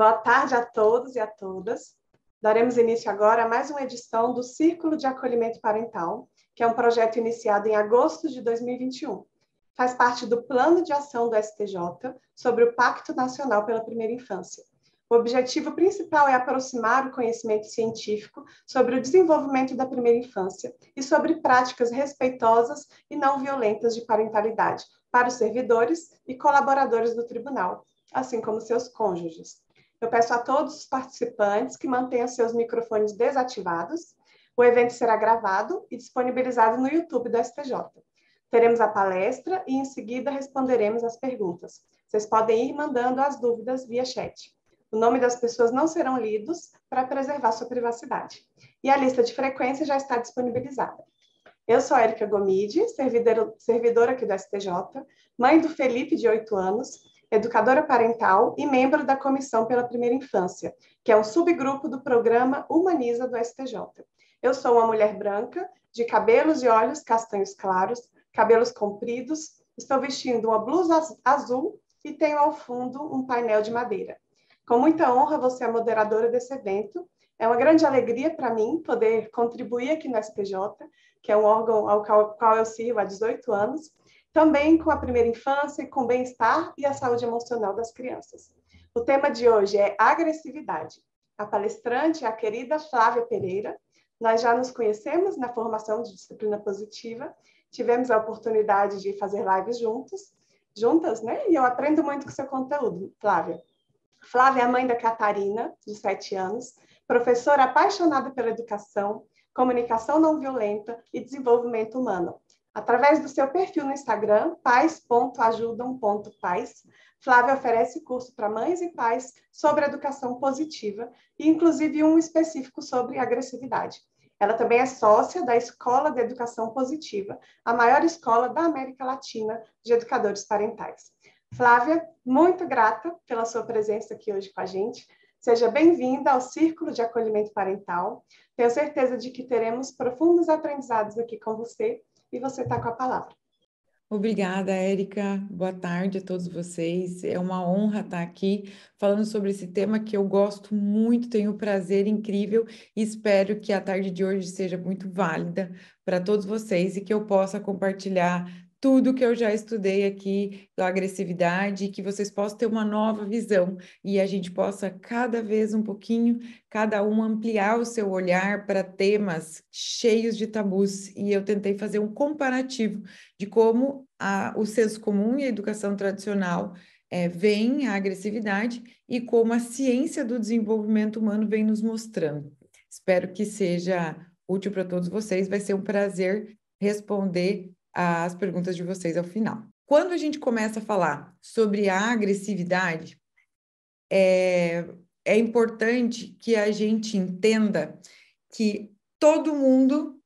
Boa tarde a todos e a todas. Daremos início agora a mais uma edição do Círculo de Acolhimento Parental, que é um projeto iniciado em agosto de 2021. Faz parte do Plano de Ação do STJ sobre o Pacto Nacional pela Primeira Infância. O objetivo principal é aproximar o conhecimento científico sobre o desenvolvimento da primeira infância e sobre práticas respeitosas e não violentas de parentalidade para os servidores e colaboradores do tribunal, assim como seus cônjuges. Eu peço a todos os participantes que mantenham seus microfones desativados. O evento será gravado e disponibilizado no YouTube do STJ. Teremos a palestra e, em seguida, responderemos as perguntas. Vocês podem ir mandando as dúvidas via chat. O nome das pessoas não serão lidos para preservar sua privacidade. E a lista de frequência já está disponibilizada. Eu sou a Gomide, servidora aqui do STJ, mãe do Felipe, de 8 anos, educadora parental e membro da Comissão pela Primeira Infância, que é um subgrupo do programa Humaniza do STJ. Eu sou uma mulher branca, de cabelos e olhos castanhos claros, cabelos compridos, estou vestindo uma blusa azul e tenho ao fundo um painel de madeira. Com muita honra, você é a moderadora desse evento. É uma grande alegria para mim poder contribuir aqui no STJ, que é um órgão ao qual eu sirvo há 18 anos, também com a primeira infância, com o bem-estar e a saúde emocional das crianças. O tema de hoje é agressividade. A palestrante é a querida Flávia Pereira. Nós já nos conhecemos na formação de disciplina positiva, tivemos a oportunidade de fazer lives juntos, juntas, né? E eu aprendo muito com seu conteúdo, Flávia. Flávia é a mãe da Catarina, de 7 anos, professora apaixonada pela educação, comunicação não violenta e desenvolvimento humano. Através do seu perfil no Instagram, pais.ajudam.pais, Flávia oferece curso para mães e pais sobre educação positiva, e inclusive um específico sobre agressividade. Ela também é sócia da Escola de Educação Positiva, a maior escola da América Latina de educadores parentais. Flávia, muito grata pela sua presença aqui hoje com a gente. Seja bem-vinda ao Círculo de Acolhimento Parental. Tenho certeza de que teremos profundos aprendizados aqui com você e você está com a palavra. Obrigada, Érica. Boa tarde a todos vocês. É uma honra estar aqui falando sobre esse tema que eu gosto muito, tenho um prazer incrível e espero que a tarde de hoje seja muito válida para todos vocês e que eu possa compartilhar tudo que eu já estudei aqui da agressividade e que vocês possam ter uma nova visão e a gente possa cada vez um pouquinho, cada um ampliar o seu olhar para temas cheios de tabus. E eu tentei fazer um comparativo de como a, o senso comum e a educação tradicional é, vem a agressividade e como a ciência do desenvolvimento humano vem nos mostrando. Espero que seja útil para todos vocês. Vai ser um prazer responder as perguntas de vocês ao final. Quando a gente começa a falar sobre a agressividade, é, é importante que a gente entenda que todo mundo,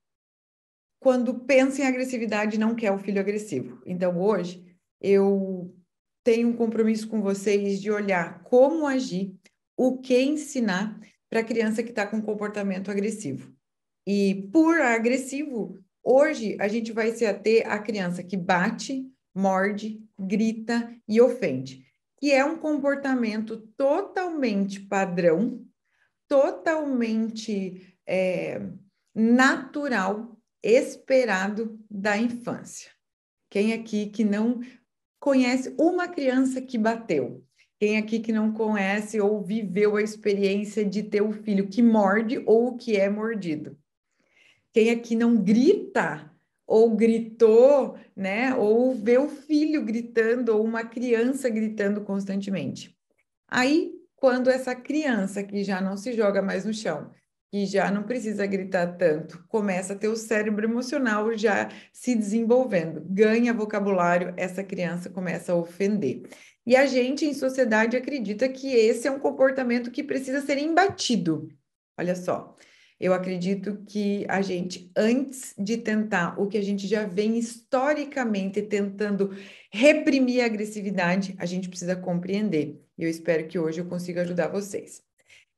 quando pensa em agressividade, não quer um filho agressivo. Então, hoje, eu tenho um compromisso com vocês de olhar como agir, o que ensinar para a criança que está com comportamento agressivo. E por agressivo, Hoje, a gente vai se ater à criança que bate, morde, grita e ofende, que é um comportamento totalmente padrão, totalmente é, natural, esperado da infância. Quem aqui que não conhece uma criança que bateu? Quem aqui que não conhece ou viveu a experiência de ter o um filho que morde ou que é mordido? Quem aqui não grita ou gritou, né? Ou vê o filho gritando ou uma criança gritando constantemente. Aí, quando essa criança que já não se joga mais no chão, que já não precisa gritar tanto, começa a ter o cérebro emocional já se desenvolvendo, ganha vocabulário, essa criança começa a ofender. E a gente, em sociedade, acredita que esse é um comportamento que precisa ser embatido. Olha só, eu acredito que a gente, antes de tentar o que a gente já vem historicamente tentando reprimir a agressividade, a gente precisa compreender. E eu espero que hoje eu consiga ajudar vocês.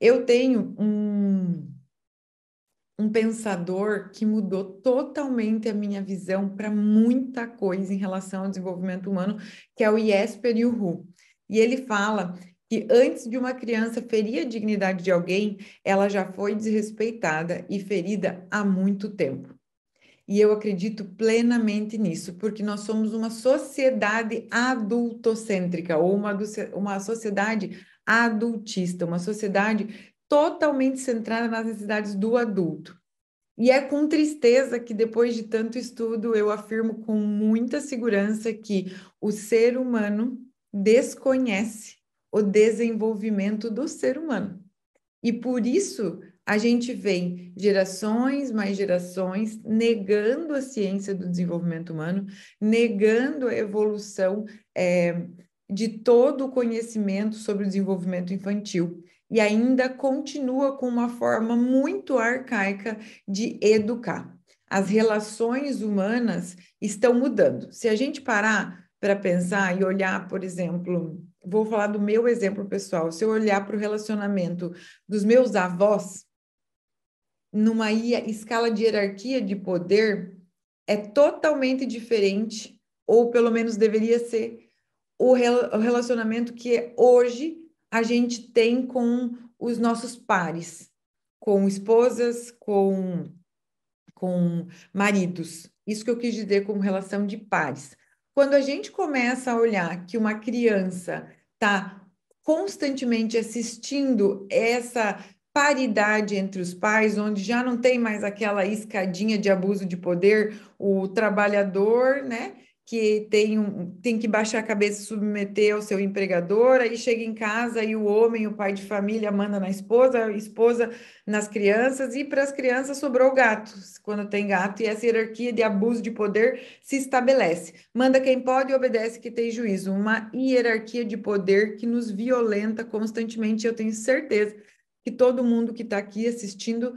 Eu tenho um, um pensador que mudou totalmente a minha visão para muita coisa em relação ao desenvolvimento humano, que é o Jesper Yuhu. E ele fala que antes de uma criança ferir a dignidade de alguém, ela já foi desrespeitada e ferida há muito tempo. E eu acredito plenamente nisso, porque nós somos uma sociedade adultocêntrica, ou uma, uma sociedade adultista, uma sociedade totalmente centrada nas necessidades do adulto. E é com tristeza que, depois de tanto estudo, eu afirmo com muita segurança que o ser humano desconhece o desenvolvimento do ser humano. E por isso a gente vem gerações mais gerações negando a ciência do desenvolvimento humano, negando a evolução é, de todo o conhecimento sobre o desenvolvimento infantil. E ainda continua com uma forma muito arcaica de educar. As relações humanas estão mudando. Se a gente parar para pensar e olhar, por exemplo, vou falar do meu exemplo pessoal. Se eu olhar para o relacionamento dos meus avós, numa escala de hierarquia de poder, é totalmente diferente, ou pelo menos deveria ser, o, relacionamento que hoje a gente tem com os nossos pares, com esposas, com, com maridos. Isso que eu quis dizer com relação de pares. Quando a gente começa a olhar que uma criança está constantemente assistindo essa paridade entre os pais, onde já não tem mais aquela escadinha de abuso de poder, o trabalhador, né? que tem, um, tem que baixar a cabeça e submeter ao seu empregador, aí chega em casa e o homem, o pai de família, manda na esposa, a esposa nas crianças, e para as crianças sobrou o gato, quando tem gato, e essa hierarquia de abuso de poder se estabelece. Manda quem pode e obedece que tem juízo. Uma hierarquia de poder que nos violenta constantemente, eu tenho certeza que todo mundo que está aqui assistindo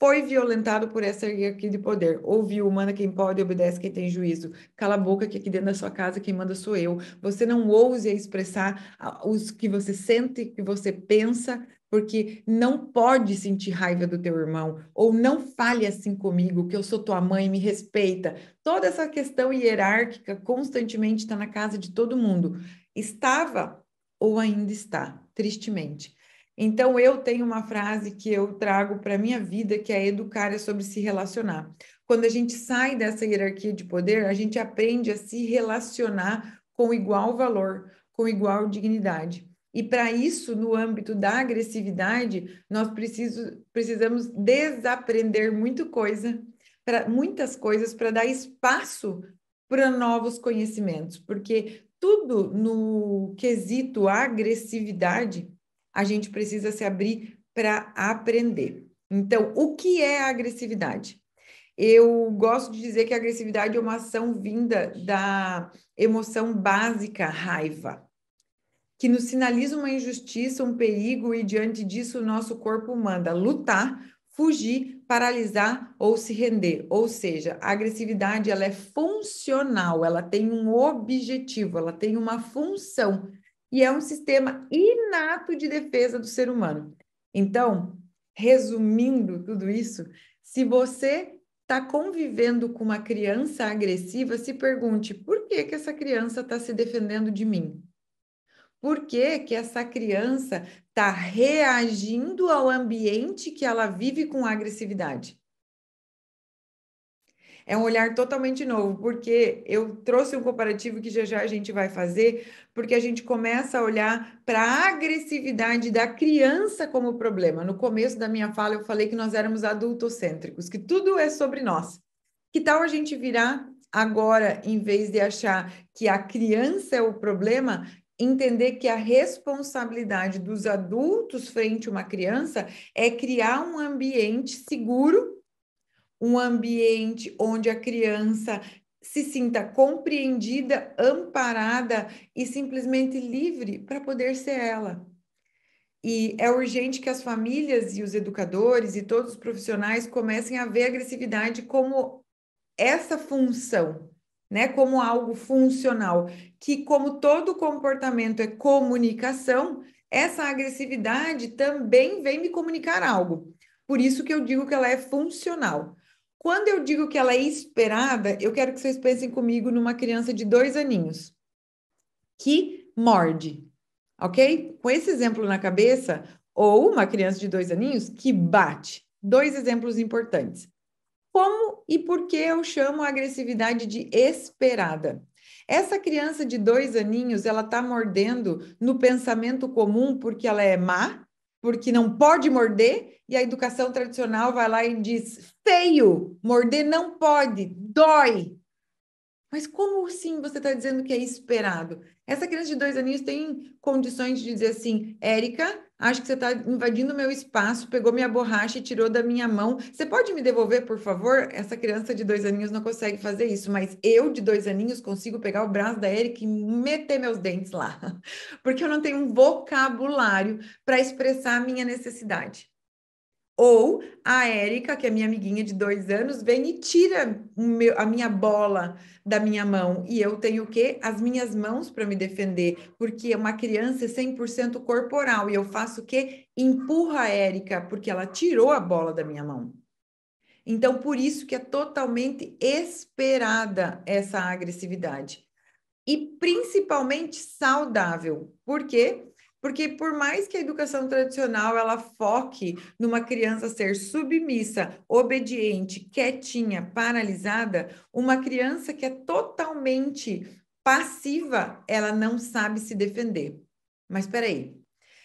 foi violentado por essa hierarquia de poder. Ouviu, manda quem pode, obedece quem tem juízo. Cala a boca que aqui dentro da sua casa quem manda sou eu. Você não ouse expressar os que você sente, que você pensa, porque não pode sentir raiva do teu irmão, ou não fale assim comigo, que eu sou tua mãe, me respeita. Toda essa questão hierárquica constantemente está na casa de todo mundo. Estava ou ainda está, tristemente. Então, eu tenho uma frase que eu trago para a minha vida, que é educar é sobre se relacionar. Quando a gente sai dessa hierarquia de poder, a gente aprende a se relacionar com igual valor, com igual dignidade. E para isso, no âmbito da agressividade, nós preciso, precisamos desaprender muita coisa, pra, muitas coisas, para dar espaço para novos conhecimentos, porque tudo no quesito agressividade a gente precisa se abrir para aprender. Então, o que é a agressividade? Eu gosto de dizer que a agressividade é uma ação vinda da emoção básica raiva, que nos sinaliza uma injustiça, um perigo, e diante disso o nosso corpo manda lutar, fugir, paralisar ou se render. Ou seja, a agressividade ela é funcional, ela tem um objetivo, ela tem uma função e é um sistema inato de defesa do ser humano. Então, resumindo tudo isso, se você está convivendo com uma criança agressiva, se pergunte por que, que essa criança está se defendendo de mim? Por que, que essa criança está reagindo ao ambiente que ela vive com agressividade? é um olhar totalmente novo, porque eu trouxe um comparativo que já já a gente vai fazer, porque a gente começa a olhar para a agressividade da criança como problema. No começo da minha fala, eu falei que nós éramos adultocêntricos, que tudo é sobre nós. Que tal a gente virar agora, em vez de achar que a criança é o problema, entender que a responsabilidade dos adultos frente a uma criança é criar um ambiente seguro um ambiente onde a criança se sinta compreendida, amparada e simplesmente livre para poder ser ela. E é urgente que as famílias e os educadores e todos os profissionais comecem a ver a agressividade como essa função, né, como algo funcional, que como todo comportamento é comunicação, essa agressividade também vem me comunicar algo. Por isso que eu digo que ela é funcional. Quando eu digo que ela é esperada, eu quero que vocês pensem comigo numa criança de dois aninhos que morde, ok? Com esse exemplo na cabeça, ou uma criança de dois aninhos que bate. Dois exemplos importantes. Como e por que eu chamo a agressividade de esperada? Essa criança de dois aninhos, ela está mordendo no pensamento comum porque ela é má, porque não pode morder, e a educação tradicional vai lá e diz: feio, morder não pode, dói. Mas como assim você está dizendo que é esperado? Essa criança de dois aninhos tem condições de dizer assim: Érica, Acho que você está invadindo meu espaço, pegou minha borracha e tirou da minha mão. Você pode me devolver, por favor? Essa criança de dois aninhos não consegue fazer isso, mas eu de dois aninhos consigo pegar o braço da Eric e meter meus dentes lá, porque eu não tenho um vocabulário para expressar a minha necessidade. Ou a Érica, que é minha amiguinha de dois anos, vem e tira meu, a minha bola da minha mão. E eu tenho o quê? As minhas mãos para me defender. Porque é uma criança é 100% corporal. E eu faço o quê? Empurra a Érica, porque ela tirou a bola da minha mão. Então, por isso que é totalmente esperada essa agressividade. E principalmente saudável. Por quê? Porque por mais que a educação tradicional ela foque numa criança ser submissa, obediente, quietinha, paralisada, uma criança que é totalmente passiva, ela não sabe se defender. Mas espera aí,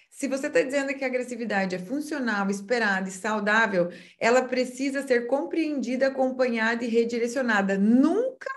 se você está dizendo que a agressividade é funcional, esperada e saudável, ela precisa ser compreendida, acompanhada e redirecionada, nunca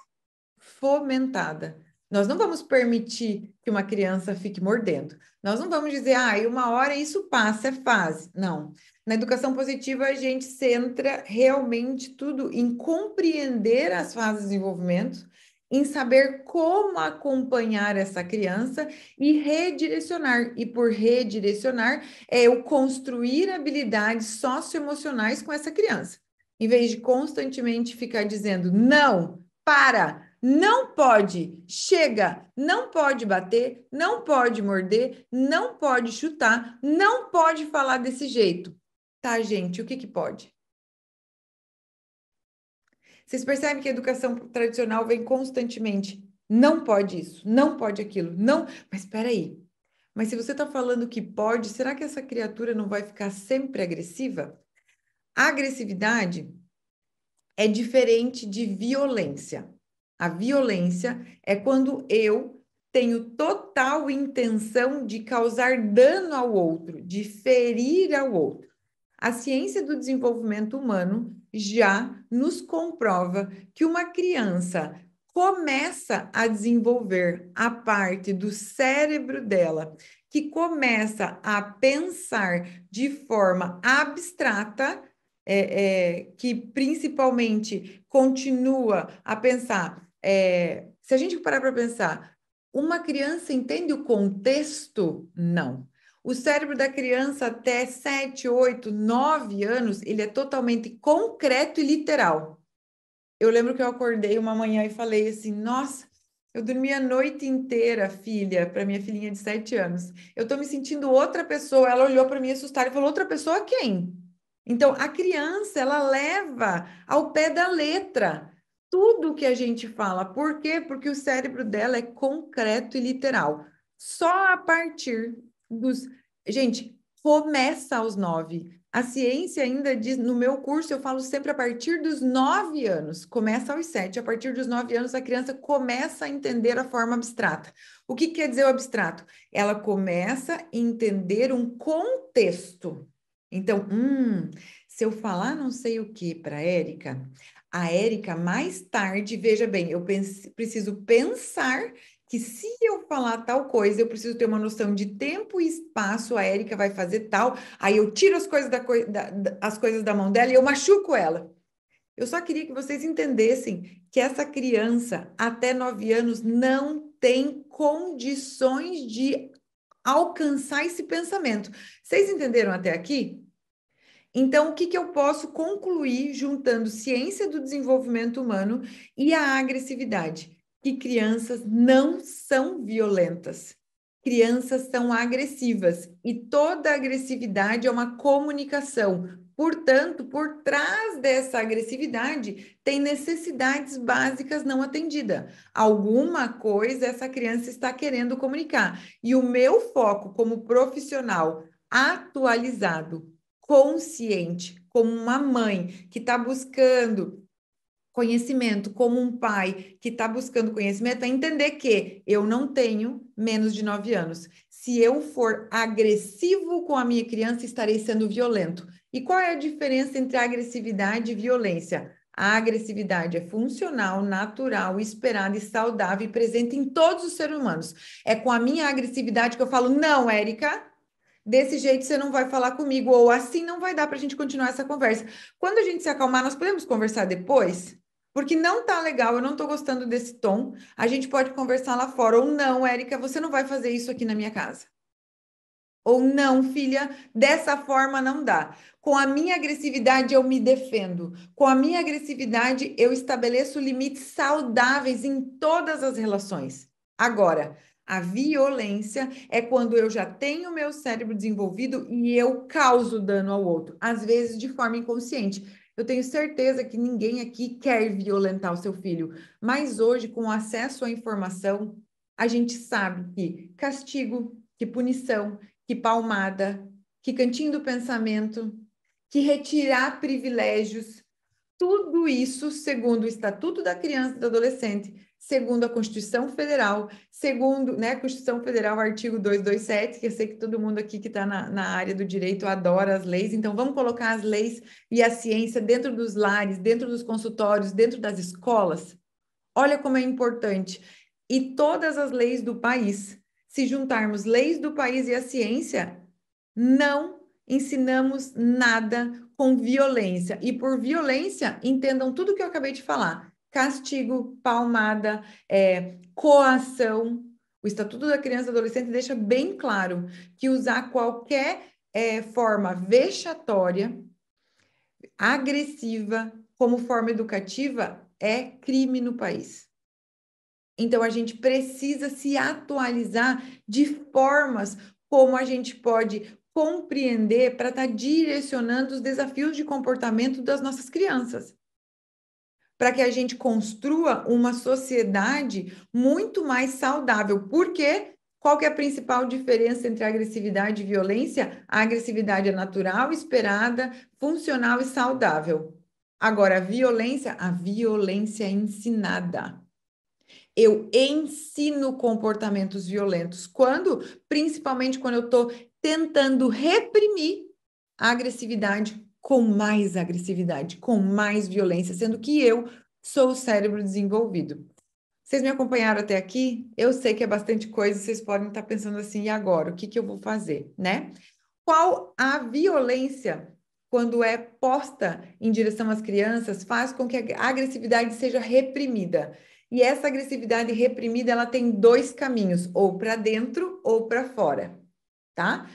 fomentada. Nós não vamos permitir que uma criança fique mordendo. Nós não vamos dizer, ah, e uma hora isso passa, é fase. Não. Na educação positiva, a gente centra realmente tudo em compreender as fases de desenvolvimento, em saber como acompanhar essa criança e redirecionar. E por redirecionar, é eu construir habilidades socioemocionais com essa criança. Em vez de constantemente ficar dizendo, não, para, não pode, chega, não pode bater, não pode morder, não pode chutar, não pode falar desse jeito. Tá, gente, o que que pode? Vocês percebem que a educação tradicional vem constantemente. Não pode isso, não pode aquilo, não. Mas espera aí. Mas se você está falando que pode, será que essa criatura não vai ficar sempre agressiva? A agressividade é diferente de violência. A violência é quando eu tenho total intenção de causar dano ao outro, de ferir ao outro. A ciência do desenvolvimento humano já nos comprova que uma criança começa a desenvolver a parte do cérebro dela que começa a pensar de forma abstrata, é, é, que principalmente continua a pensar é, se a gente parar para pensar, uma criança entende o contexto? Não. O cérebro da criança até 7, 8, 9 anos, ele é totalmente concreto e literal. Eu lembro que eu acordei uma manhã e falei assim: "Nossa, eu dormi a noite inteira, filha, para minha filhinha de 7 anos. Eu estou me sentindo outra pessoa". Ela olhou para mim assustada e falou: "Outra pessoa quem?". Então, a criança, ela leva ao pé da letra tudo que a gente fala. Por quê? Porque o cérebro dela é concreto e literal. Só a partir dos. Gente, começa aos nove. A ciência ainda diz, no meu curso, eu falo sempre a partir dos nove anos, começa aos sete. A partir dos nove anos, a criança começa a entender a forma abstrata. O que quer dizer o abstrato? Ela começa a entender um contexto. Então, hum, se eu falar não sei o que para Érica, a Érica, mais tarde, veja bem, eu pense, preciso pensar que se eu falar tal coisa, eu preciso ter uma noção de tempo e espaço, a Érica vai fazer tal, aí eu tiro as coisas da, da, da, as coisas da mão dela e eu machuco ela. Eu só queria que vocês entendessem que essa criança, até nove anos, não tem condições de alcançar esse pensamento. Vocês entenderam até aqui? Então, o que, que eu posso concluir juntando ciência do desenvolvimento humano e a agressividade? Que crianças não são violentas. Crianças são agressivas e toda agressividade é uma comunicação. Portanto, por trás dessa agressividade tem necessidades básicas não atendidas. Alguma coisa essa criança está querendo comunicar. E o meu foco como profissional atualizado consciente, como uma mãe que está buscando conhecimento, como um pai que está buscando conhecimento, é entender que eu não tenho menos de 9 anos. Se eu for agressivo com a minha criança, estarei sendo violento. E qual é a diferença entre agressividade e violência? A agressividade é funcional, natural, esperada e saudável e presente em todos os seres humanos. É com a minha agressividade que eu falo: não, Érica, desse jeito você não vai falar comigo, ou assim não vai dar para a gente continuar essa conversa. Quando a gente se acalmar, nós podemos conversar depois? Porque não tá legal, eu não tô gostando desse tom, a gente pode conversar lá fora, ou não, Érica, você não vai fazer isso aqui na minha casa. Ou não, filha, dessa forma não dá. Com a minha agressividade eu me defendo. Com a minha agressividade eu estabeleço limites saudáveis em todas as relações. Agora, a violência é quando eu já tenho meu cérebro desenvolvido e eu causo dano ao outro, às vezes de forma inconsciente. Eu tenho certeza que ninguém aqui quer violentar o seu filho, mas hoje, com acesso à informação, a gente sabe que castigo, que punição, que palmada, que cantinho do pensamento, que retirar privilégios, tudo isso, segundo o Estatuto da Criança e do Adolescente, segundo a Constituição Federal, segundo né, Constituição Federal, artigo 227, que eu sei que todo mundo aqui que está na, na área do direito adora as leis, então vamos colocar as leis e a ciência dentro dos lares, dentro dos consultórios, dentro das escolas. Olha como é importante. E todas as leis do país. Se juntarmos leis do país e a ciência, não ensinamos nada com violência. E por violência, entendam tudo o que eu acabei de falar castigo, palmada, é, coação. O Estatuto da Criança e Adolescente deixa bem claro que usar qualquer é, forma vexatória, agressiva, como forma educativa, é crime no país. Então, a gente precisa se atualizar de formas como a gente pode compreender para estar tá direcionando os desafios de comportamento das nossas crianças para que a gente construa uma sociedade muito mais saudável. Porque qual que é a principal diferença entre agressividade e violência? A agressividade é natural, esperada, funcional e saudável. Agora, a violência, a violência é ensinada. Eu ensino comportamentos violentos quando, principalmente quando eu estou tentando reprimir a agressividade com mais agressividade, com mais violência, sendo que eu sou o cérebro desenvolvido. Vocês me acompanharam até aqui? Eu sei que é bastante coisa, vocês podem estar pensando assim, e agora? O que, que eu vou fazer, né? Qual a violência, quando é posta em direção às crianças, faz com que a agressividade seja reprimida? E essa agressividade reprimida, ela tem dois caminhos, ou para dentro ou para fora, tá?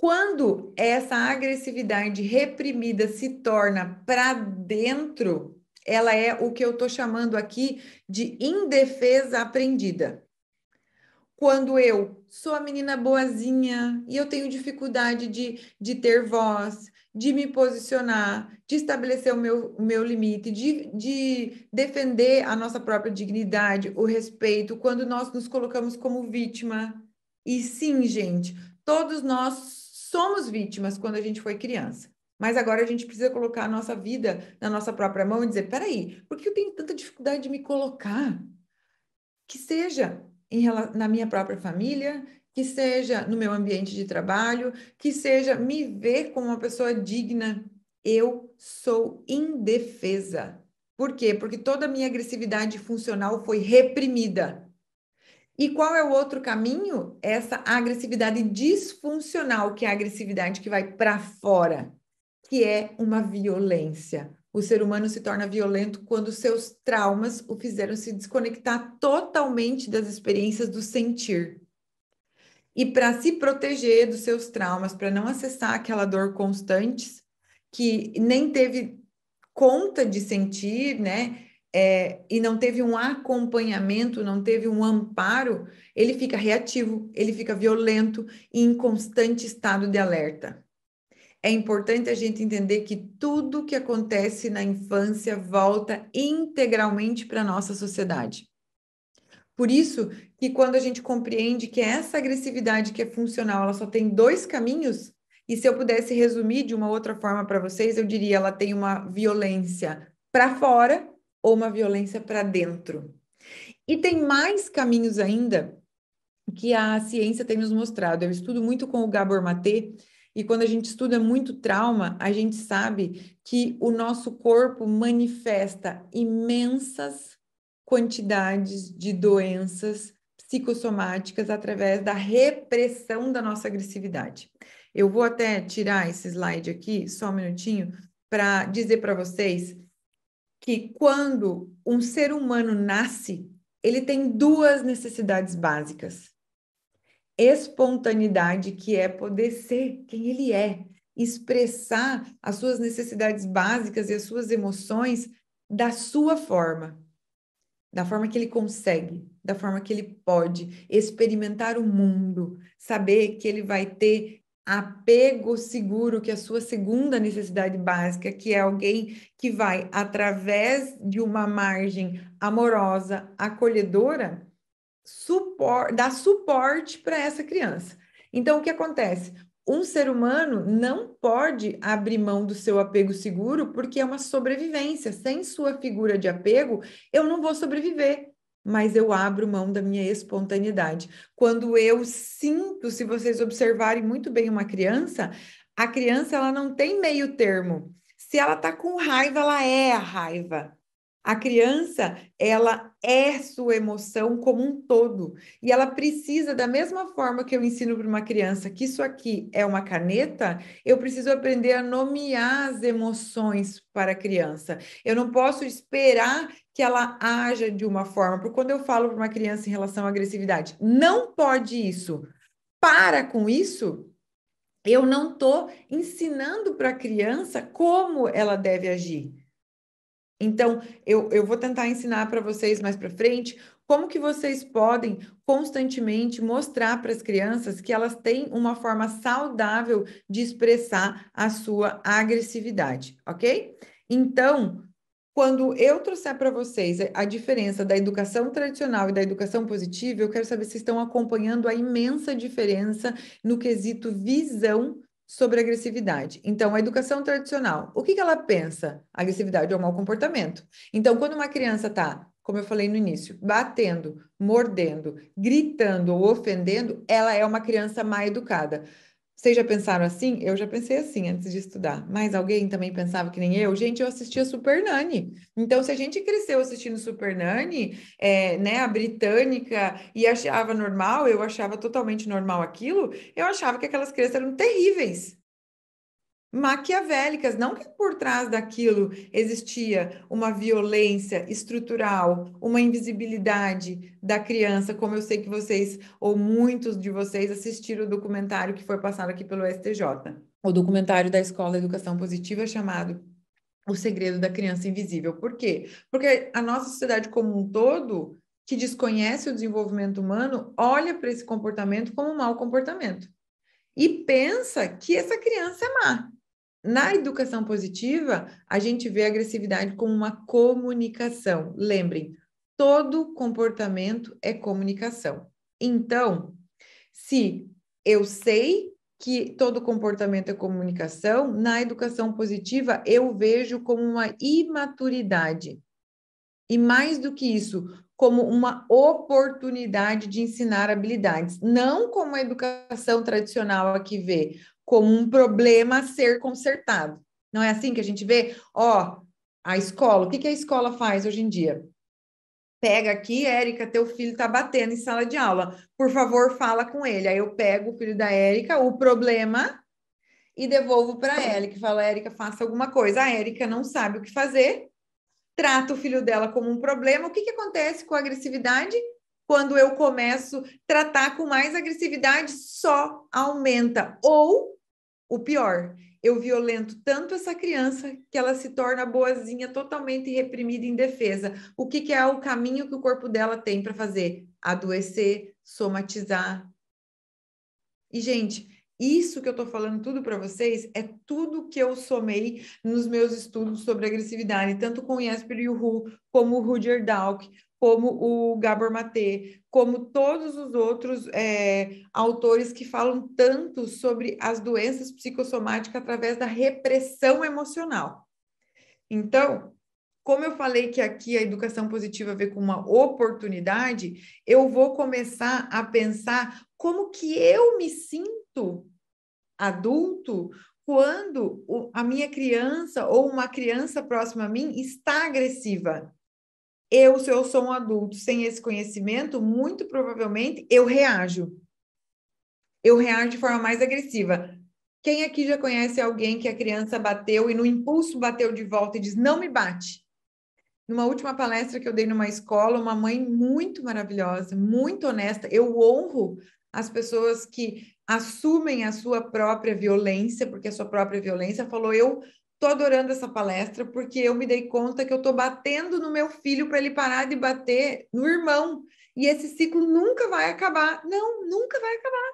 Quando essa agressividade reprimida se torna para dentro, ela é o que eu estou chamando aqui de indefesa aprendida. Quando eu sou a menina boazinha e eu tenho dificuldade de, de ter voz, de me posicionar, de estabelecer o meu, o meu limite, de, de defender a nossa própria dignidade, o respeito, quando nós nos colocamos como vítima. E sim, gente, todos nós somos vítimas quando a gente foi criança. Mas agora a gente precisa colocar a nossa vida na nossa própria mão e dizer: peraí, por que eu tenho tanta dificuldade de me colocar? Que seja em, na minha própria família, que seja no meu ambiente de trabalho, que seja me ver como uma pessoa digna. Eu sou indefesa. Por quê? Porque toda a minha agressividade funcional foi reprimida. E qual é o outro caminho? Essa agressividade disfuncional, que é a agressividade que vai para fora, que é uma violência. O ser humano se torna violento quando seus traumas o fizeram se desconectar totalmente das experiências do sentir. E para se proteger dos seus traumas, para não acessar aquela dor constante que nem teve conta de sentir, né? é, e não teve um acompanhamento, não teve um amparo, ele fica reativo, ele fica violento e em constante estado de alerta. É importante a gente entender que tudo que acontece na infância volta integralmente para a nossa sociedade. Por isso que quando a gente compreende que essa agressividade que é funcional, ela só tem dois caminhos, e se eu pudesse resumir de uma outra forma para vocês, eu diria ela tem uma violência para fora ou uma violência para dentro. E tem mais caminhos ainda que a ciência tem nos mostrado. Eu estudo muito com o Gabor Maté, e quando a gente estuda muito trauma, a gente sabe que o nosso corpo manifesta imensas quantidades de doenças psicossomáticas através da repressão da nossa agressividade. Eu vou até tirar esse slide aqui, só um minutinho, para dizer para vocês que quando um ser humano nasce, ele tem duas necessidades básicas: espontaneidade, que é poder ser quem ele é, expressar as suas necessidades básicas e as suas emoções da sua forma, da forma que ele consegue, da forma que ele pode experimentar o mundo, saber que ele vai ter apego seguro, que é a sua segunda necessidade básica, que é alguém que vai através de uma margem amorosa, acolhedora, supor, dar suporte para essa criança. Então o que acontece? Um ser humano não pode abrir mão do seu apego seguro porque é uma sobrevivência. Sem sua figura de apego, eu não vou sobreviver mas eu abro mão da minha espontaneidade. Quando eu sinto, se vocês observarem muito bem uma criança, a criança ela não tem meio termo. Se ela tá com raiva, ela é a raiva. A criança, ela é sua emoção como um todo. E ela precisa, da mesma forma que eu ensino para uma criança que isso aqui é uma caneta, eu preciso aprender a nomear as emoções para a criança. Eu não posso esperar que ela haja de uma forma. Porque quando eu falo para uma criança em relação à agressividade, não pode isso. Para com isso, eu não estou ensinando para a criança como ela deve agir. Então, eu, eu vou tentar ensinar para vocês mais para frente como que vocês podem constantemente mostrar para as crianças que elas têm uma forma saudável de expressar a sua agressividade, ok? Então, quando eu trouxer para vocês a diferença da educação tradicional e da educação positiva, eu quero saber se estão acompanhando a imensa diferença no quesito visão sobre agressividade. Então, a educação tradicional, o que, que ela pensa? agressividade é um mau comportamento. Então, quando uma criança está, como eu falei no início, batendo, mordendo, gritando ou ofendendo, ela é uma criança mal educada. Vocês já pensaram assim? Eu já pensei assim antes de estudar. Mas alguém também pensava que nem eu? Gente, eu assistia Super Nani. Então, se a gente cresceu assistindo Super Nani, é, né, a britânica, e achava normal, eu achava totalmente normal aquilo, eu achava que aquelas crianças eram terríveis maquiavélicas, não que por trás daquilo existia uma violência estrutural, uma invisibilidade da criança, como eu sei que vocês ou muitos de vocês assistiram o documentário que foi passado aqui pelo STJ, o documentário da Escola Educação Positiva chamado O Segredo da Criança Invisível. Por quê? Porque a nossa sociedade como um todo que desconhece o desenvolvimento humano, olha para esse comportamento como um mau comportamento e pensa que essa criança é má. Na educação positiva, a gente vê a agressividade como uma comunicação. Lembrem, todo comportamento é comunicação. Então, se eu sei que todo comportamento é comunicação, na educação positiva eu vejo como uma imaturidade. E mais do que isso, como uma oportunidade de ensinar habilidades, não como a educação tradicional a que vê como um problema a ser consertado. Não é assim que a gente vê? Ó, a escola, o que, que a escola faz hoje em dia? Pega aqui, Érica, teu filho tá batendo em sala de aula. Por favor, fala com ele. Aí eu pego o filho da Érica, o problema, e devolvo para a Érica. fala, Érica, faça alguma coisa. A Érica não sabe o que fazer, trata o filho dela como um problema. O que, que acontece com a agressividade? Quando eu começo a tratar com mais agressividade, só aumenta. Ou o pior, eu violento tanto essa criança que ela se torna boazinha, totalmente reprimida e indefesa. O que, que é o caminho que o corpo dela tem para fazer? Adoecer, somatizar. E, gente, isso que eu estou falando tudo para vocês é tudo que eu somei nos meus estudos sobre agressividade, tanto com Jesper Yuhu, como o Rudyard Dalk, como o Gabor Maté, como todos os outros é, autores que falam tanto sobre as doenças psicossomáticas através da repressão emocional. Então, como eu falei que aqui a educação positiva vê como uma oportunidade, eu vou começar a pensar como que eu me sinto adulto quando a minha criança ou uma criança próxima a mim está agressiva eu, se eu sou um adulto sem esse conhecimento, muito provavelmente eu reajo. Eu reajo de forma mais agressiva. Quem aqui já conhece alguém que a criança bateu e no impulso bateu de volta e diz: não me bate? Numa última palestra que eu dei numa escola, uma mãe muito maravilhosa, muito honesta, eu honro as pessoas que assumem a sua própria violência, porque a sua própria violência falou: eu Tô adorando essa palestra porque eu me dei conta que eu tô batendo no meu filho para ele parar de bater no irmão. E esse ciclo nunca vai acabar. Não, nunca vai acabar.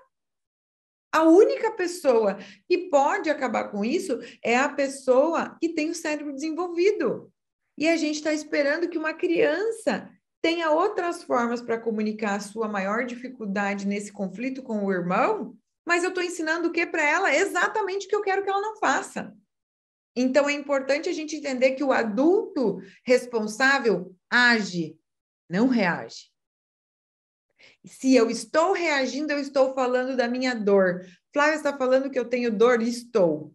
A única pessoa que pode acabar com isso é a pessoa que tem o cérebro desenvolvido. E a gente está esperando que uma criança tenha outras formas para comunicar a sua maior dificuldade nesse conflito com o irmão, mas eu estou ensinando o que para ela? Exatamente o que eu quero que ela não faça. Então, é importante a gente entender que o adulto responsável age, não reage. Se eu estou reagindo, eu estou falando da minha dor. Flávia está falando que eu tenho dor? Estou.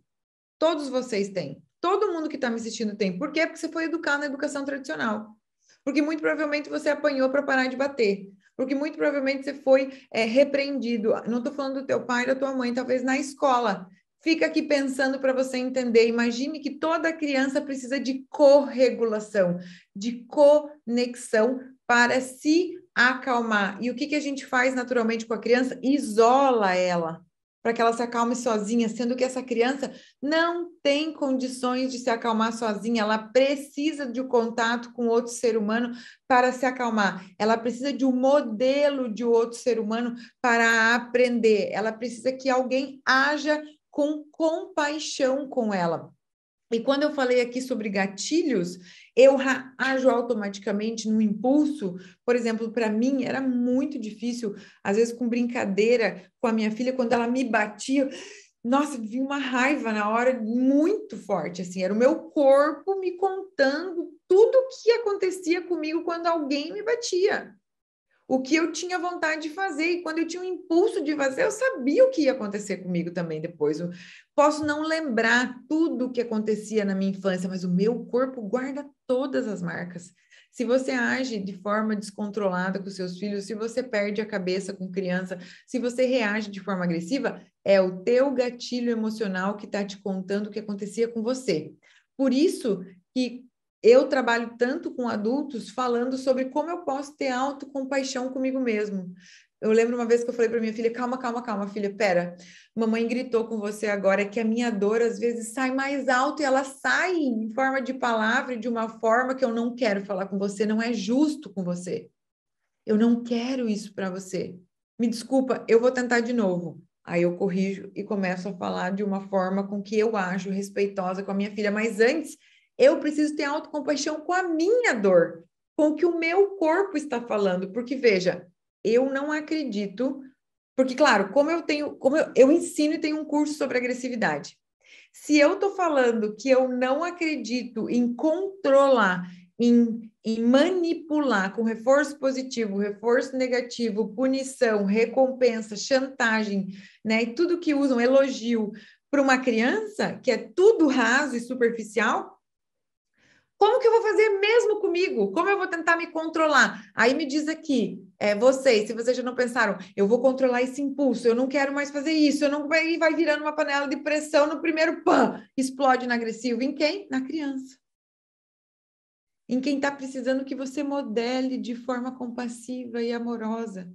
Todos vocês têm. Todo mundo que está me assistindo tem. Por quê? Porque você foi educado na educação tradicional. Porque muito provavelmente você apanhou para parar de bater. Porque muito provavelmente você foi é, repreendido. Não estou falando do teu pai ou da tua mãe, talvez na escola fica aqui pensando para você entender. Imagine que toda criança precisa de corregulação, de conexão para se acalmar. E o que, que a gente faz naturalmente com a criança? Isola ela para que ela se acalme sozinha, sendo que essa criança não tem condições de se acalmar sozinha, ela precisa de um contato com outro ser humano para se acalmar, ela precisa de um modelo de outro ser humano para aprender, ela precisa que alguém haja com compaixão com ela. E quando eu falei aqui sobre gatilhos, eu ajo automaticamente no impulso. Por exemplo, para mim era muito difícil, às vezes com brincadeira com a minha filha, quando ela me batia, nossa, vinha uma raiva na hora muito forte, assim, era o meu corpo me contando tudo o que acontecia comigo quando alguém me batia o que eu tinha vontade de fazer. E quando eu tinha um impulso de fazer, eu sabia o que ia acontecer comigo também depois. Eu posso não lembrar tudo o que acontecia na minha infância, mas o meu corpo guarda todas as marcas. Se você age de forma descontrolada com seus filhos, se você perde a cabeça com criança, se você reage de forma agressiva, é o teu gatilho emocional que está te contando o que acontecia com você. Por isso que eu trabalho tanto com adultos falando sobre como eu posso ter autocompaixão comigo mesmo. Eu lembro uma vez que eu falei para minha filha: calma, calma, calma, filha, pera. Mamãe gritou com você agora que a minha dor às vezes sai mais alto e ela sai em forma de palavra, de uma forma que eu não quero falar com você, não é justo com você. Eu não quero isso para você. Me desculpa, eu vou tentar de novo. Aí eu corrijo e começo a falar de uma forma com que eu ajo respeitosa com a minha filha, mas antes eu preciso ter autocompaixão com a minha dor, com o que o meu corpo está falando, porque veja, eu não acredito, porque claro, como eu tenho, como eu, eu ensino e tenho um curso sobre agressividade. Se eu estou falando que eu não acredito em controlar, em, em, manipular com reforço positivo, reforço negativo, punição, recompensa, chantagem, né? E tudo que usam, elogio para uma criança, que é tudo raso e superficial, como que eu vou fazer mesmo comigo? Como eu vou tentar me controlar? Aí me diz aqui, é, vocês, se vocês já não pensaram, eu vou controlar esse impulso, eu não quero mais fazer isso, eu não vai virando uma panela de pressão no primeiro pan, explode na agressivo em quem? Na criança. Em quem está precisando que você modele de forma compassiva e amorosa.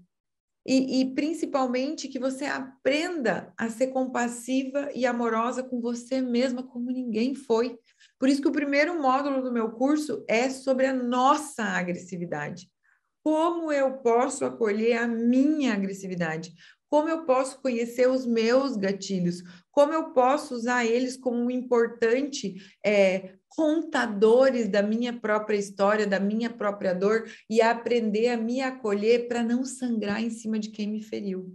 E, e principalmente que você aprenda a ser compassiva e amorosa com você mesma, como ninguém foi por isso que o primeiro módulo do meu curso é sobre a nossa agressividade. Como eu posso acolher a minha agressividade? Como eu posso conhecer os meus gatilhos? Como eu posso usar eles como um importante é, contadores da minha própria história, da minha própria dor e aprender a me acolher para não sangrar em cima de quem me feriu?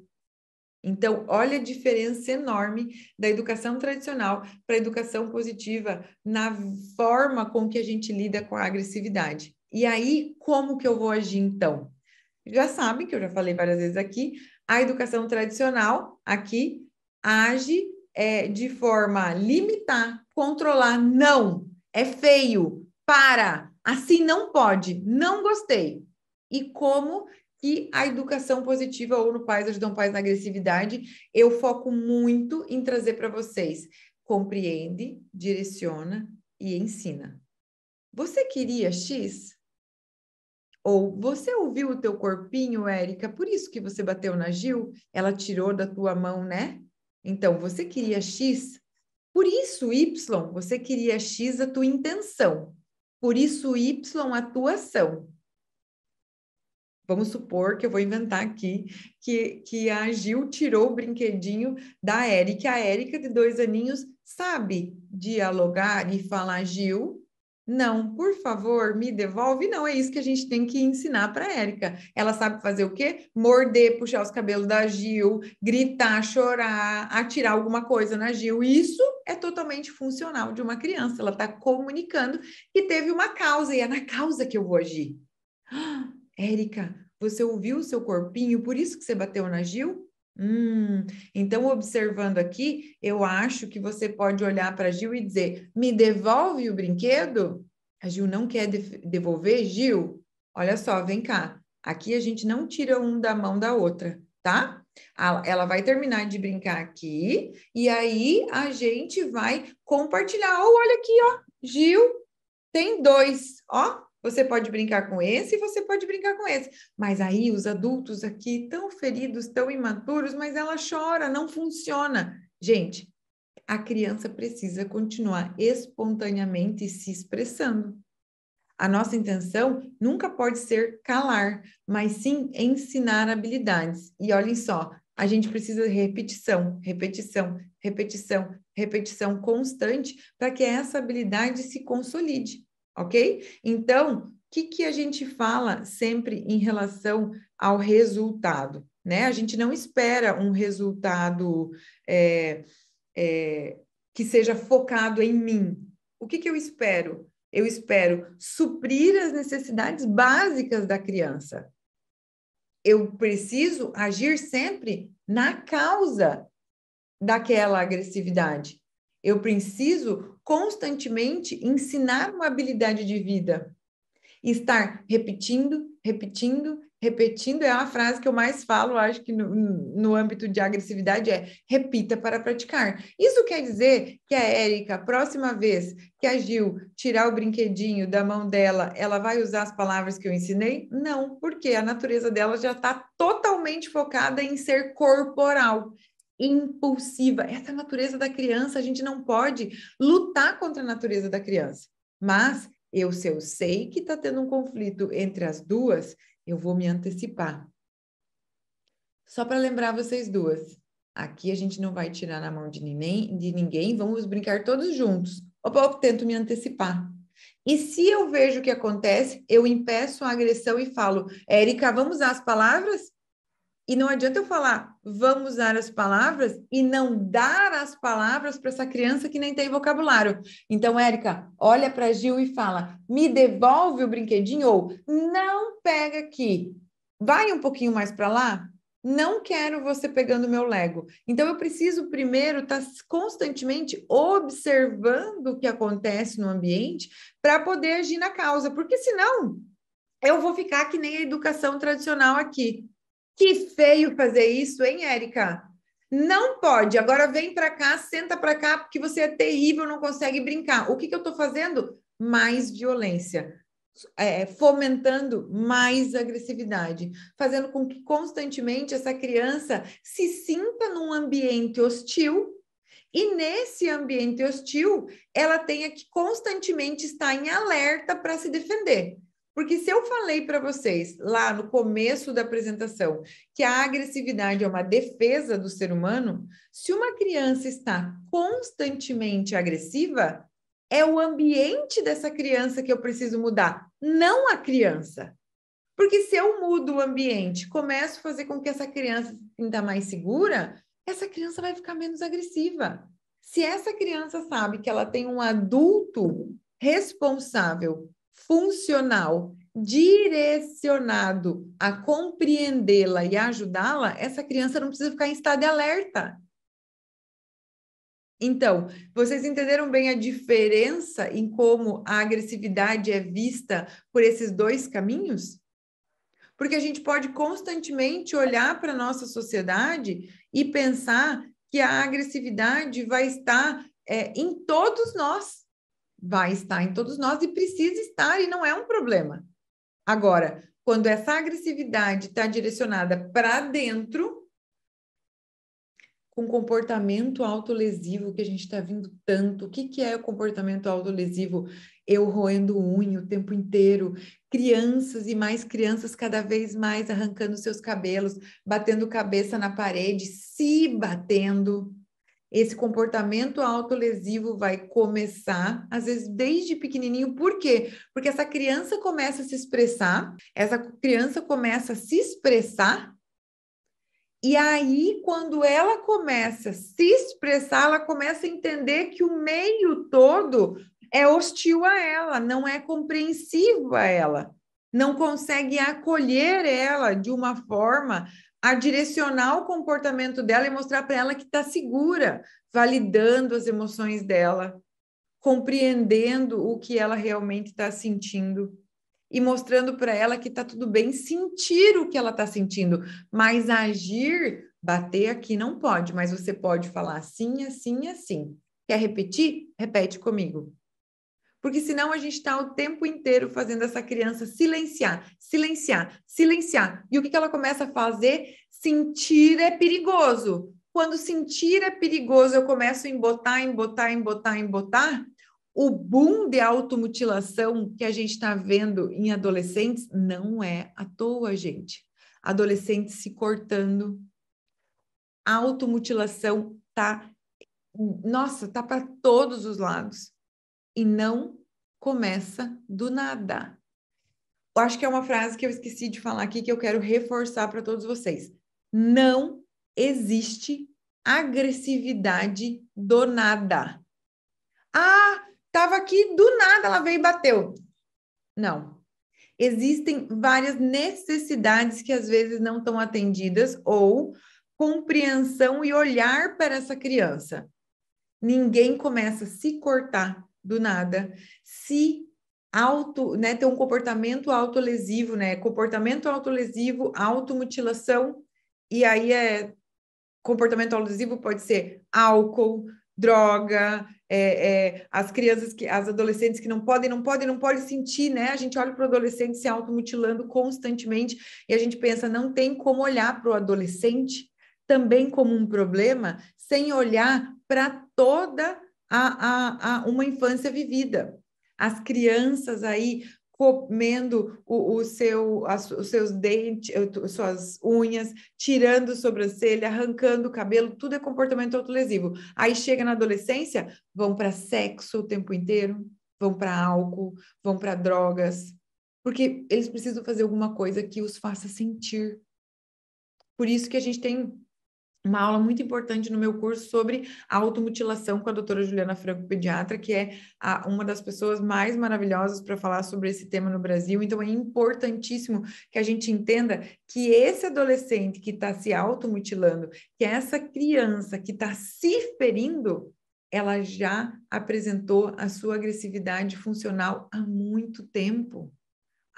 Então, olha a diferença enorme da educação tradicional para a educação positiva na forma com que a gente lida com a agressividade. E aí, como que eu vou agir então? Já sabem que eu já falei várias vezes aqui, a educação tradicional aqui age é, de forma a limitar, controlar, não, é feio, para, assim não pode, não gostei. E como que a educação positiva ou no Pais Ajudam Pais na Agressividade, eu foco muito em trazer para vocês. Compreende, direciona e ensina. Você queria X? Ou você ouviu o teu corpinho, Érica? Por isso que você bateu na Gil? Ela tirou da tua mão, né? Então, você queria X? Por isso, Y, você queria X a tua intenção. Por isso, Y, a tua ação. Vamos supor que eu vou inventar aqui que, que a Gil tirou o brinquedinho da Érica. A Érica, de dois aninhos, sabe dialogar e falar, Gil, não, por favor, me devolve. Não, é isso que a gente tem que ensinar para a Érica. Ela sabe fazer o quê? Morder, puxar os cabelos da Gil, gritar, chorar, atirar alguma coisa na Gil. Isso é totalmente funcional de uma criança. Ela está comunicando que teve uma causa e é na causa que eu vou agir. Érica, você ouviu o seu corpinho, por isso que você bateu na Gil? Hum, então, observando aqui, eu acho que você pode olhar para a Gil e dizer: me devolve o brinquedo? A Gil não quer devolver, Gil? Olha só, vem cá. Aqui a gente não tira um da mão da outra, tá? Ela vai terminar de brincar aqui e aí a gente vai compartilhar. Oh, olha aqui, ó, Gil, tem dois, ó, você pode brincar com esse e você pode brincar com esse. Mas aí os adultos aqui, tão feridos, tão imaturos, mas ela chora, não funciona. Gente, a criança precisa continuar espontaneamente se expressando. A nossa intenção nunca pode ser calar, mas sim ensinar habilidades. E olhem só, a gente precisa de repetição, repetição, repetição, repetição constante para que essa habilidade se consolide ok? Então, o que, que a gente fala sempre em relação ao resultado? Né? A gente não espera um resultado é, é, que seja focado em mim. O que, que eu espero? Eu espero suprir as necessidades básicas da criança. Eu preciso agir sempre na causa daquela agressividade. Eu preciso constantemente ensinar uma habilidade de vida. Estar repetindo, repetindo, repetindo é a frase que eu mais falo, acho que no, no âmbito de agressividade é repita para praticar. Isso quer dizer que a Érica, próxima vez que a Gil tirar o brinquedinho da mão dela, ela vai usar as palavras que eu ensinei? Não, porque a natureza dela já está totalmente focada em ser corporal impulsiva. Essa é a natureza da criança, a gente não pode lutar contra a natureza da criança. Mas eu, se eu sei que está tendo um conflito entre as duas, eu vou me antecipar. Só para lembrar vocês duas, aqui a gente não vai tirar na mão de ninguém, de ninguém vamos brincar todos juntos. Opa, eu tento me antecipar. E se eu vejo o que acontece, eu impeço a agressão e falo, Érica, vamos usar as palavras? E não adianta eu falar, vamos usar as palavras e não dar as palavras para essa criança que nem tem vocabulário. Então, Érica, olha para Gil e fala: me devolve o brinquedinho ou não pega aqui. Vai um pouquinho mais para lá, não quero você pegando meu Lego. Então eu preciso primeiro estar tá constantemente observando o que acontece no ambiente para poder agir na causa, porque senão eu vou ficar que nem a educação tradicional aqui. Que feio fazer isso, hein, Érica? Não pode. Agora vem para cá, senta para cá, porque você é terrível, não consegue brincar. O que, que eu estou fazendo? Mais violência. É, é, fomentando mais agressividade, fazendo com que constantemente essa criança se sinta num ambiente hostil e nesse ambiente hostil ela tenha que constantemente estar em alerta para se defender. Porque se eu falei para vocês lá no começo da apresentação que a agressividade é uma defesa do ser humano, se uma criança está constantemente agressiva, é o ambiente dessa criança que eu preciso mudar, não a criança. Porque se eu mudo o ambiente, começo a fazer com que essa criança se sinta mais segura, essa criança vai ficar menos agressiva. Se essa criança sabe que ela tem um adulto responsável funcional, direcionado a compreendê-la e ajudá-la, essa criança não precisa ficar em estado de alerta. Então, vocês entenderam bem a diferença em como a agressividade é vista por esses dois caminhos? Porque a gente pode constantemente olhar para a nossa sociedade e pensar que a agressividade vai estar é, em todos nós vai estar em todos nós e precisa estar, e não é um problema. Agora, quando essa agressividade está direcionada para dentro, com comportamento autolesivo que a gente está vindo tanto, o que, que é o comportamento autolesivo? Eu roendo unha o tempo inteiro, crianças e mais crianças cada vez mais arrancando seus cabelos, batendo cabeça na parede, se batendo esse comportamento autolesivo vai começar, às vezes desde pequenininho. Por quê? Porque essa criança começa a se expressar, essa criança começa a se expressar, e aí, quando ela começa a se expressar, ela começa a entender que o meio todo é hostil a ela, não é compreensivo a ela, não consegue acolher ela de uma forma a direcionar o comportamento dela e mostrar para ela que está segura, validando as emoções dela, compreendendo o que ela realmente está sentindo e mostrando para ela que está tudo bem sentir o que ela está sentindo, mas agir, bater aqui não pode, mas você pode falar assim, assim, assim. Quer repetir? Repete comigo porque senão a gente está o tempo inteiro fazendo essa criança silenciar, silenciar, silenciar. E o que, que ela começa a fazer? Sentir é perigoso. Quando sentir é perigoso, eu começo a embotar, embotar, embotar, embotar. O boom de automutilação que a gente está vendo em adolescentes não é à toa, gente. Adolescentes se cortando. A automutilação tá, nossa, tá para todos os lados e não começa do nada. Eu acho que é uma frase que eu esqueci de falar aqui que eu quero reforçar para todos vocês. Não existe agressividade do nada. Ah, tava aqui do nada, ela veio e bateu. Não. Existem várias necessidades que às vezes não estão atendidas ou compreensão e olhar para essa criança. Ninguém começa a se cortar do nada, se auto, né, ter um comportamento autolesivo, né? Comportamento autolesivo, automutilação, e aí é comportamento autolesivo pode ser álcool, droga, é, é, as crianças, que, as adolescentes que não podem, não podem, não podem sentir, né? A gente olha para o adolescente se automutilando constantemente e a gente pensa, não tem como olhar para o adolescente também como um problema sem olhar para toda a, a, a uma infância vivida. As crianças aí comendo o, o seu, as, os seus dentes, suas unhas, tirando sobrancelha, arrancando o cabelo, tudo é comportamento autolesivo. Aí chega na adolescência, vão para sexo o tempo inteiro, vão para álcool, vão para drogas, porque eles precisam fazer alguma coisa que os faça sentir. Por isso que a gente tem uma aula muito importante no meu curso sobre automutilação com a doutora Juliana Franco, pediatra, que é a, uma das pessoas mais maravilhosas para falar sobre esse tema no Brasil. Então, é importantíssimo que a gente entenda que esse adolescente que está se automutilando, que essa criança que está se ferindo, ela já apresentou a sua agressividade funcional há muito tempo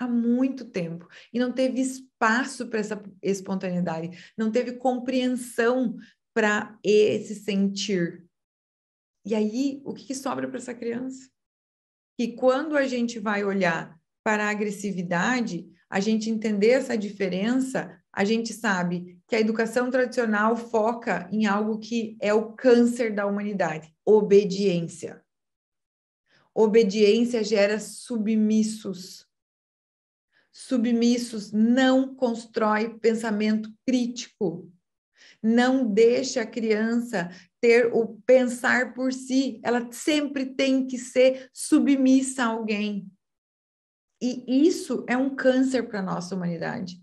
há muito tempo e não teve espaço para essa espontaneidade, não teve compreensão para esse sentir. E aí, o que, que sobra para essa criança? e quando a gente vai olhar para a agressividade, a gente entender essa diferença, a gente sabe que a educação tradicional foca em algo que é o câncer da humanidade, obediência. Obediência gera submissos submissos, não constrói pensamento crítico. Não deixa a criança ter o pensar por si, ela sempre tem que ser submissa a alguém. E isso é um câncer para a nossa humanidade.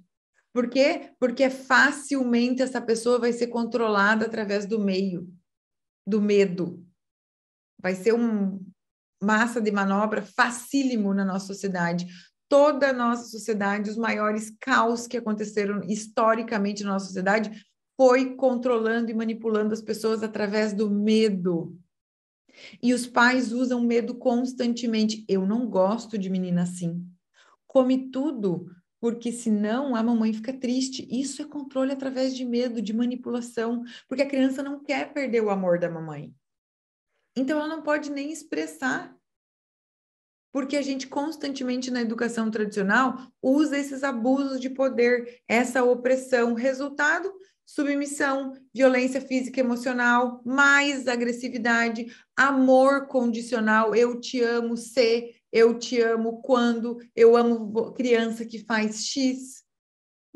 Por quê? Porque facilmente essa pessoa vai ser controlada através do meio, do medo. Vai ser uma massa de manobra facílimo na nossa sociedade toda a nossa sociedade, os maiores caos que aconteceram historicamente na nossa sociedade foi controlando e manipulando as pessoas através do medo. E os pais usam medo constantemente. Eu não gosto de menina assim. Come tudo, porque senão a mamãe fica triste. Isso é controle através de medo, de manipulação, porque a criança não quer perder o amor da mamãe. Então ela não pode nem expressar porque a gente constantemente na educação tradicional usa esses abusos de poder, essa opressão. Resultado: submissão, violência física e emocional, mais agressividade, amor condicional. Eu te amo, se. Eu te amo quando. Eu amo criança que faz X.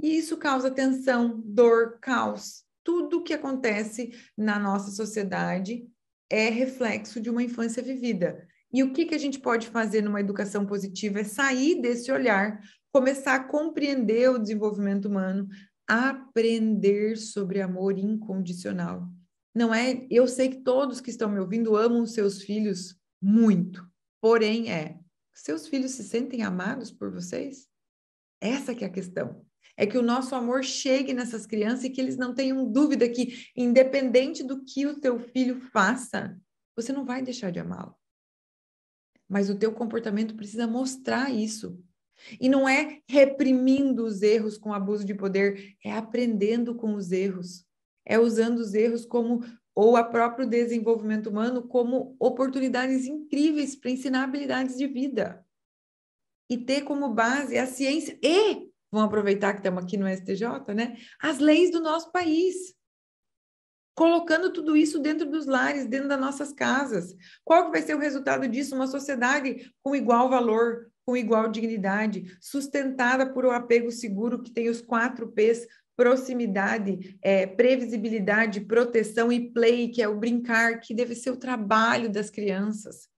E isso causa tensão, dor, caos. Tudo que acontece na nossa sociedade é reflexo de uma infância vivida. E o que, que a gente pode fazer numa educação positiva é sair desse olhar, começar a compreender o desenvolvimento humano, aprender sobre amor incondicional. Não é, eu sei que todos que estão me ouvindo amam seus filhos muito. Porém é, seus filhos se sentem amados por vocês? Essa que é a questão. É que o nosso amor chegue nessas crianças e que eles não tenham dúvida que independente do que o teu filho faça, você não vai deixar de amá-lo mas o teu comportamento precisa mostrar isso. E não é reprimindo os erros com abuso de poder, é aprendendo com os erros. É usando os erros como ou a próprio desenvolvimento humano como oportunidades incríveis para ensinar habilidades de vida. E ter como base a ciência e vão aproveitar que estamos aqui no STJ, né? As leis do nosso país colocando tudo isso dentro dos lares, dentro das nossas casas. Qual que vai ser o resultado disso? Uma sociedade com igual valor, com igual dignidade, sustentada por um apego seguro que tem os quatro P's, proximidade, é, previsibilidade, proteção e play, que é o brincar, que deve ser o trabalho das crianças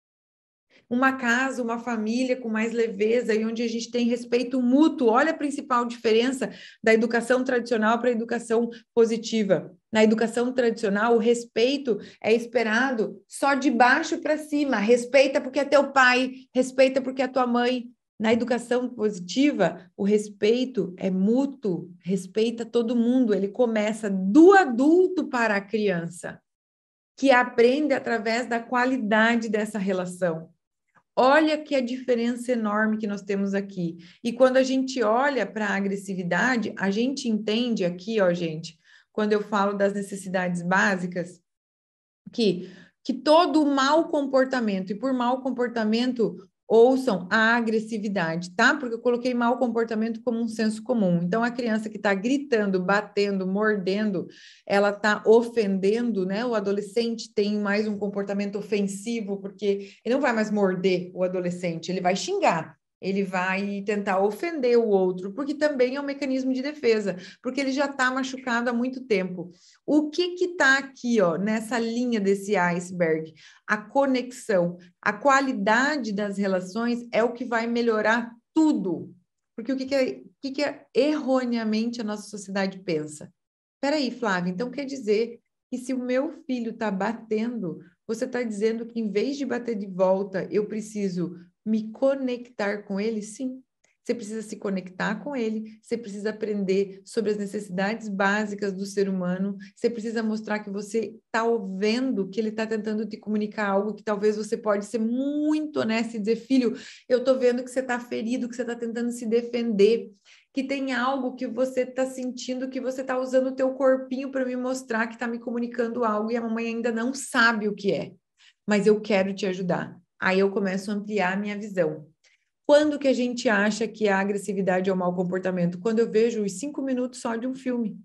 uma casa, uma família com mais leveza e onde a gente tem respeito mútuo. Olha a principal diferença da educação tradicional para a educação positiva. Na educação tradicional, o respeito é esperado só de baixo para cima. Respeita porque é teu pai, respeita porque é tua mãe. Na educação positiva, o respeito é mútuo, respeita todo mundo. Ele começa do adulto para a criança, que aprende através da qualidade dessa relação. Olha que a diferença enorme que nós temos aqui. E quando a gente olha para a agressividade, a gente entende aqui, ó, gente, quando eu falo das necessidades básicas, que que todo mau comportamento, e por mau comportamento, ouçam a agressividade, tá? Porque eu coloquei mau comportamento como um senso comum. Então, a criança que está gritando, batendo, mordendo, ela está ofendendo, né? O adolescente tem mais um comportamento ofensivo, porque ele não vai mais morder o adolescente, ele vai xingar ele vai tentar ofender o outro, porque também é um mecanismo de defesa, porque ele já está machucado há muito tempo. O que está aqui, ó, nessa linha desse iceberg? A conexão, a qualidade das relações é o que vai melhorar tudo. Porque o que, que, é, o que, que é, erroneamente a nossa sociedade pensa? Peraí, Flávia, então quer dizer que se o meu filho está batendo, você está dizendo que em vez de bater de volta, eu preciso me conectar com ele, sim. Você precisa se conectar com ele, você precisa aprender sobre as necessidades básicas do ser humano, você precisa mostrar que você está ouvindo, que ele está tentando te comunicar algo que talvez você pode ser muito honesto e dizer, filho, eu estou vendo que você está ferido, que você está tentando se defender, que tem algo que você está sentindo, que você está usando o teu corpinho para me mostrar que está me comunicando algo e a mamãe ainda não sabe o que é, mas eu quero te ajudar aí eu começo a ampliar a minha visão. Quando que a gente acha que a agressividade é um mau comportamento? Quando eu vejo os cinco minutos só de um filme.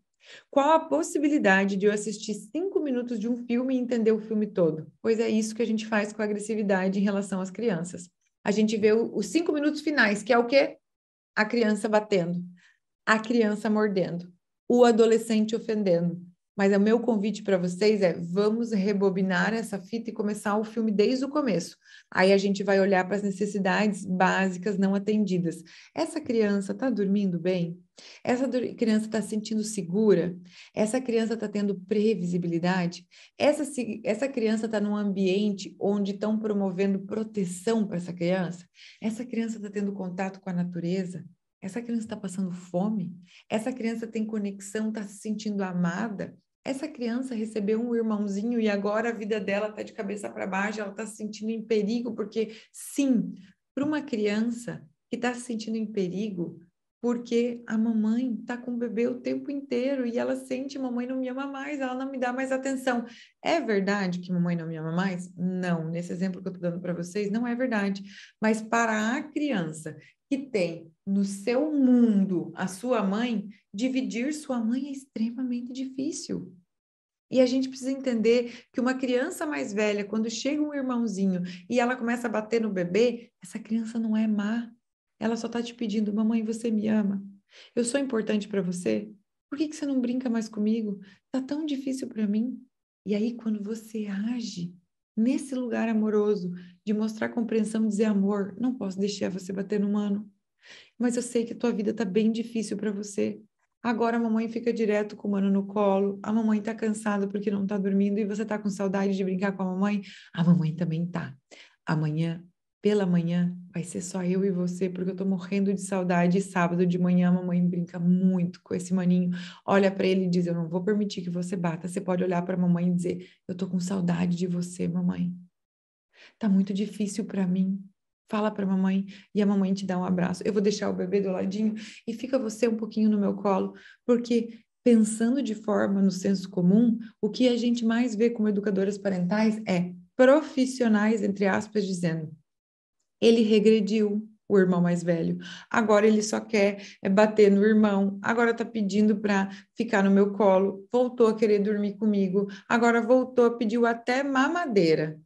Qual a possibilidade de eu assistir cinco minutos de um filme e entender o filme todo? Pois é isso que a gente faz com a agressividade em relação às crianças. A gente vê os cinco minutos finais, que é o quê? A criança batendo, a criança mordendo, o adolescente ofendendo, mas o meu convite para vocês é: vamos rebobinar essa fita e começar o filme desde o começo. Aí a gente vai olhar para as necessidades básicas não atendidas. Essa criança está dormindo bem? Essa criança está se sentindo segura? Essa criança está tendo previsibilidade? Essa, essa criança está num ambiente onde estão promovendo proteção para essa criança? Essa criança está tendo contato com a natureza? Essa criança está passando fome? Essa criança tem conexão, está se sentindo amada? essa criança recebeu um irmãozinho e agora a vida dela está de cabeça para baixo, ela está se sentindo em perigo, porque sim, para uma criança que está se sentindo em perigo, porque a mamãe está com o bebê o tempo inteiro e ela sente mamãe não me ama mais, ela não me dá mais atenção. É verdade que mamãe não me ama mais? Não, nesse exemplo que eu estou dando para vocês, não é verdade. Mas para a criança que tem no seu mundo a sua mãe, dividir sua mãe é extremamente difícil. E a gente precisa entender que uma criança mais velha, quando chega um irmãozinho e ela começa a bater no bebê, essa criança não é má. Ela só está te pedindo: mamãe, você me ama? Eu sou importante para você? Por que, que você não brinca mais comigo? está tão difícil para mim. E aí, quando você age nesse lugar amoroso de mostrar compreensão, dizer amor, não posso deixar você bater no mano. Mas eu sei que tua vida tá bem difícil para você. Agora a mamãe fica direto com o mano no colo, a mamãe tá cansada porque não tá dormindo e você tá com saudade de brincar com a mamãe? A mamãe também tá. Amanhã, pela manhã, vai ser só eu e você, porque eu tô morrendo de saudade. E sábado de manhã a mamãe brinca muito com esse maninho. Olha para ele e diz: Eu não vou permitir que você bata. Você pode olhar para a mamãe e dizer: Eu tô com saudade de você, mamãe. Tá muito difícil para mim fala para a mamãe e a mamãe te dá um abraço. Eu vou deixar o bebê do ladinho e fica você um pouquinho no meu colo, porque pensando de forma no senso comum, o que a gente mais vê como educadoras parentais é profissionais entre aspas dizendo: ele regrediu, o irmão mais velho. Agora ele só quer é, bater no irmão, agora tá pedindo para ficar no meu colo, voltou a querer dormir comigo, agora voltou, pediu até mamadeira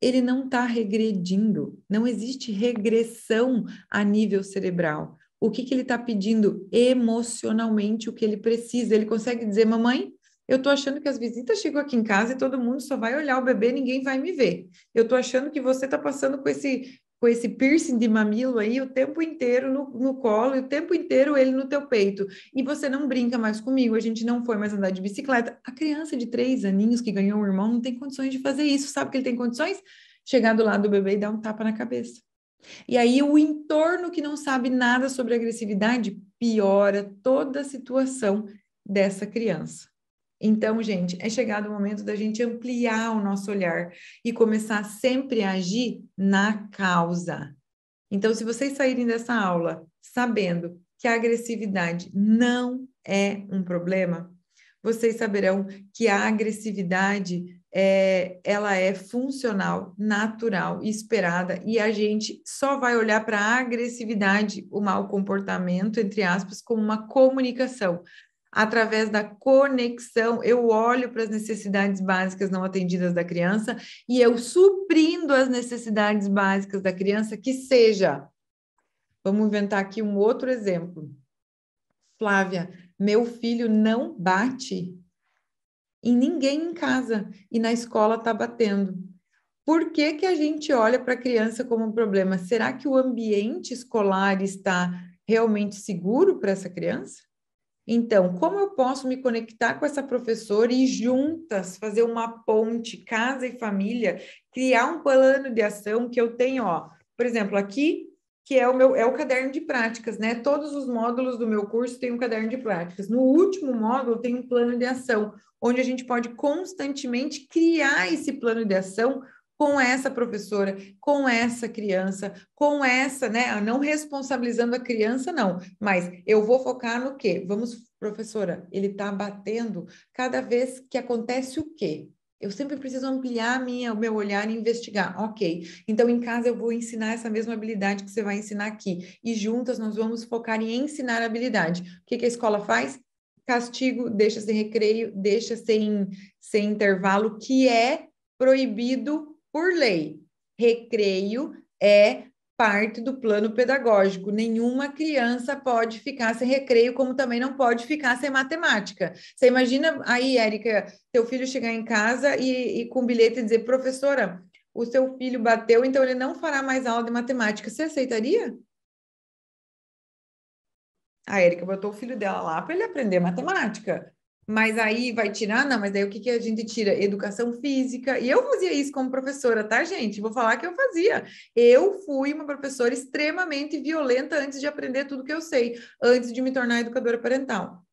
ele não está regredindo, não existe regressão a nível cerebral. O que, que ele está pedindo emocionalmente, o que ele precisa? Ele consegue dizer, mamãe, eu estou achando que as visitas chegam aqui em casa e todo mundo só vai olhar o bebê, ninguém vai me ver. Eu estou achando que você está passando com esse com esse piercing de mamilo aí o tempo inteiro no, no colo e o tempo inteiro ele no teu peito. E você não brinca mais comigo, a gente não foi mais andar de bicicleta. A criança de três aninhos que ganhou um irmão não tem condições de fazer isso. Sabe que ele tem condições? Chegar do lado do bebê e dar um tapa na cabeça. E aí o entorno que não sabe nada sobre agressividade piora toda a situação dessa criança. Então, gente, é chegado o momento da gente ampliar o nosso olhar e começar sempre a agir na causa. Então, se vocês saírem dessa aula sabendo que a agressividade não é um problema, vocês saberão que a agressividade é, ela é funcional, natural, esperada e a gente só vai olhar para a agressividade, o mau comportamento, entre aspas, como uma comunicação através da conexão, eu olho para as necessidades básicas não atendidas da criança e eu suprindo as necessidades básicas da criança, que seja. Vamos inventar aqui um outro exemplo. Flávia, meu filho não bate em ninguém em casa e na escola está batendo. Por que, que a gente olha para a criança como um problema? Será que o ambiente escolar está realmente seguro para essa criança? Então, como eu posso me conectar com essa professora e juntas fazer uma ponte, casa e família, criar um plano de ação que eu tenho, ó, por exemplo, aqui que é o meu é o caderno de práticas, né? Todos os módulos do meu curso têm um caderno de práticas. No último módulo tem um plano de ação, onde a gente pode constantemente criar esse plano de ação com essa professora, com essa criança, com essa, né? Não responsabilizando a criança, não, mas eu vou focar no quê? Vamos, professora, ele está batendo cada vez que acontece o quê? Eu sempre preciso ampliar minha, o meu olhar e investigar. Ok, então em casa eu vou ensinar essa mesma habilidade que você vai ensinar aqui. E juntas nós vamos focar em ensinar a habilidade. O que, que a escola faz? Castigo, deixa sem recreio, deixa sem, sem intervalo, que é proibido por lei. Recreio é parte do plano pedagógico. Nenhuma criança pode ficar sem recreio, como também não pode ficar sem matemática. Você imagina aí, Érica, teu filho chegar em casa e, e com bilhete dizer, professora, o seu filho bateu, então ele não fará mais aula de matemática. Você aceitaria? A Érica botou o filho dela lá para ele aprender matemática mas aí vai tirar, não, mas aí o que, que a gente tira? Educação física. E eu fazia isso como professora, tá, gente? Vou falar que eu fazia. Eu fui uma professora extremamente violenta antes de aprender tudo que eu sei, antes de me tornar educadora parental.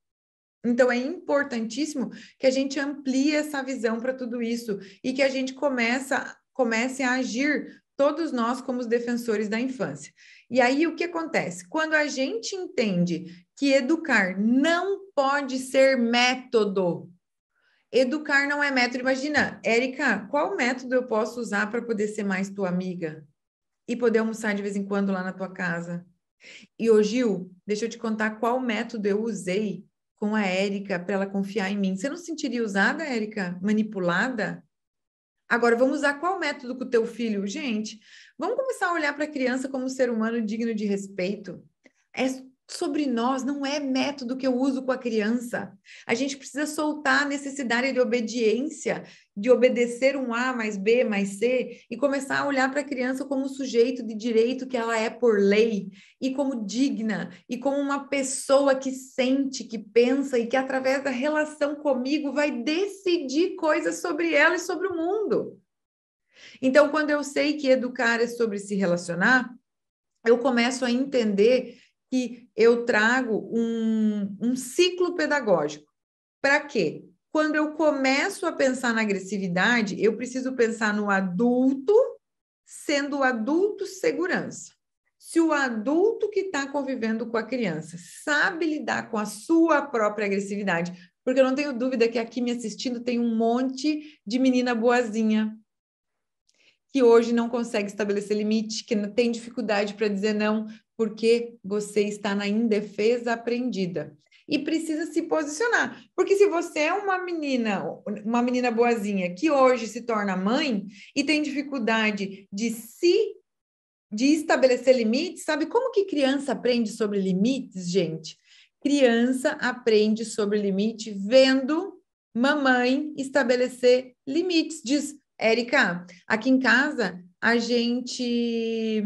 Então é importantíssimo que a gente amplie essa visão para tudo isso e que a gente começa comece a agir todos nós como os defensores da infância. E aí o que acontece? Quando a gente entende que educar não pode ser método, educar não é método. Imagina, Érica, qual método eu posso usar para poder ser mais tua amiga e poder almoçar de vez em quando lá na tua casa? E hoje, Gil, deixa eu te contar qual método eu usei com a Érica para ela confiar em mim. Você não se sentiria usada, Érica? Manipulada? Agora, vamos usar qual método com o teu filho? Gente, vamos começar a olhar para a criança como um ser humano digno de respeito. É sobre nós, não é método que eu uso com a criança. A gente precisa soltar a necessidade de obediência, de obedecer um A mais B mais C e começar a olhar para a criança como sujeito de direito que ela é por lei e como digna e como uma pessoa que sente, que pensa e que através da relação comigo vai decidir coisas sobre ela e sobre o mundo. Então, quando eu sei que educar é sobre se relacionar, eu começo a entender que eu trago um, um ciclo pedagógico. Para quê? Quando eu começo a pensar na agressividade, eu preciso pensar no adulto, sendo o adulto segurança. Se o adulto que está convivendo com a criança sabe lidar com a sua própria agressividade, porque eu não tenho dúvida que aqui me assistindo tem um monte de menina boazinha, que hoje não consegue estabelecer limite, que tem dificuldade para dizer não, porque você está na indefesa aprendida e precisa se posicionar. Porque se você é uma menina, uma menina boazinha que hoje se torna mãe e tem dificuldade de se de estabelecer limites, sabe como que criança aprende sobre limites, gente? Criança aprende sobre limite vendo mamãe estabelecer limites. Diz: Érica, aqui em casa a gente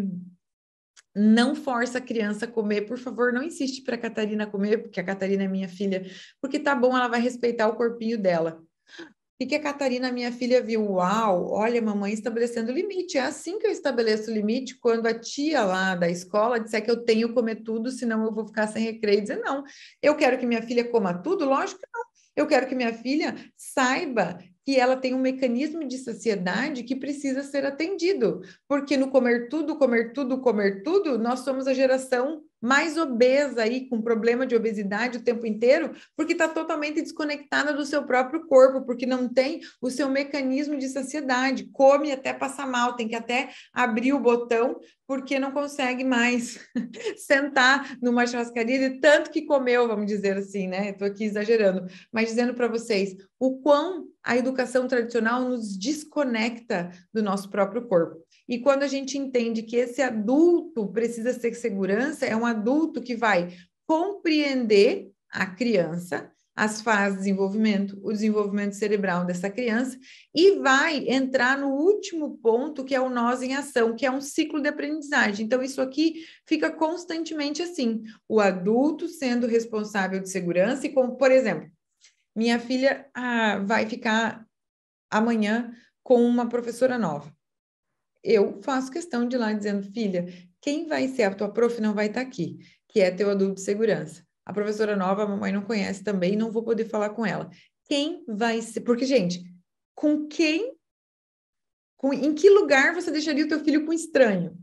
não força a criança a comer, por favor, não insiste para a Catarina comer, porque a Catarina é minha filha, porque tá bom, ela vai respeitar o corpinho dela. E que a Catarina, minha filha, viu, uau, olha, mamãe estabelecendo limite. É assim que eu estabeleço limite quando a tia lá da escola disser que eu tenho que comer tudo, senão eu vou ficar sem recreio e dizer, não, eu quero que minha filha coma tudo, lógico que não. Eu quero que minha filha saiba que ela tem um mecanismo de saciedade que precisa ser atendido, porque no comer tudo, comer tudo, comer tudo, nós somos a geração mais obesa aí, com problema de obesidade o tempo inteiro, porque está totalmente desconectada do seu próprio corpo, porque não tem o seu mecanismo de saciedade, come até passar mal, tem que até abrir o botão, porque não consegue mais sentar numa churrascaria de tanto que comeu, vamos dizer assim, né? Estou aqui exagerando, mas dizendo para vocês o quão a educação tradicional nos desconecta do nosso próprio corpo. E quando a gente entende que esse adulto precisa ter segurança, é um adulto que vai compreender a criança, as fases de desenvolvimento, o desenvolvimento cerebral dessa criança e vai entrar no último ponto, que é o nós em ação, que é um ciclo de aprendizagem. Então, isso aqui fica constantemente assim: o adulto sendo responsável de segurança, e como, por exemplo, minha filha ah, vai ficar amanhã com uma professora nova. Eu faço questão de ir lá dizendo, filha, quem vai ser a tua prof não vai estar tá aqui, que é teu adulto de segurança. A professora nova, a mamãe não conhece também, não vou poder falar com ela. Quem vai ser? Porque, gente, com quem? Com, em que lugar você deixaria o teu filho com estranho?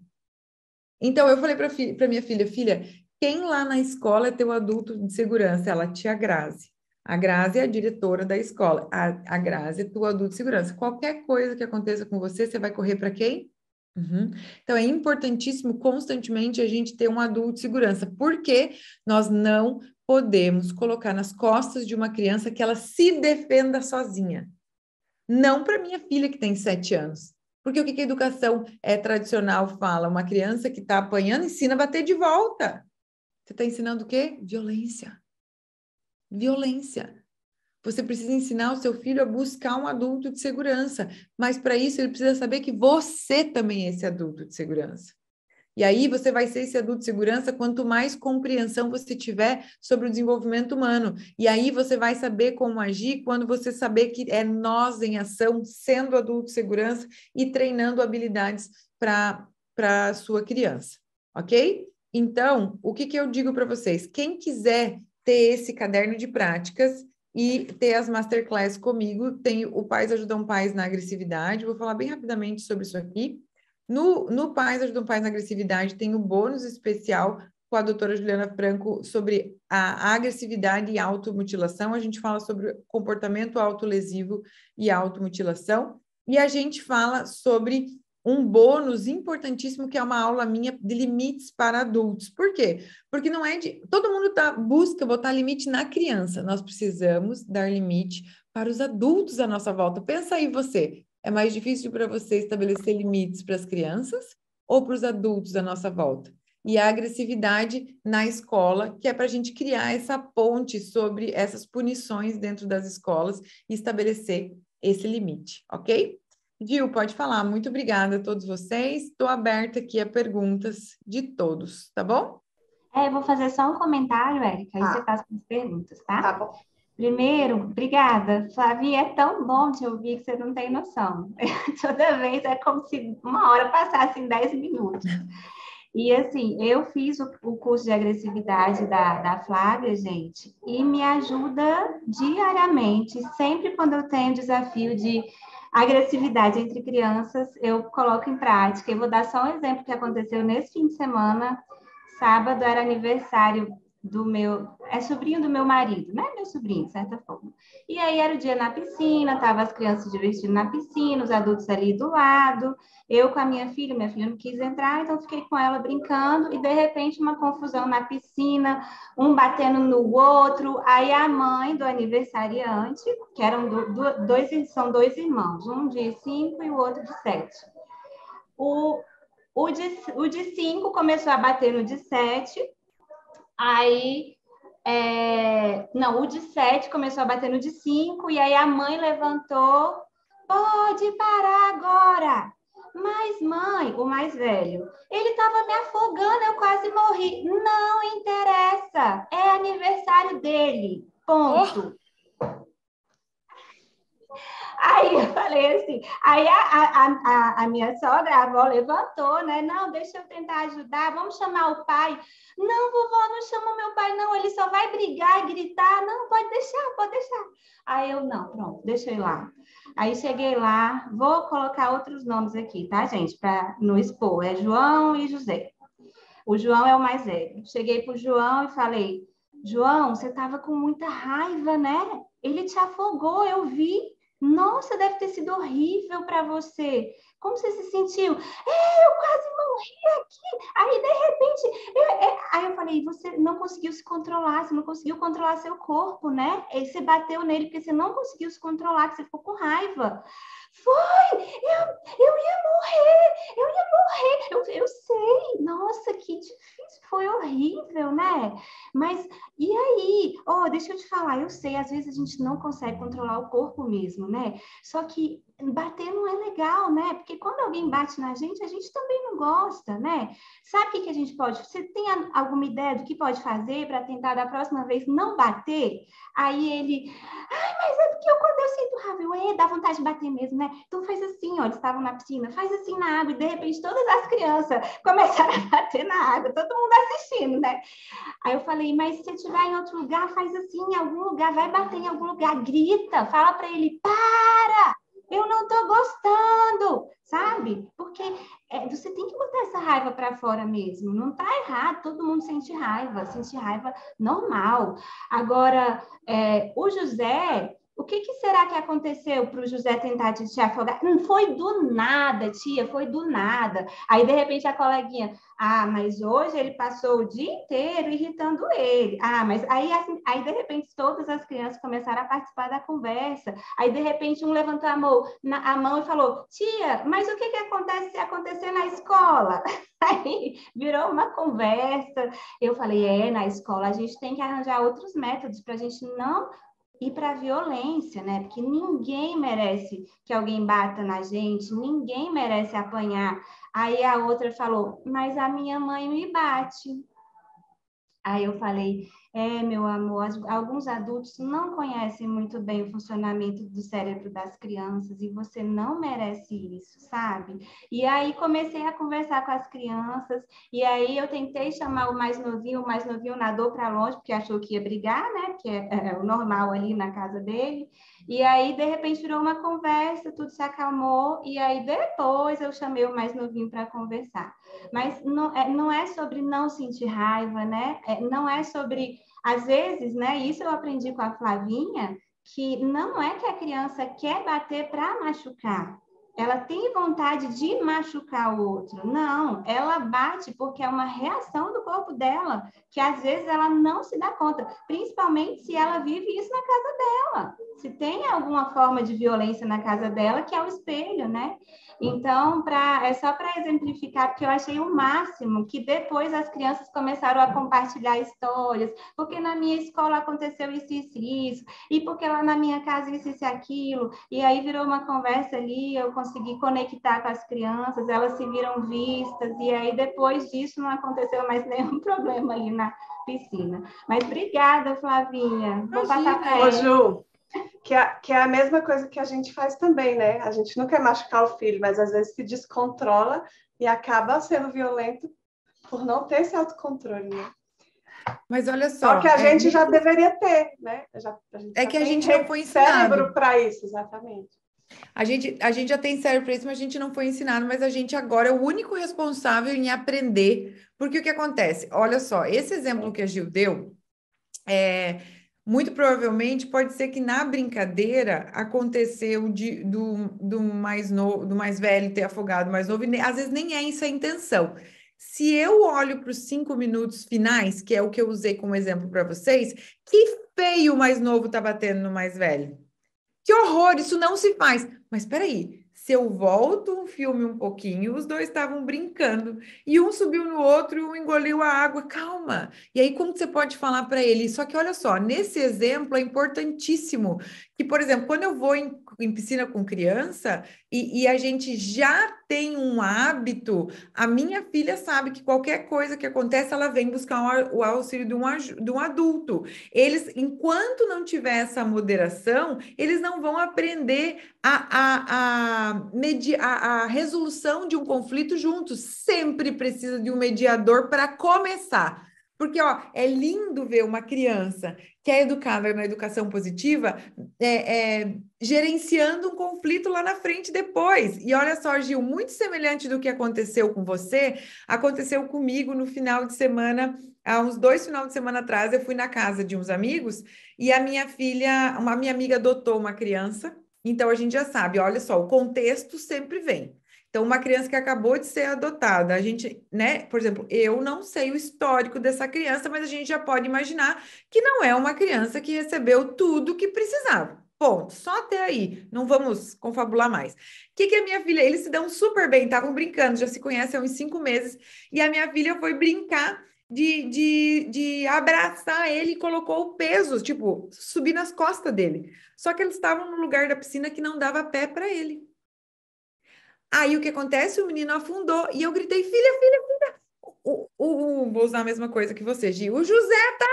Então, eu falei para fi, minha filha, filha, quem lá na escola é teu adulto de segurança? Ela, tia Grazi. A Grazi é a diretora da escola. A, a Grazi é tua adulto de segurança. Qualquer coisa que aconteça com você, você vai correr para quem? Uhum. Então, é importantíssimo constantemente a gente ter um adulto de segurança, porque nós não podemos colocar nas costas de uma criança que ela se defenda sozinha. Não para minha filha que tem sete anos. Porque o que, que a educação é tradicional fala? Uma criança que está apanhando ensina a bater de volta. Você está ensinando o quê? Violência violência. Você precisa ensinar o seu filho a buscar um adulto de segurança, mas para isso ele precisa saber que você também é esse adulto de segurança. E aí você vai ser esse adulto de segurança quanto mais compreensão você tiver sobre o desenvolvimento humano. E aí você vai saber como agir quando você saber que é nós em ação, sendo adulto de segurança e treinando habilidades para a sua criança, ok? Então, o que, que eu digo para vocês? Quem quiser ter esse caderno de práticas e ter as masterclass comigo. Tem o Pais Ajudam Pais na Agressividade. Vou falar bem rapidamente sobre isso aqui. No, no Pais Ajudam Pais na Agressividade tem o um bônus especial com a doutora Juliana Franco sobre a agressividade e automutilação. A gente fala sobre comportamento autolesivo e automutilação. E a gente fala sobre um bônus importantíssimo que é uma aula minha de limites para adultos. Por quê? Porque não é de todo mundo tá, busca botar limite na criança. Nós precisamos dar limite para os adultos à nossa volta. Pensa aí você, é mais difícil para você estabelecer limites para as crianças ou para os adultos à nossa volta? E a agressividade na escola, que é para a gente criar essa ponte sobre essas punições dentro das escolas e estabelecer esse limite, ok? Gil, pode falar. Muito obrigada a todos vocês. Estou aberta aqui a perguntas de todos, tá bom? É, eu vou fazer só um comentário, Érica, aí ah. você faz as perguntas, tá? Tá bom. Primeiro, obrigada. Flavia, é tão bom te ouvir que você não tem noção. Toda vez é como se uma hora passasse em 10 minutos. E assim, eu fiz o, o curso de agressividade da, da Flávia, gente, e me ajuda diariamente, sempre quando eu tenho desafio de agressividade entre crianças, eu coloco em prática. Eu vou dar só um exemplo que aconteceu nesse fim de semana. Sábado era aniversário do meu. É sobrinho do meu marido, né? Meu sobrinho, de certa forma. E aí era o dia na piscina, tava as crianças divertindo na piscina, os adultos ali do lado, eu com a minha filha, minha filha não quis entrar, então fiquei com ela brincando, e de repente uma confusão na piscina, um batendo no outro. Aí a mãe do aniversariante, que eram do, do, dois, são dois irmãos, um de cinco e o outro de sete. O, o de, o de cinco começou a bater no de sete Aí, é, não, o de sete começou a bater no de cinco, e aí a mãe levantou, pode parar agora. Mas, mãe, o mais velho, ele estava me afogando, eu quase morri. Não interessa, é aniversário dele. Ponto. Oh. Aí eu falei assim, aí a, a, a, a, minha sogra, a avó levantou, né? Não, deixa eu tentar ajudar, vamos chamar o pai. Não, vovó, não chama meu pai, não, ele só vai brigar e gritar. Não, pode deixar, pode deixar. Aí eu, não, pronto, deixei lá. Aí cheguei lá, vou colocar outros nomes aqui, tá, gente? Para não expor, é João e José. O João é o mais velho. Cheguei pro João e falei, João, você estava com muita raiva, né? Ele te afogou, eu vi. Nossa, deve ter sido horrível para você. Como você se sentiu? É, eu quase morri aqui. Aí, de repente, eu, é, aí eu falei, você não conseguiu se controlar, você não conseguiu controlar seu corpo, né? E você bateu nele porque você não conseguiu se controlar, que você ficou com raiva. Foi! Eu, eu ia morrer! Eu ia morrer! Eu, eu sei! Nossa, que difícil! Foi horrível, né? Mas e aí? Ó, oh, deixa eu te falar, eu sei, às vezes a gente não consegue controlar o corpo mesmo, né? Só que bater não é legal, né? Porque quando alguém bate na gente, a gente também não gosta, né? Sabe o que, a gente pode? Você tem alguma ideia do que pode fazer para tentar da próxima vez não bater? Aí ele, ai, mas é porque eu, quando eu sinto raiva, eu, é, dá vontade de bater mesmo, né? Então faz assim, ó, eles estavam na piscina, faz assim na água, e de repente todas as crianças começaram a bater na água, todo mundo assistindo, né? Aí eu falei, mas se você estiver em outro lugar, faz assim, em algum lugar, vai bater em algum lugar, grita, fala para ele, para! eu não tô gostando, sabe? Porque é, você tem que botar essa raiva para fora mesmo. Não tá errado, todo mundo sente raiva, sente raiva normal. Agora, é, o José, o que, que será que aconteceu para o José tentar te, te afogar? Não foi do nada, tia, foi do nada. Aí, de repente, a coleguinha, ah, mas hoje ele passou o dia inteiro irritando ele. Ah, mas aí, assim, aí de repente, todas as crianças começaram a participar da conversa. Aí, de repente, um levantou a mão, na, a mão e falou: Tia, mas o que, que acontece se acontecer na escola? Aí virou uma conversa. Eu falei: É, na escola a gente tem que arranjar outros métodos para a gente não e para a violência, né? Porque ninguém merece que alguém bata na gente, ninguém merece apanhar. Aí a outra falou: Mas a minha mãe me bate. Aí eu falei, é, meu amor, alguns adultos não conhecem muito bem o funcionamento do cérebro das crianças e você não merece isso, sabe? E aí comecei a conversar com as crianças e aí eu tentei chamar o mais novinho, o mais novinho nadou para longe porque achou que ia brigar, né? Que é, é, é o normal ali na casa dele. E aí, de repente, virou uma conversa, tudo se acalmou, e aí depois eu chamei o mais novinho para conversar. Mas não é, não é sobre não sentir raiva, né? É, não é sobre. Às vezes, né? Isso eu aprendi com a Flavinha, que não é que a criança quer bater para machucar, ela tem vontade de machucar o outro. Não, ela bate porque é uma reação do corpo dela, que às vezes ela não se dá conta, principalmente se ela vive isso na casa dela. Se tem alguma forma de violência na casa dela, que é o espelho, né? Então, pra, é só para exemplificar, porque eu achei o máximo que depois as crianças começaram a compartilhar histórias, porque na minha escola aconteceu isso, isso, isso, e porque lá na minha casa isso, isso, aquilo, e aí virou uma conversa ali, eu consegui conectar com as crianças, elas se viram vistas, e aí depois disso não aconteceu mais nenhum problema ali na piscina. Mas obrigada, Flavinha. Vou Imagina. passar para ela. Ju, que é, que é a mesma coisa que a gente faz também, né? A gente não quer machucar o filho, mas às vezes se descontrola e acaba sendo violento por não ter esse autocontrole, né? Mas olha só. Só que a é gente já deveria ter, né? É já, é que a gente não foi ensinado. cérebro para isso, exatamente. A gente, a gente já tem cérebro para isso, mas a gente não foi ensinado, mas a gente agora é o único responsável em aprender. Porque o que acontece? Olha só, esse exemplo que a Gil deu é muito provavelmente pode ser que na brincadeira aconteceu de, do, do, mais novo, do mais velho ter afogado mais novo, e às vezes nem é essa a intenção. Se eu olho para os cinco minutos finais, que é o que eu usei como exemplo para vocês, que feio o mais novo está batendo no mais velho. Que horror, isso não se faz. Mas espera aí, se eu volto um filme um pouquinho, os dois estavam brincando. E um subiu no outro e um engoliu a água. Calma! E aí, como você pode falar para ele? Só que olha só, nesse exemplo é importantíssimo que, por exemplo, quando eu vou em em piscina com criança e, e a gente já tem um hábito. A minha filha sabe que qualquer coisa que acontece, ela vem buscar o auxílio de um, de um adulto. Eles, enquanto não tiver essa moderação, eles não vão aprender a, a, a, medir, a, a resolução de um conflito juntos. Sempre precisa de um mediador para começar. Porque ó, é lindo ver uma criança que é educada na educação positiva é, é, gerenciando um conflito lá na frente depois. E olha só, Gil, muito semelhante do que aconteceu com você, aconteceu comigo no final de semana, há uns dois finais de semana atrás, eu fui na casa de uns amigos e a minha filha, uma minha amiga adotou uma criança. Então a gente já sabe, olha só, o contexto sempre vem. Então, uma criança que acabou de ser adotada, a gente, né, por exemplo, eu não sei o histórico dessa criança, mas a gente já pode imaginar que não é uma criança que recebeu tudo que precisava. Ponto. Só até aí. Não vamos confabular mais. O que, que a minha filha? Eles se dão super bem, estavam brincando, já se conhecem há uns cinco meses. E a minha filha foi brincar de, de, de abraçar ele e colocou o peso, tipo, subir nas costas dele. Só que eles estavam no lugar da piscina que não dava pé para ele. Aí o que acontece? O menino afundou e eu gritei: filha, filha, filha. O, o, o vou usar a mesma coisa que você, Gi. O José tá.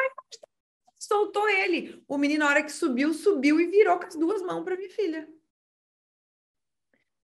Soltou ele. O menino, na hora que subiu, subiu e virou com as duas mãos para minha filha.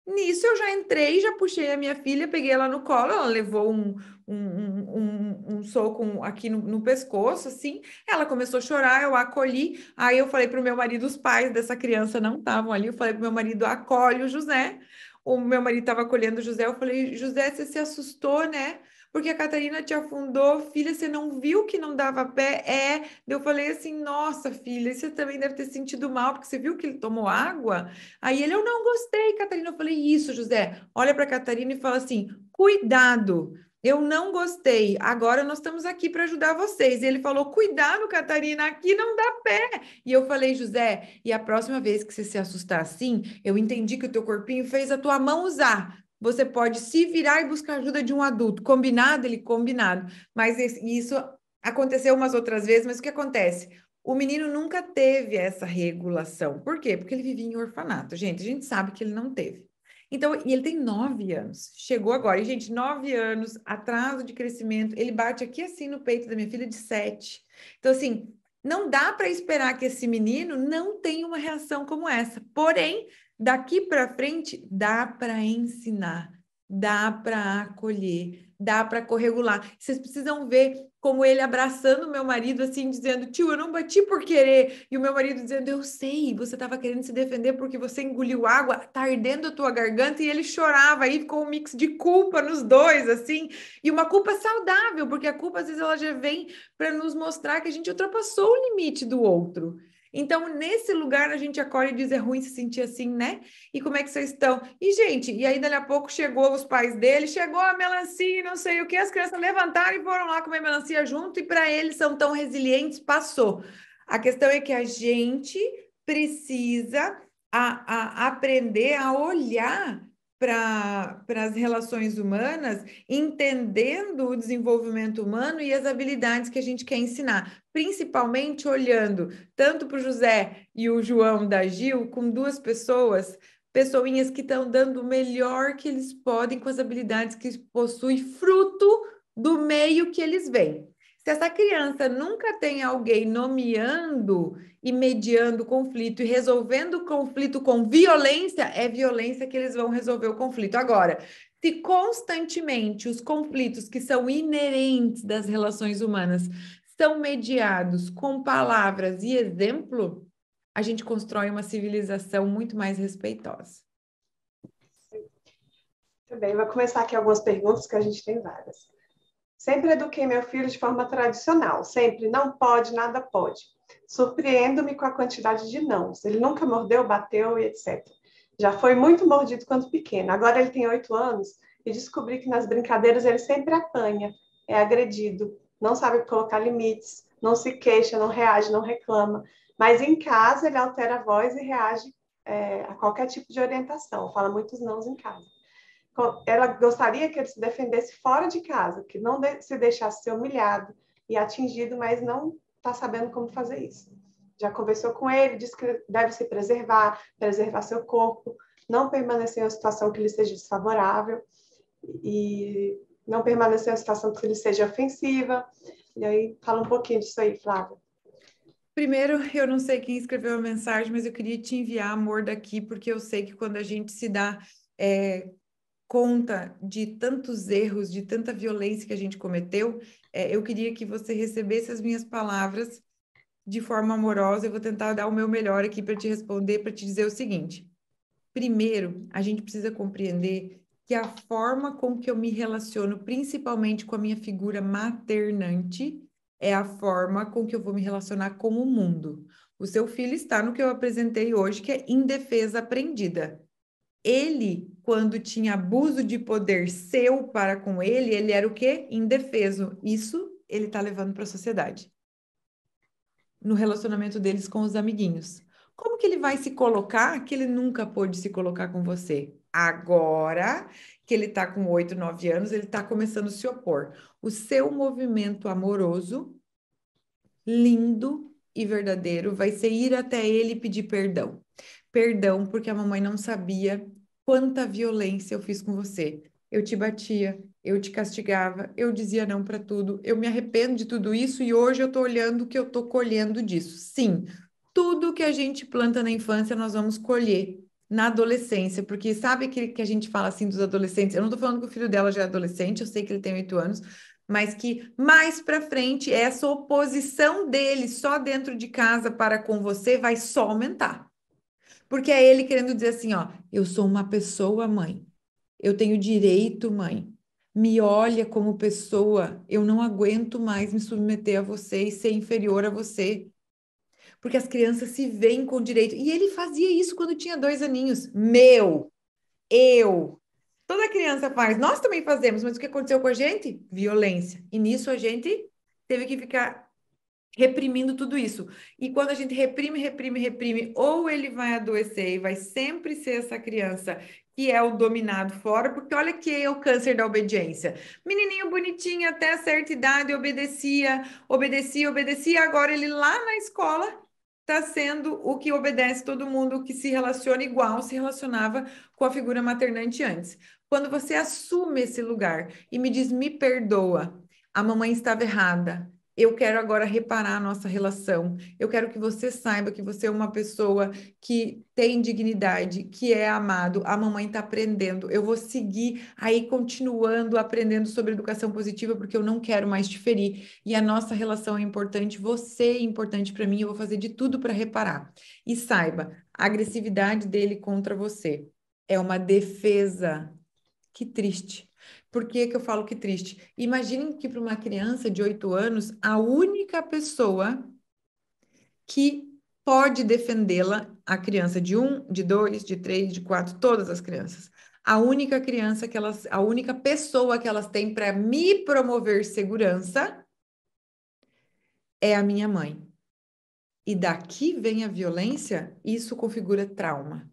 Nisso eu já entrei, já puxei a minha filha, peguei ela no colo, ela levou um, um, um, um soco aqui no, no, pescoço, assim. Ela começou a chorar, eu a acolhi. Aí eu falei para o meu marido, os pais dessa criança não estavam ali, eu falei para o meu marido, acolhe o José, o meu marido estava colhendo o José, eu falei, José, você se assustou, né? Porque a Catarina te afundou, filha, você não viu que não dava pé? É. Eu falei assim, nossa, filha, você também deve ter sentido mal, porque você viu que ele tomou água? Aí ele, eu não gostei, Catarina. Eu falei, isso, José, olha para a Catarina e fala assim, cuidado, eu não gostei. Agora nós estamos aqui para ajudar vocês. E ele falou: cuidado, Catarina, aqui não dá pé. E eu falei, José, e a próxima vez que você se assustar assim, eu entendi que o teu corpinho fez a tua mão usar. Você pode se virar e buscar ajuda de um adulto. Combinado? Ele combinado. Mas isso aconteceu umas outras vezes, mas o que acontece? O menino nunca teve essa regulação. Por quê? Porque ele vivia em orfanato. Gente, a gente sabe que ele não teve. Então, e ele tem nove anos, chegou agora. E, gente, nove anos, atraso de crescimento, ele bate aqui assim no peito da minha filha de sete. Então, assim, não dá para esperar que esse menino não tenha uma reação como essa. Porém, daqui para frente, dá para ensinar, dá para acolher, dá para corregular. Vocês precisam ver como ele abraçando o meu marido, assim, dizendo: tio, eu não bati por querer. E o meu marido dizendo: eu sei, você estava querendo se defender porque você engoliu água, tá ardendo a tua garganta. E ele chorava, aí ficou um mix de culpa nos dois, assim. E uma culpa saudável, porque a culpa, às vezes, ela já vem para nos mostrar que a gente ultrapassou o limite do outro. Então, nesse lugar, a gente acolhe e diz: é ruim se sentir assim, né? E como é que vocês estão? E, gente, e aí, dali a pouco, chegou os pais dele, chegou a melancia e não sei o que, as crianças levantaram e foram lá comer melancia junto, e para eles são tão resilientes, passou. A questão é que a gente precisa a, a aprender a olhar para as relações humanas, entendendo o desenvolvimento humano e as habilidades que a gente quer ensinar, principalmente olhando tanto para o José e o João da Gil, com duas pessoas, pessoinhas que estão dando o melhor que eles podem com as habilidades que possuem, fruto do meio que eles vêm. Se essa criança nunca tem alguém nomeando e mediando o conflito e resolvendo o conflito com violência, é violência que eles vão resolver o conflito. Agora, se constantemente os conflitos que são inerentes das relações humanas são mediados com palavras e exemplo, a gente constrói uma civilização muito mais respeitosa. Muito bem, vou começar aqui algumas perguntas, que a gente tem várias. Sempre eduquei meu filho de forma tradicional, sempre não pode, nada pode. Surpreendo-me com a quantidade de nãos. Ele nunca mordeu, bateu e etc. Já foi muito mordido quando pequeno. Agora ele tem oito anos e descobri que nas brincadeiras ele sempre apanha, é agredido, não sabe colocar limites, não se queixa, não reage, não reclama. Mas em casa ele altera a voz e reage é, a qualquer tipo de orientação. Fala muitos nãos em casa ela gostaria que ele se defendesse fora de casa, que não de, se deixasse ser humilhado e atingido, mas não está sabendo como fazer isso. Já conversou com ele, disse que deve se preservar, preservar seu corpo, não permanecer em uma situação que lhe seja desfavorável e não permanecer em uma situação que lhe seja ofensiva. E aí, fala um pouquinho disso aí, Flávia. Primeiro, eu não sei quem escreveu a mensagem, mas eu queria te enviar amor daqui, porque eu sei que quando a gente se dá é, conta de tantos erros, de tanta violência que a gente cometeu, é, eu queria que você recebesse as minhas palavras de forma amorosa. Eu vou tentar dar o meu melhor aqui para te responder, para te dizer o seguinte. Primeiro, a gente precisa compreender que a forma com que eu me relaciono, principalmente com a minha figura maternante, é a forma com que eu vou me relacionar com o mundo. O seu filho está no que eu apresentei hoje, que é indefesa aprendida. Ele quando tinha abuso de poder seu para com ele, ele era o quê? Indefeso. Isso ele está levando para a sociedade. No relacionamento deles com os amiguinhos. Como que ele vai se colocar que ele nunca pôde se colocar com você? Agora que ele está com oito, nove anos, ele está começando a se opor. O seu movimento amoroso, lindo e verdadeiro, vai ser ir até ele pedir perdão. Perdão porque a mamãe não sabia quanta violência eu fiz com você. Eu te batia, eu te castigava, eu dizia não para tudo, eu me arrependo de tudo isso e hoje eu estou olhando o que eu estou colhendo disso. Sim, tudo que a gente planta na infância nós vamos colher na adolescência, porque sabe que, que a gente fala assim dos adolescentes? Eu não estou falando que o filho dela já é adolescente, eu sei que ele tem oito anos, mas que mais para frente essa oposição dele só dentro de casa para com você vai só aumentar. Porque é ele querendo dizer assim, ó, eu sou uma pessoa, mãe. Eu tenho direito, mãe. Me olha como pessoa. Eu não aguento mais me submeter a você e ser inferior a você. Porque as crianças se veem com direito. E ele fazia isso quando tinha dois aninhos. Meu, eu. Toda criança faz. Nós também fazemos, mas o que aconteceu com a gente? Violência. E nisso a gente teve que ficar reprimindo tudo isso. E quando a gente reprime, reprime, reprime, ou ele vai adoecer e vai sempre ser essa criança que é o dominado fora, porque olha que é o câncer da obediência. Menininho bonitinho até certa idade obedecia, obedecia, obedecia, agora ele lá na escola está sendo o que obedece todo mundo, que se relaciona igual se relacionava com a figura maternante antes. Quando você assume esse lugar e me diz, me perdoa, a mamãe estava errada, eu quero agora reparar a nossa relação. Eu quero que você saiba que você é uma pessoa que tem dignidade, que é amado. A mamãe está aprendendo. Eu vou seguir aí continuando aprendendo sobre educação positiva porque eu não quero mais te ferir. E a nossa relação é importante, você é importante para mim. Eu vou fazer de tudo para reparar. E saiba, a agressividade dele contra você é uma defesa. Que triste por que, que eu falo que triste? Imaginem que para uma criança de 8 anos, a única pessoa que pode defendê-la, a criança de um, de dois, de três, de quatro, todas as crianças. A única criança que elas, a única pessoa que elas têm para me promover segurança é a minha mãe. E daqui vem a violência, isso configura trauma.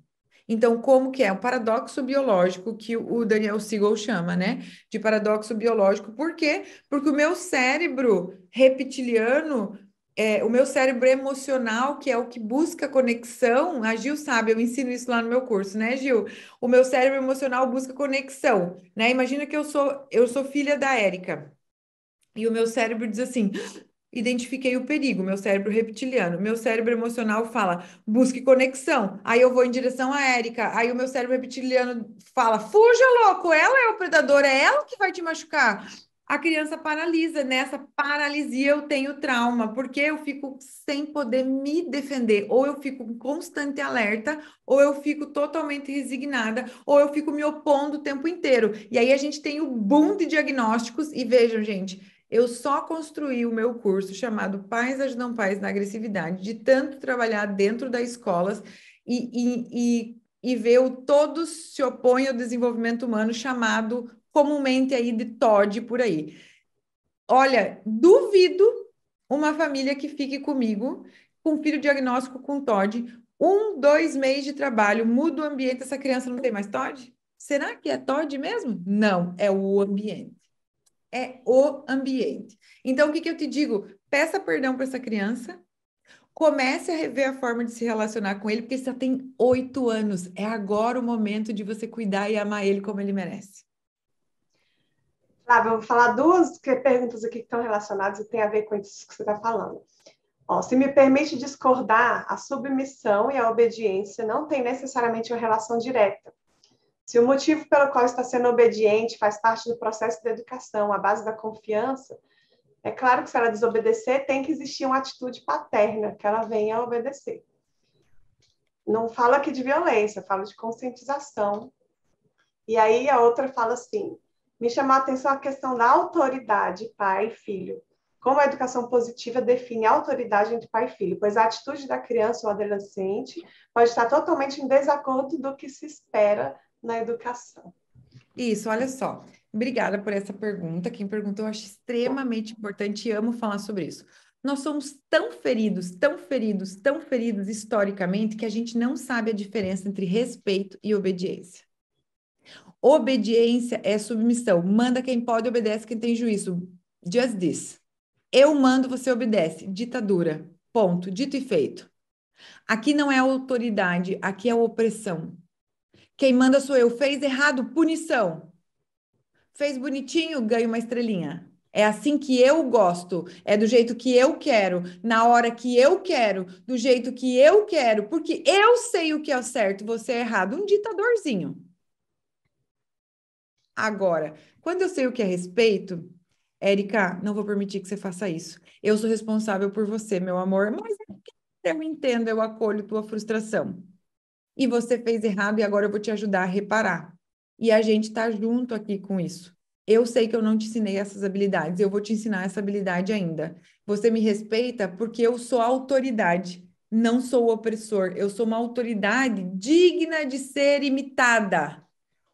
Então, como que é? O paradoxo biológico que o Daniel Siegel chama, né? De paradoxo biológico. Por quê? Porque o meu cérebro reptiliano é, o meu cérebro emocional, que é o que busca conexão, a Gil sabe, eu ensino isso lá no meu curso, né, Gil? O meu cérebro emocional busca conexão, né? Imagina que eu sou, eu sou filha da Érica. E o meu cérebro diz assim: identifiquei o perigo, meu cérebro reptiliano. Meu cérebro emocional fala, busque conexão. Aí eu vou em direção a Érica. Aí o meu cérebro reptiliano fala, fuja, louco, ela é o predador, é ela que vai te machucar. A criança paralisa. Nessa paralisia eu tenho trauma, porque eu fico sem poder me defender. Ou eu fico com constante alerta, ou eu fico totalmente resignada, ou eu fico me opondo o tempo inteiro. E aí a gente tem o boom de diagnósticos. E vejam, gente, eu só construí o meu curso chamado Pais Ajudam Pais na Agressividade, de tanto trabalhar dentro das escolas e, e, e, e ver o todos se opõem ao desenvolvimento humano, chamado comumente aí de TOD por aí. Olha, duvido uma família que fique comigo com filho diagnóstico com TOD, um, dois meses de trabalho, muda o ambiente, essa criança não tem mais TOD? Será que é TOD mesmo? Não, é o ambiente é o ambiente. Então, o que, que eu te digo? Peça perdão para essa criança, comece a rever a forma de se relacionar com ele, porque ele já tem oito anos. É agora o momento de você cuidar e amar ele como ele merece. Flávia, vou falar duas perguntas aqui que estão relacionadas e tem a ver com isso que você está falando. Ó, se me permite discordar, a submissão e a obediência não têm necessariamente uma relação direta. Se o motivo pelo qual está sendo obediente faz parte do processo da educação, a base da confiança, é claro que se ela desobedecer, tem que existir uma atitude paterna, que ela venha a obedecer. Não fala aqui de violência, fala de conscientização. E aí a outra fala assim: me chamou a atenção a questão da autoridade, pai e filho. Como a educação positiva define a autoridade entre pai e filho, pois a atitude da criança ou adolescente pode estar totalmente em desacordo do que se espera na educação? Isso, olha só. Obrigada por essa pergunta. Quem perguntou, eu acho extremamente importante e amo falar sobre isso. Nós somos tão feridos, tão feridos, tão feridos historicamente que a gente não sabe a diferença entre respeito e obediência. Obediência é submissão. Manda quem pode, obedece quem tem juízo. Just this. Eu mando, você obedece. Ditadura. Ponto. Dito e feito. Aqui não é autoridade, aqui é opressão. Quem manda sou eu. Fez errado, punição. Fez bonitinho, ganho uma estrelinha. É assim que eu gosto, é do jeito que eu quero, na hora que eu quero, do jeito que eu quero, porque eu sei o que é certo, você é errado. Um ditadorzinho. Agora, quando eu sei o que é respeito, Érica, não vou permitir que você faça isso. Eu sou responsável por você, meu amor, mas é eu entendo, eu acolho tua frustração e você fez errado e agora eu vou te ajudar a reparar. E a gente está junto aqui com isso. Eu sei que eu não te ensinei essas habilidades, eu vou te ensinar essa habilidade ainda. Você me respeita porque eu sou autoridade, não sou opressor. Eu sou uma autoridade digna de ser imitada.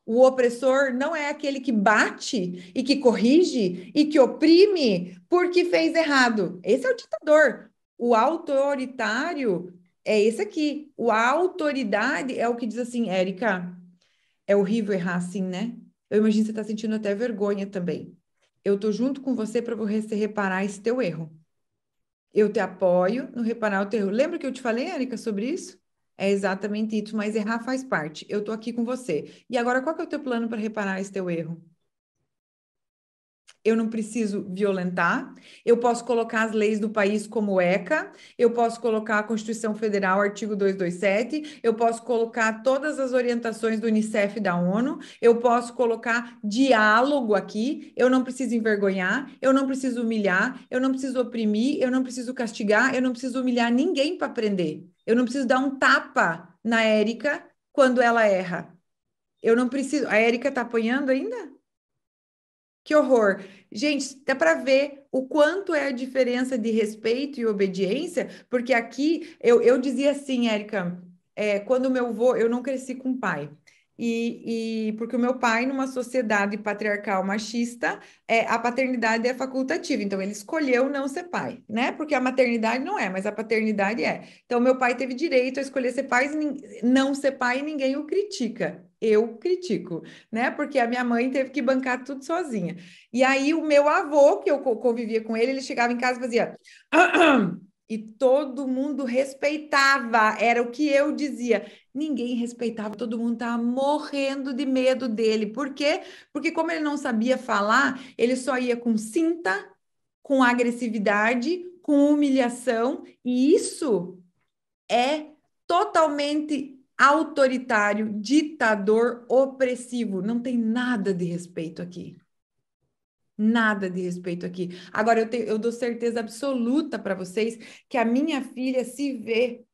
O opressor não é aquele que bate e que corrige e que oprime porque fez errado. Esse é o ditador. O autoritário é esse aqui. O, a autoridade é o que diz assim, Érica, é horrível errar assim, né? Eu imagino que você está sentindo até vergonha também. Eu estou junto com você para você reparar esse teu erro. Eu te apoio no reparar o teu erro. Lembra que eu te falei, Érica, sobre isso? É exatamente isso, mas errar faz parte. Eu estou aqui com você. E agora, qual que é o teu plano para reparar esse teu erro? eu não preciso violentar, eu posso colocar as leis do país como ECA, eu posso colocar a Constituição Federal, artigo 227, eu posso colocar todas as orientações do Unicef da ONU, eu posso colocar diálogo aqui, eu não preciso envergonhar, eu não preciso humilhar, eu não preciso oprimir, eu não preciso castigar, eu não preciso humilhar ninguém para aprender, eu não preciso dar um tapa na Érica quando ela erra. Eu não preciso. A Érica está apanhando ainda? Que horror. Gente, dá para ver o quanto é a diferença de respeito e obediência, porque aqui eu, eu dizia assim, Érica, é, quando meu avô, eu não cresci com pai. E, e, porque o meu pai, numa sociedade patriarcal machista, é, a paternidade é facultativa, então ele escolheu não ser pai, né? Porque a maternidade não é, mas a paternidade é. Então meu pai teve direito a escolher ser pai, não ser pai e ninguém o critica eu critico, né? Porque a minha mãe teve que bancar tudo sozinha. E aí o meu avô, que eu convivia com ele, ele chegava em casa e fazia e todo mundo respeitava, era o que eu dizia. Ninguém respeitava, todo mundo estava morrendo de medo dele. Por quê? Porque como ele não sabia falar, ele só ia com cinta, com agressividade, com humilhação, e isso é totalmente autoritário, ditador, opressivo. Não tem nada de respeito aqui. Nada de respeito aqui. Agora, eu, te, eu dou certeza absoluta para vocês que a minha filha se vê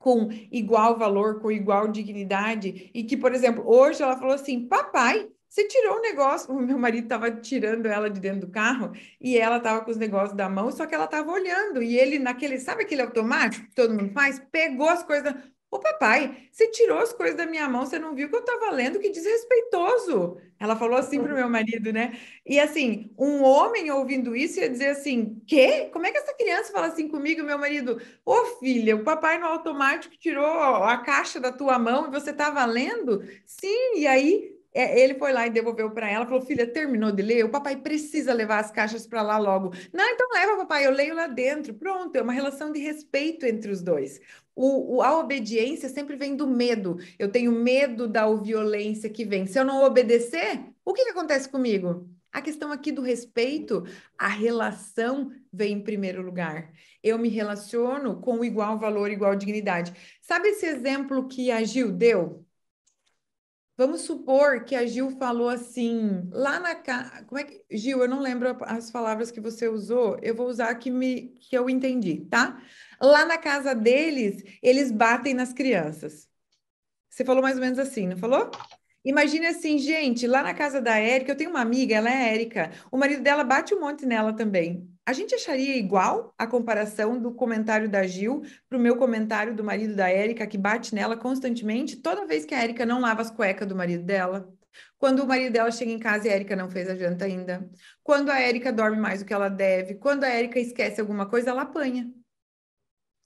com igual valor, com igual dignidade. E que, por exemplo, hoje ela falou assim: papai, você tirou um negócio. O meu marido estava tirando ela de dentro do carro e ela estava com os negócios da mão, só que ela estava olhando. E ele, naquele, sabe aquele automático que todo mundo faz? Pegou as coisas. Ô papai, você tirou as coisas da minha mão, você não viu que eu estava lendo? Que desrespeitoso! Ela falou assim para o meu marido, né? E assim, um homem ouvindo isso ia dizer assim: quê? Como é que essa criança fala assim comigo, meu marido? Ô filha, o papai no automático tirou a caixa da tua mão e você estava lendo? Sim, e aí é, ele foi lá e devolveu para ela, falou: Filha, terminou de ler? O papai precisa levar as caixas para lá logo. Não, então leva, papai, eu leio lá dentro. Pronto, é uma relação de respeito entre os dois. O, o, a obediência sempre vem do medo. Eu tenho medo da violência que vem. Se eu não obedecer, o que, que acontece comigo? A questão aqui do respeito, a relação vem em primeiro lugar. Eu me relaciono com igual valor, igual dignidade. Sabe esse exemplo que a Gil deu? Vamos supor que a Gil falou assim, lá na casa. Como é que. Gil, eu não lembro as palavras que você usou, eu vou usar que, me, que eu entendi, tá? Lá na casa deles, eles batem nas crianças. Você falou mais ou menos assim, não falou? Imagina assim, gente, lá na casa da Érica, eu tenho uma amiga, ela é Érica, o marido dela bate um monte nela também a gente acharia igual a comparação do comentário da Gil para o meu comentário do marido da Érica, que bate nela constantemente toda vez que a Érica não lava as cuecas do marido dela? Quando o marido dela chega em casa e a Érica não fez a janta ainda? Quando a Érica dorme mais do que ela deve? Quando a Érica esquece alguma coisa, ela apanha.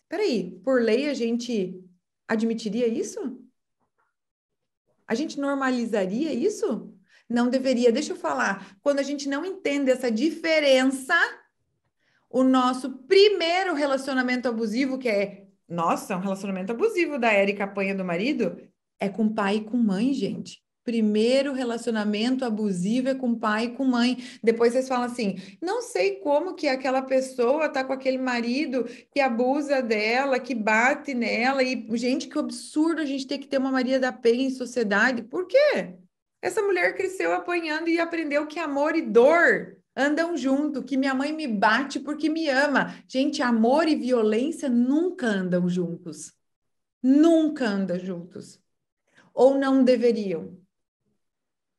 Peraí, por lei a gente admitiria isso? A gente normalizaria isso? Não deveria. Deixa eu falar. Quando a gente não entende essa diferença, o nosso primeiro relacionamento abusivo, que é, nossa, é um relacionamento abusivo da Érica apanha do marido, é com pai e com mãe, gente. Primeiro relacionamento abusivo é com pai e com mãe. Depois vocês falam assim: não sei como que aquela pessoa tá com aquele marido que abusa dela, que bate nela. E, gente, que absurdo a gente ter que ter uma Maria da Penha em sociedade. Por quê? Essa mulher cresceu apanhando e aprendeu que amor e dor andam junto, que minha mãe me bate porque me ama. Gente, amor e violência nunca andam juntos. Nunca andam juntos. Ou não deveriam.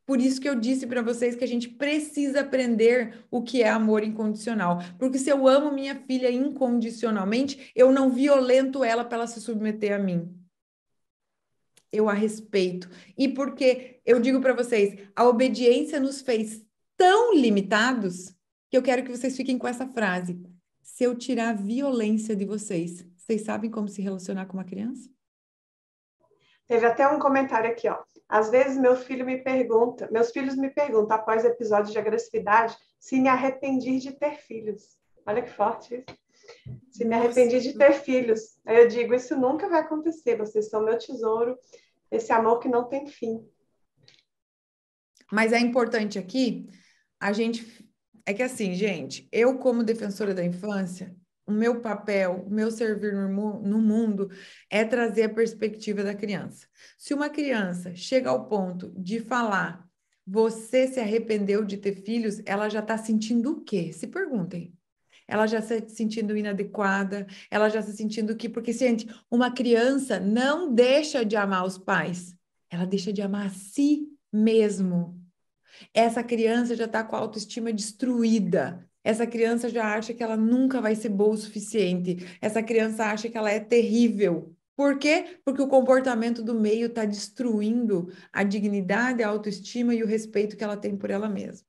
Por isso que eu disse para vocês que a gente precisa aprender o que é amor incondicional. Porque se eu amo minha filha incondicionalmente, eu não violento ela para ela se submeter a mim. Eu a respeito. E porque eu digo para vocês, a obediência nos fez tão limitados que eu quero que vocês fiquem com essa frase. Se eu tirar a violência de vocês, vocês sabem como se relacionar com uma criança? Teve até um comentário aqui, ó. Às vezes meu filho me pergunta, meus filhos me perguntam após episódios de agressividade se me arrependi de ter filhos. Olha que forte isso. Se me arrependi de ter filhos. Aí eu digo, isso nunca vai acontecer. Vocês são meu tesouro, esse amor que não tem fim. Mas é importante aqui a gente. É que assim, gente, eu, como defensora da infância, o meu papel, o meu servir no mundo é trazer a perspectiva da criança. Se uma criança chega ao ponto de falar, você se arrependeu de ter filhos, ela já está sentindo o quê? Se perguntem. Ela já se sentindo inadequada, ela já se sentindo que, porque, gente, uma criança não deixa de amar os pais, ela deixa de amar a si mesmo. Essa criança já está com a autoestima destruída. Essa criança já acha que ela nunca vai ser boa o suficiente. Essa criança acha que ela é terrível. Por quê? Porque o comportamento do meio está destruindo a dignidade, a autoestima e o respeito que ela tem por ela mesma.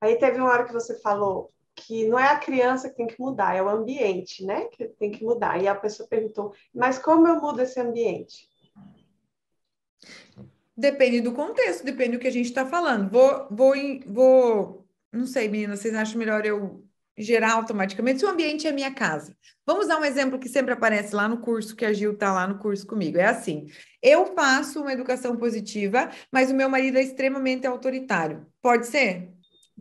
Aí teve uma hora que você falou que não é a criança que tem que mudar, é o ambiente, né? Que tem que mudar. E a pessoa perguntou, mas como eu mudo esse ambiente? Depende do contexto, depende do que a gente está falando. Vou, vou, vou, não sei, meninas, vocês acham melhor eu gerar automaticamente se o ambiente é minha casa? Vamos dar um exemplo que sempre aparece lá no curso que a Gil está lá no curso comigo. É assim: eu faço uma educação positiva, mas o meu marido é extremamente autoritário. Pode ser?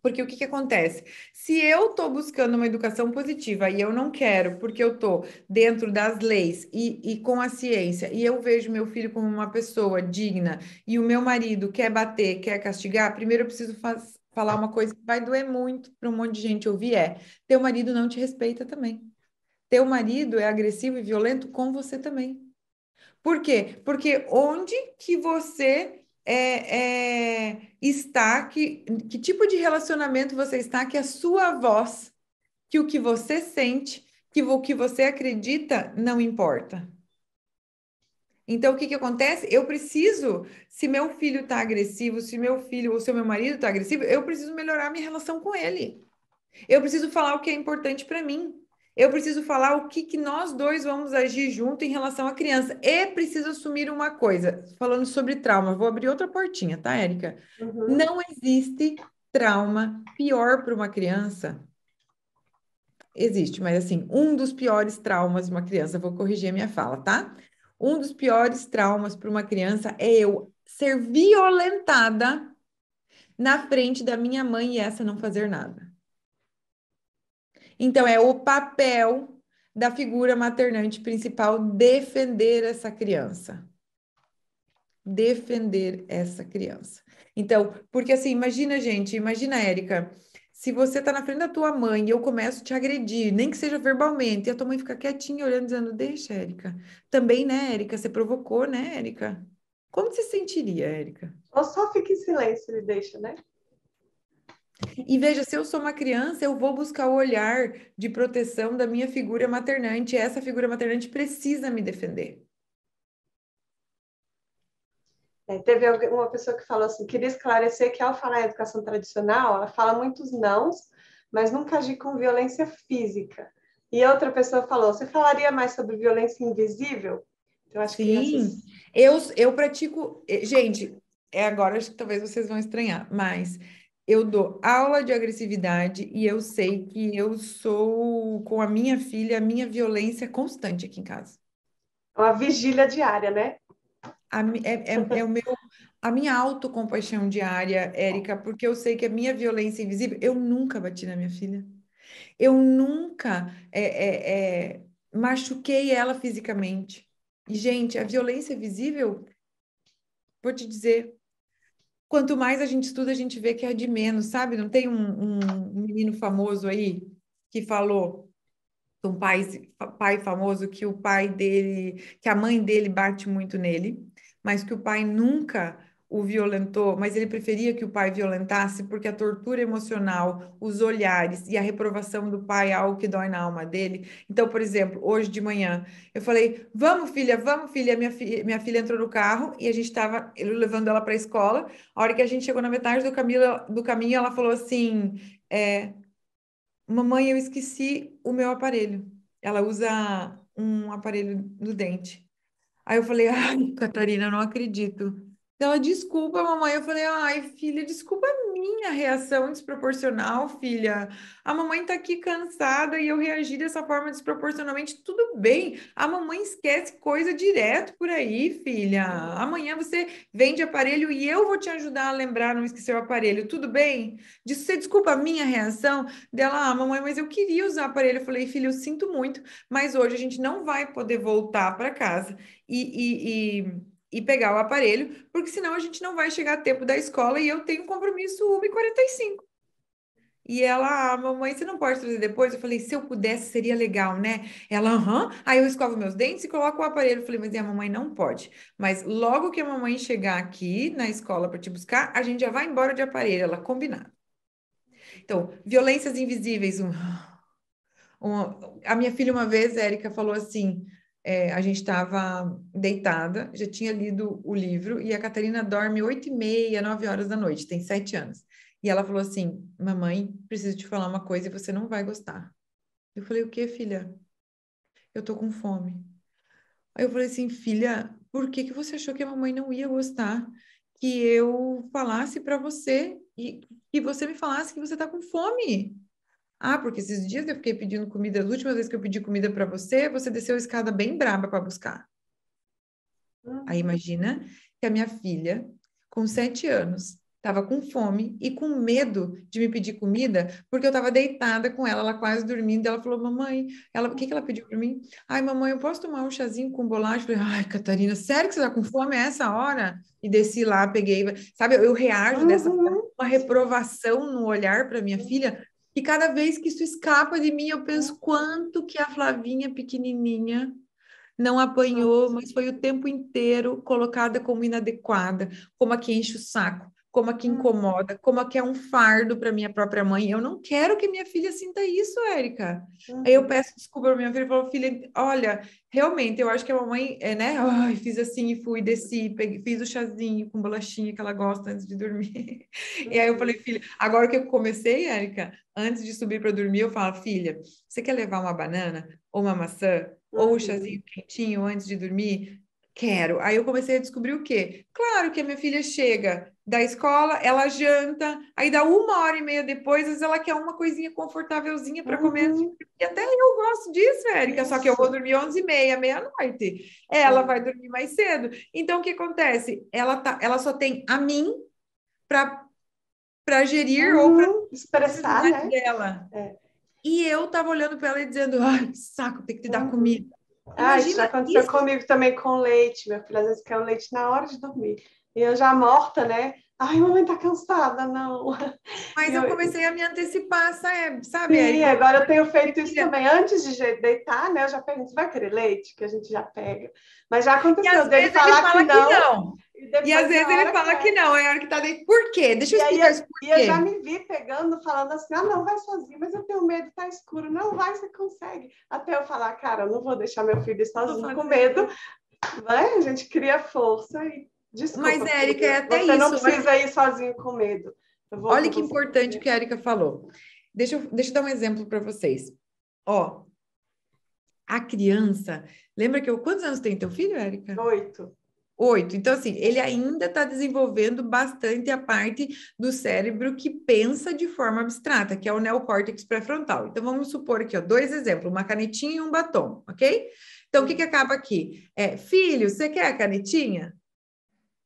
Porque o que, que acontece? Se eu estou buscando uma educação positiva e eu não quero, porque eu estou dentro das leis e, e com a ciência, e eu vejo meu filho como uma pessoa digna, e o meu marido quer bater, quer castigar, primeiro eu preciso faz, falar uma coisa que vai doer muito para um monte de gente ouvir: é teu marido não te respeita também. Teu marido é agressivo e violento com você também. Por quê? Porque onde que você é, é, está, que, que tipo de relacionamento você está, que a sua voz, que o que você sente, que o que você acredita não importa. Então, o que, que acontece? Eu preciso, se meu filho está agressivo, se meu filho ou se meu marido está agressivo, eu preciso melhorar minha relação com ele. Eu preciso falar o que é importante para mim eu preciso falar o que, que nós dois vamos agir junto em relação à criança. E preciso assumir uma coisa, falando sobre trauma, vou abrir outra portinha, tá, Érica? Uhum. Não existe trauma pior para uma criança. Existe, mas assim, um dos piores traumas de uma criança, vou corrigir a minha fala, tá? Um dos piores traumas para uma criança é eu ser violentada na frente da minha mãe e essa não fazer nada. Então, é o papel da figura maternante principal defender essa criança. Defender essa criança. Então, porque assim, imagina, gente, imagina, Érica, se você tá na frente da tua mãe e eu começo a te agredir, nem que seja verbalmente, e a tua mãe fica quietinha olhando, dizendo, deixa, Érica. Também, né, Érica? Você provocou, né, Érica? Como você sentiria, Érica? Ou só fica em silêncio e deixa, né? E veja, se eu sou uma criança, eu vou buscar o olhar de proteção da minha figura maternante. Essa figura maternante precisa me defender. É, teve uma pessoa que falou assim: queria esclarecer que ao falar em educação tradicional, ela fala muitos nãos, mas nunca agir com violência física. E outra pessoa falou: você falaria mais sobre violência invisível? Então, acho Sim, que essas... eu, eu pratico. Eh, gente, é agora acho que talvez vocês vão estranhar, mas eu dou aula de agressividade e eu sei que eu sou com a minha filha, a minha violência constante aqui em casa. É uma vigília diária, né? A, é, é, é o meu, a minha autocompaixão diária, Érica, porque eu sei que a minha violência invisível, eu nunca bati na minha filha. Eu nunca é, é, é machuquei ela fisicamente. E, gente, a violência visível, vou te dizer, quanto mais a gente estuda, a gente vê que é de menos, sabe? Não tem um, um menino famoso aí que falou um pai, pai famoso que o pai dele, que a mãe dele bate muito nele, mas que o pai nunca o violentou, mas ele preferia que o pai violentasse porque a tortura emocional, os olhares e a reprovação do pai é algo que dói na alma dele. Então, por exemplo, hoje de manhã, eu falei: "Vamos, filha, vamos, filha". Minha filha, minha filha entrou no carro e a gente estava levando ela para a escola. A hora que a gente chegou na metade do caminho, do caminho ela falou assim: é, "Mamãe, eu esqueci o meu aparelho". Ela usa um aparelho no dente. Aí eu falei: "Ai, Catarina, não acredito". Ela, então, desculpa, mamãe. Eu falei, ai, filha, desculpa a minha reação desproporcional, filha. A mamãe tá aqui cansada e eu reagi dessa forma desproporcionalmente. Tudo bem, a mamãe esquece coisa direto por aí, filha. Amanhã você vende aparelho e eu vou te ajudar a lembrar, não esquecer o aparelho. Tudo bem? Disse, você desculpa a minha reação? Dela, ah, mamãe, mas eu queria usar o aparelho. Eu falei, filha, eu sinto muito, mas hoje a gente não vai poder voltar para casa. e, e, e e pegar o aparelho, porque senão a gente não vai chegar a tempo da escola e eu tenho um compromisso 1h45. E ela, ah, mamãe, você não pode trazer depois? Eu falei, se eu pudesse, seria legal, né? Ela, aham. Aí eu escovo meus dentes e coloco o aparelho. Eu falei, mas e a mamãe não pode. Mas logo que a mamãe chegar aqui na escola para te buscar, a gente já vai embora de aparelho. Ela, combinado. Então, violências invisíveis. Um, um, a minha filha, uma vez, Érica, falou assim: é, a gente estava deitada, já tinha lido o livro, e a Catarina dorme oito e meia, nove horas da noite, tem sete anos. E ela falou assim, mamãe, preciso te falar uma coisa e você não vai gostar. Eu falei, o que, filha? Eu tô com fome. Aí eu falei assim, filha, por que, que você achou que a mamãe não ia gostar que eu falasse para você e que você me falasse que você tá com fome? Ah, porque esses dias eu fiquei pedindo comida, as últimas vezes que eu pedi comida para você, você desceu a escada bem braba para buscar. Uhum. Aí imagina que a minha filha, com sete anos, estava com fome e com medo de me pedir comida, porque eu estava deitada com ela, ela quase dormindo. Ela falou, mamãe, ela, o que, que ela pediu para mim? Ai, mamãe, eu posso tomar um chazinho com bolacha? falei, ai, Catarina, sério que você está com fome a essa hora? E desci lá, peguei. Sabe, eu, reajo dessa uhum. forma, uma reprovação no olhar para minha filha, e cada vez que isso escapa de mim, eu é. penso quanto que a Flavinha pequenininha não apanhou, mas foi o tempo inteiro colocada como inadequada, como a que enche o saco, como a que hum. incomoda, como a que é um fardo para minha própria mãe. Eu não quero que minha filha sinta isso, Érica. Uhum. Aí eu uhum. peço desculpa para minha filha, falo, filha, olha, realmente, eu acho que a mamãe, é, né? Ai, fiz assim e fui, desci, peguei, fiz o chazinho com bolachinha que ela gosta antes de dormir. Uhum. E aí eu falei, filha, agora que eu comecei, Érica, antes de subir para dormir, eu falo, filha, você quer levar uma banana ou uma maçã? Uhum. Ou o chazinho quentinho antes de dormir? Quero. Aí eu comecei a descobrir o quê? Claro que a minha filha chega da escola, ela janta, aí dá uma hora e meia depois, às vezes ela quer uma coisinha confortávelzinha para uhum. comer. E até eu gosto disso, Érica, só que eu vou dormir 11 e meia, meia-noite. Ela vai dormir mais cedo. Então, o que acontece? Ela, tá, ela só tem a mim para gerir uhum. ou para expressar né? dela. É. E eu tava olhando para ela e dizendo, ai, saco, tem que te dar uhum. comida. Ah, isso já aconteceu isso. comigo também com leite. Meu filho às vezes quer o leite na hora de dormir. E eu já morta, né? Ai, mamãe tá cansada, não. Mas eu, eu comecei a me antecipar, sabe? Sim, agora eu tenho feito isso também. Antes de deitar, né? Eu já pergunto, vai querer leite? Que a gente já pega. Mas já aconteceu dele falar ele fala que não. Que não. E, e às vezes ele fala que, que não, é a hora que tá dentro. Por quê? Deixa eu e explicar aí, isso. E eu já me vi pegando, falando assim: ah, não, vai sozinho, mas eu tenho medo, tá escuro. Não vai, você consegue. Até eu falar, cara, eu não vou deixar meu filho sozinho com medo. Vai, a gente cria força e Desculpa, Mas, Érica, é até você isso. Você não precisa mas... ir sozinho com medo. Olha que importante o que a Érica falou. Deixa eu, deixa eu dar um exemplo para vocês. Ó, a criança. Lembra que eu. Quantos anos tem teu filho, Érica? Oito. Oito. Então, assim, ele ainda está desenvolvendo bastante a parte do cérebro que pensa de forma abstrata, que é o neocórtex pré-frontal. Então, vamos supor aqui, ó, dois exemplos, uma canetinha e um batom, ok? Então, o que, que acaba aqui? É, filho, você quer a canetinha?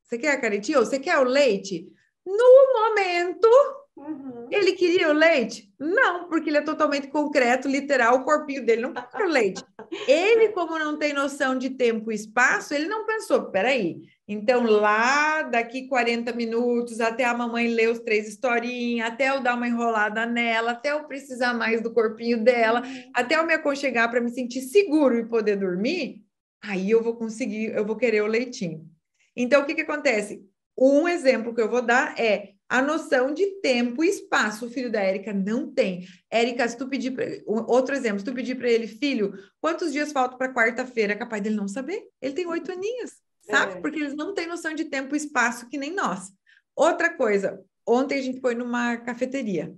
Você quer a caretinha? Ou você quer o leite? No momento, uhum. ele queria o leite? Não, porque ele é totalmente concreto, literal, o corpinho dele não quer o leite. Ele, como não tem noção de tempo e espaço, ele não pensou, peraí, então lá daqui 40 minutos, até a mamãe ler os três historinhas, até eu dar uma enrolada nela, até eu precisar mais do corpinho dela, uhum. até eu me aconchegar para me sentir seguro e poder dormir, aí eu vou conseguir, eu vou querer o leitinho. Então, o que, que acontece? Um exemplo que eu vou dar é a noção de tempo e espaço. O filho da Érica não tem. Érica, se tu pedir. Pra... Outro exemplo, se tu pedir para ele, filho, quantos dias faltam para quarta-feira? É capaz dele não saber. Ele tem oito uhum. aninhos, sabe? É. Porque eles não têm noção de tempo e espaço que nem nós. Outra coisa, ontem a gente foi numa cafeteria.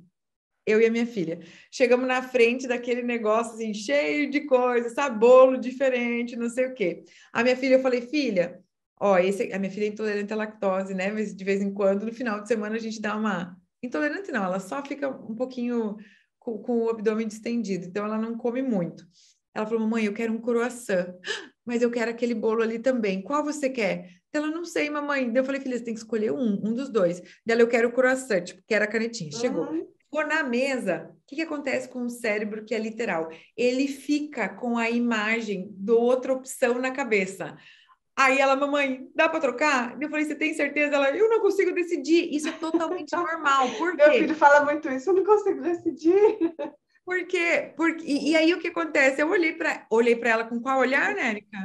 Eu e a minha filha. Chegamos na frente daquele negócio assim, cheio de coisa, sabe? Bolo diferente, não sei o quê. A minha filha, eu falei, filha, Ó, esse, a minha filha é intolerante à lactose, né? Mas de vez em quando, no final de semana, a gente dá uma. Intolerante não, ela só fica um pouquinho com, com o abdômen distendido, então ela não come muito. Ela falou, mamãe, eu quero um croissant, mas eu quero aquele bolo ali também. Qual você quer? Ela, não sei, mamãe. Daí eu falei, filha, você tem que escolher um, um dos dois. Dela, eu quero o croissant, tipo, quero a canetinha. Uhum. Chegou. for na mesa. O que, que acontece com o cérebro que é literal? Ele fica com a imagem da outra opção na cabeça. Aí ela, mamãe, dá para trocar? Eu falei, você tem certeza? Ela, eu não consigo decidir. Isso é totalmente normal. Por quê? Meu filho fala muito isso, eu não consigo decidir. Por quê? Porque, e, e aí o que acontece? Eu olhei para olhei ela com qual olhar, né, Erika?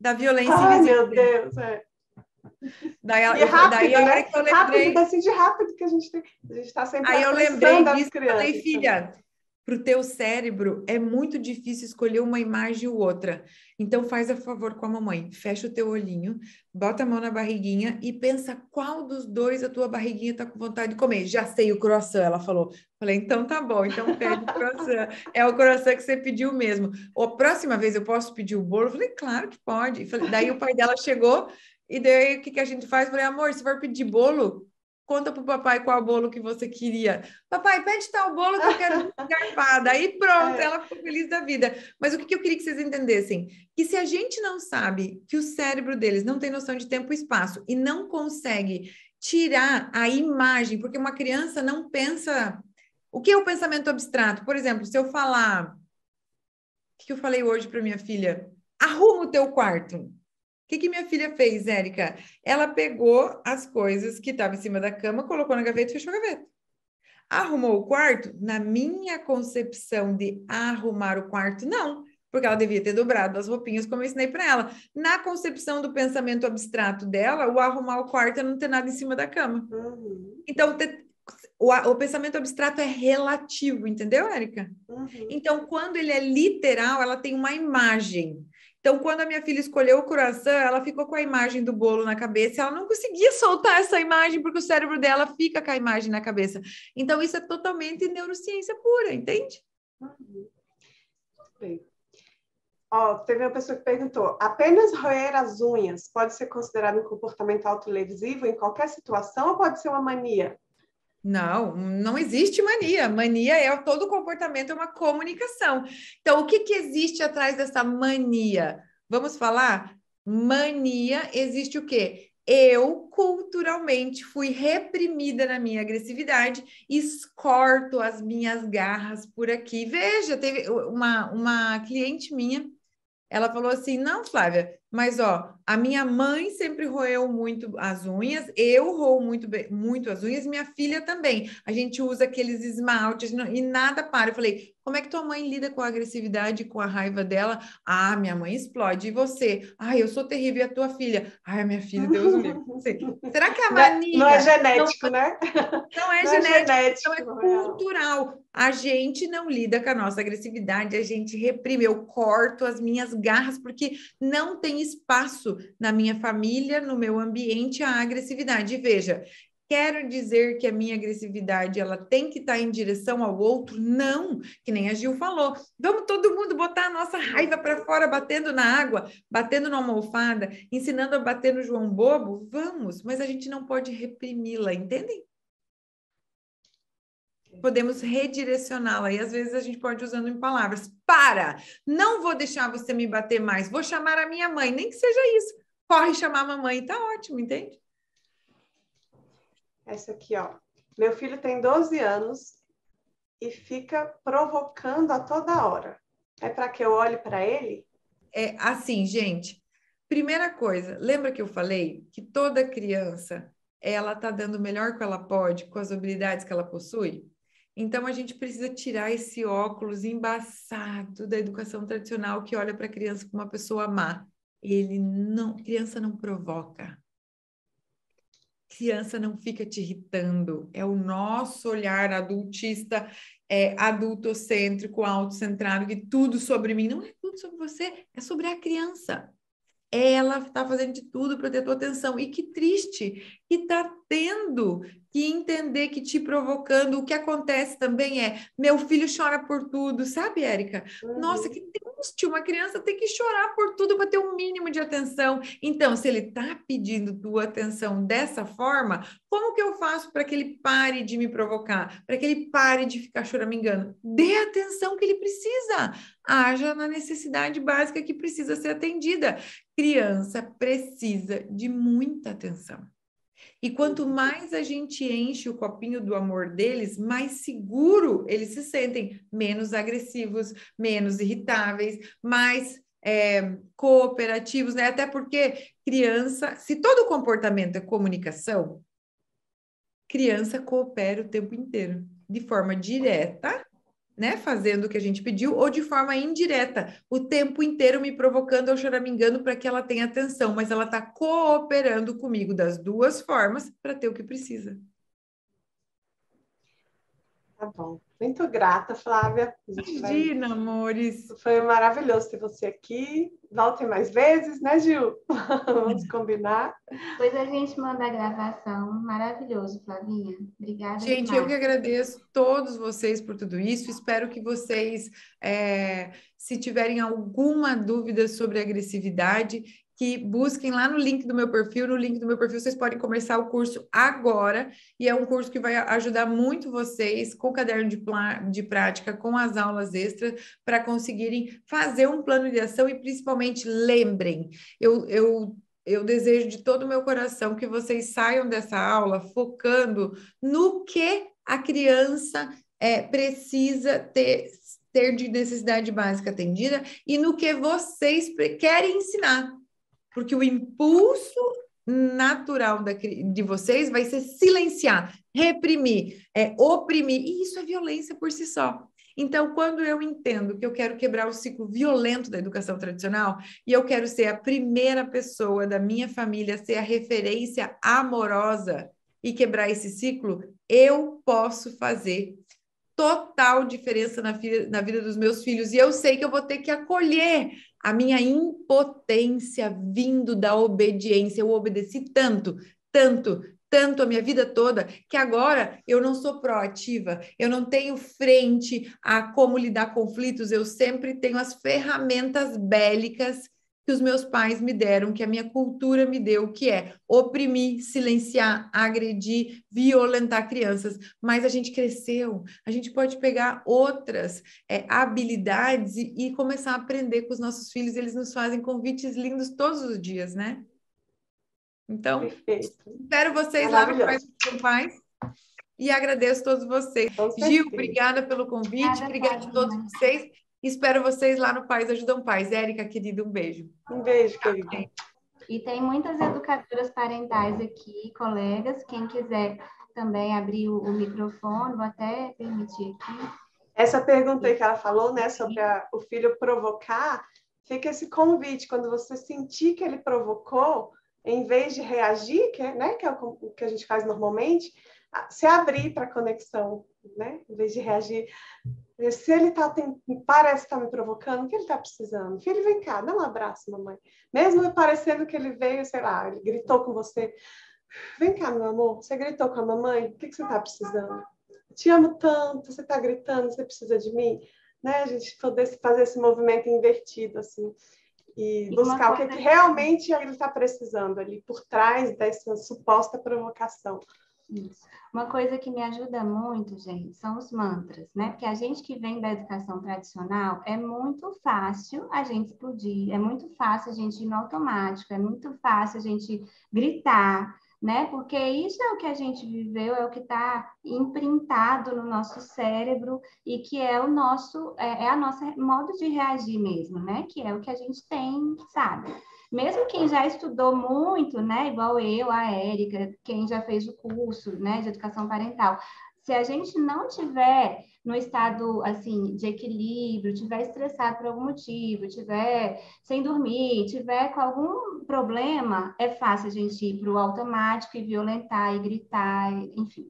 Da violência Ai, meu Deus, é. Daí, ela, e é rápido, daí a hora que eu lembrei... Rápido, decide rápido que a gente tem... A gente está sempre aí eu lembrei disso, crianças. falei, filha para o teu cérebro é muito difícil escolher uma imagem ou outra. Então faz a favor com a mamãe, fecha o teu olhinho, bota a mão na barriguinha e pensa qual dos dois a tua barriguinha está com vontade de comer. Já sei o croissant, ela falou. Falei, então tá bom, então pede o croissant. É o croissant que você pediu mesmo. O a próxima vez eu posso pedir o bolo? falei, claro que pode. Falei, daí o pai dela chegou e daí o que, que a gente faz? falei, amor, você vai pedir bolo? conta pro papai qual bolo que você queria. Papai, pede tal bolo que eu quero garfada. Aí pronto, é. ela ficou feliz da vida. Mas o que, eu queria que vocês entendessem? Que se a gente não sabe que o cérebro deles não tem noção de tempo e espaço e não consegue tirar a imagem, porque uma criança não pensa. O que é o pensamento abstrato? Por exemplo, se eu falar. O que eu falei hoje para minha filha? Arruma o teu quarto que, que minha filha fez, Érica? Ela pegou as coisas que estavam em cima da cama, colocou na gaveta e fechou a gaveta. Arrumou o quarto? Na minha concepção de arrumar o quarto, não, porque ela devia ter dobrado as roupinhas, como eu ensinei para ela. Na concepção do pensamento abstrato dela, o arrumar o quarto é não ter nada em cima da cama. Uhum. Então, o, o, pensamento abstrato é relativo, entendeu, Érica? Uhum. Então, quando ele é literal, ela tem uma imagem. Então, quando a minha filha escolheu o coração, ela ficou com a imagem do bolo na cabeça. Ela não conseguia soltar essa imagem porque o cérebro dela fica com a imagem na cabeça. Então, isso é totalmente neurociência pura, entende? Uhum. Bem. Ó, teve uma pessoa que perguntou: apenas roer as unhas pode ser considerado um comportamento autolesivo em qualquer situação ou pode ser uma mania? Não, não existe mania. Mania é todo comportamento, é uma comunicação. Então, o que, que existe atrás dessa mania? Vamos falar? Mania existe o quê? eu culturalmente fui reprimida na minha agressividade, escorto as minhas garras por aqui. Veja, teve uma, uma cliente minha, ela falou assim: não, Flávia, mas, ó, a minha mãe sempre roeu muito as unhas, eu roo muito, muito as unhas, minha filha também. A gente usa aqueles esmaltes e nada para. Eu falei, como é que tua mãe lida com a agressividade, com a raiva dela? Ah, minha mãe explode. E você? Ah, eu sou terrível. E a tua filha? Ah, minha filha, Deus me livre. Será que é a mania... Não, é, é genético, não, né? É, não é, não genético, é genético, então é cultural. A gente não lida com a nossa agressividade, a gente reprime. Eu corto as minhas garras porque não tem espaço na minha família, no meu ambiente, a agressividade. E veja, quero dizer que a minha agressividade ela tem que estar tá em direção ao outro? Não, que nem a Gil falou. Vamos todo mundo botar a nossa raiva para fora, batendo na água, batendo na almofada, ensinando a bater no João Bobo? Vamos, mas a gente não pode reprimi-la, entendem? podemos redirecioná-la. E às vezes a gente pode usando em palavras. Para! Não vou deixar você me bater mais. Vou chamar a minha mãe. Nem que seja isso. Corre chamar a mamãe. Tá ótimo, entende? Essa aqui, ó. Meu filho tem 12 anos e fica provocando a toda hora. É para que eu olhe para ele? É assim, gente. Primeira coisa, lembra que eu falei que toda criança ela tá dando o melhor que ela pode com as habilidades que ela possui? Então a gente precisa tirar esse óculos embaçado da educação tradicional que olha para a criança como uma pessoa má. Ele não, criança não provoca. Criança não fica te irritando. É o nosso olhar adultista, é, adultocêntrico, autocentrado, que tudo sobre mim não é tudo sobre você, é sobre a criança ela está fazendo de tudo para ter tua atenção. E que triste que está tendo que entender que te provocando. O que acontece também é: meu filho chora por tudo, sabe, Érica? Uhum. Nossa, que triste! Uma criança tem que chorar por tudo para ter um mínimo de atenção. Então, se ele está pedindo tua atenção dessa forma, como que eu faço para que ele pare de me provocar? Para que ele pare de ficar choramingando? Dê a atenção que ele precisa. Haja na necessidade básica que precisa ser atendida. Criança precisa de muita atenção. E quanto mais a gente enche o copinho do amor deles, mais seguro eles se sentem, menos agressivos, menos irritáveis, mais é, cooperativos, né? Até porque criança, se todo comportamento é comunicação, criança coopera o tempo inteiro, de forma direta né, fazendo o que a gente pediu, ou de forma indireta, o tempo inteiro me provocando ou choramingando para que ela tenha atenção, mas ela está cooperando comigo das duas formas para ter o que precisa. Tá bom. Muito grata, Flávia. Imagina, vai... amores. Foi maravilhoso ter você aqui. Voltem mais vezes, né, Gil? Vamos combinar. Pois a gente manda a gravação. Maravilhoso, Flavinha. Obrigada. Gente, demais. eu que agradeço todos vocês por tudo isso. Espero que vocês, é, se tiverem alguma dúvida sobre agressividade, que busquem lá no link do meu perfil. No link do meu perfil, vocês podem começar o curso agora. E é um curso que vai ajudar muito vocês com o caderno de, de prática, com as aulas extras, para conseguirem fazer um plano de ação e principalmente lembrem. Eu, eu eu desejo de todo o meu coração que vocês saiam dessa aula focando no que a criança é, precisa ter, ter de necessidade básica atendida e no que vocês querem ensinar porque o impulso natural da, de vocês vai ser silenciar, reprimir, é, oprimir, e isso é violência por si só. Então, quando eu entendo que eu quero quebrar o ciclo violento da educação tradicional e eu quero ser a primeira pessoa da minha família a ser a referência amorosa e quebrar esse ciclo, eu posso fazer total diferença na, na vida dos meus filhos. E eu sei que eu vou ter que acolher a minha impotência vindo da obediência. Eu obedeci tanto, tanto, tanto a minha vida toda que agora eu não sou proativa, eu não tenho frente a como lidar conflitos, eu sempre tenho as ferramentas bélicas que os meus pais me deram, que a minha cultura me deu, que é oprimir, silenciar, agredir, violentar crianças. Mas a gente cresceu, a gente pode pegar outras é, habilidades e, e começar a aprender com os nossos filhos. Eles nos fazem convites lindos todos os dias, né? Então, Perfeito. espero vocês lá no Paz com Paz. E agradeço a todos vocês. Gil, obrigada pelo convite, obrigada a todos vocês. Espero vocês lá no Pais Ajudam Pais. Érica, querida, um beijo. Um beijo, tá querida. E tem muitas educadoras parentais aqui, colegas. Quem quiser também abrir o, o microfone, vou até permitir aqui. Essa pergunta aí que ela falou, né, sobre a, o filho provocar, fica esse convite. Quando você sentir que ele provocou, em vez de reagir, que, é, né, que é o que a gente faz normalmente, se abrir para a conexão, né? Em vez de reagir. Se ele tá parece estar tá me provocando, o que ele está precisando? Filho, vem cá, dá um abraço, mamãe. Mesmo parecendo que ele veio, sei lá, ele gritou com você. Vem cá, meu amor, você gritou com a mamãe? O que, que você está precisando? Te amo tanto, você está gritando, você precisa de mim? Né? A gente poder fazer esse movimento invertido, assim e buscar o que, é que realmente ele está precisando ali por trás dessa suposta provocação. Isso. Uma coisa que me ajuda muito, gente, são os mantras, né? Porque a gente que vem da educação tradicional é muito fácil a gente explodir, é muito fácil a gente ir no automático, é muito fácil a gente gritar, né? Porque isso é o que a gente viveu, é o que está imprintado no nosso cérebro e que é o nosso, é, é a nossa modo de reagir mesmo, né? Que é o que a gente tem, sabe? Mesmo quem já estudou muito, né, igual eu, a Érica, quem já fez o curso, né, de educação parental, se a gente não tiver no estado assim de equilíbrio, tiver estressado por algum motivo, tiver sem dormir, tiver com algum problema, é fácil a gente ir para o automático e violentar e gritar, enfim.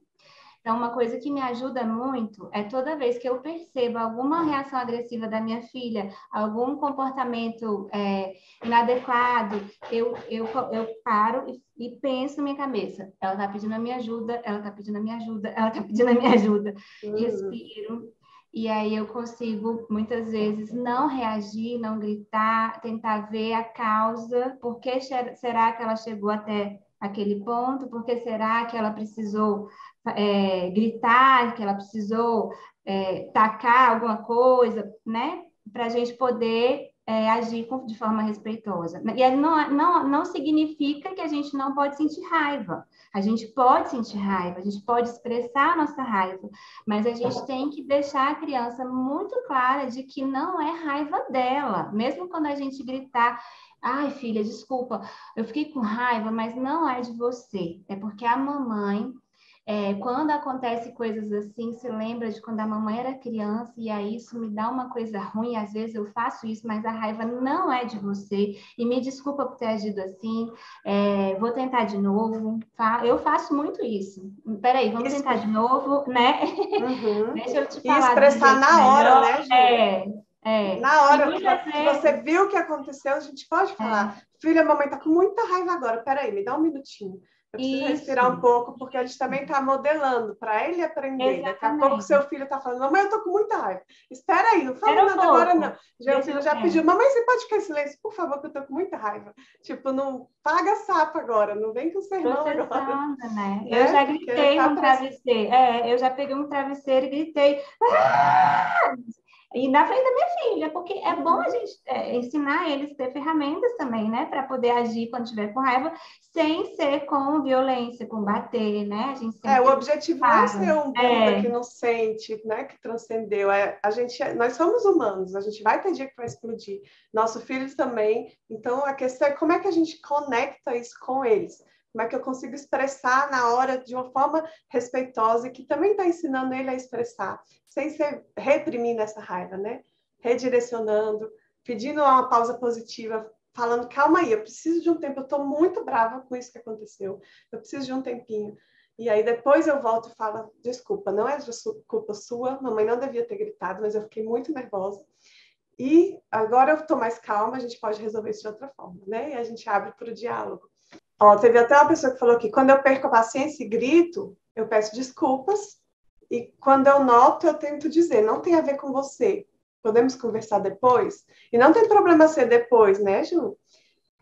Então, uma coisa que me ajuda muito é toda vez que eu percebo alguma reação agressiva da minha filha, algum comportamento é, inadequado, eu, eu, eu paro e, e penso na minha cabeça: ela está pedindo a minha ajuda, ela está pedindo a minha ajuda, ela está pedindo a minha ajuda. Uhum. Respiro. E aí eu consigo, muitas vezes, não reagir, não gritar, tentar ver a causa, por que será que ela chegou até aquele ponto, por que será que ela precisou é, gritar, que ela precisou é, tacar alguma coisa, né? Para a gente poder é, agir de forma respeitosa. E não, não, não significa que a gente não pode sentir raiva. A gente pode sentir raiva, a gente pode expressar a nossa raiva, mas a gente tem que deixar a criança muito clara de que não é raiva dela. Mesmo quando a gente gritar, ai filha, desculpa, eu fiquei com raiva, mas não é de você. É porque a mamãe é, quando acontece coisas assim, se lembra de quando a mamãe era criança e aí isso me dá uma coisa ruim, às vezes eu faço isso, mas a raiva não é de você e me desculpa por ter agido assim, é, vou tentar de novo, Eu faço muito isso. Peraí, vamos tentar de novo, né? Uhum. Deixa eu te falar. E expressar na hora, melhor. né, É, é. Na hora se você viu o que aconteceu, a gente pode é. falar. Filha, mamãe tá com muita raiva agora. Peraí, me dá um minutinho. Eu preciso Isso. respirar um pouco, porque a gente também está modelando para ele aprender. Exatamente. Né? Daqui a pouco seu filho está falando, mamãe, eu estou com muita raiva. Espera aí, não fala um nada pouco. agora, não. o filho já pediu, mamãe, você pode ficar em silêncio, por favor, que eu estou com muita raiva. Tipo, não paga sapo agora, não vem com sermão agora. Pensando, né? né? Eu já gritei tá um travesseiro. É, eu já peguei um travesseiro e gritei. Ah! E na frente da minha filha, porque é bom a gente é, ensinar eles a ter ferramentas também, né? Para poder agir quando tiver com raiva, sem ser com violência, com bater, né? A gente é, o objetivo não é ser um mundo é. que não sente, né? Que transcendeu. É, a gente, é, nós somos humanos, a gente vai ter dia que vai explodir. Nosso filho também. Então, a questão é como é que a gente conecta isso com eles. Como é que eu consigo expressar na hora de uma forma respeitosa que também está ensinando ele a expressar, sem ser reprimindo essa raiva, né? Redirecionando, pedindo uma pausa positiva, falando calma aí, eu preciso de um tempo, eu estou muito brava com isso que aconteceu, eu preciso de um tempinho. E aí depois eu volto e falo, desculpa, não é culpa sua, mamãe não devia ter gritado, mas eu fiquei muito nervosa. E agora eu estou mais calma, a gente pode resolver isso de outra forma, né? E a gente abre para o diálogo. Ó, teve até uma pessoa que falou que quando eu perco a paciência e grito, eu peço desculpas. E quando eu noto, eu tento dizer, não tem a ver com você. Podemos conversar depois? E não tem problema ser depois, né, Ju?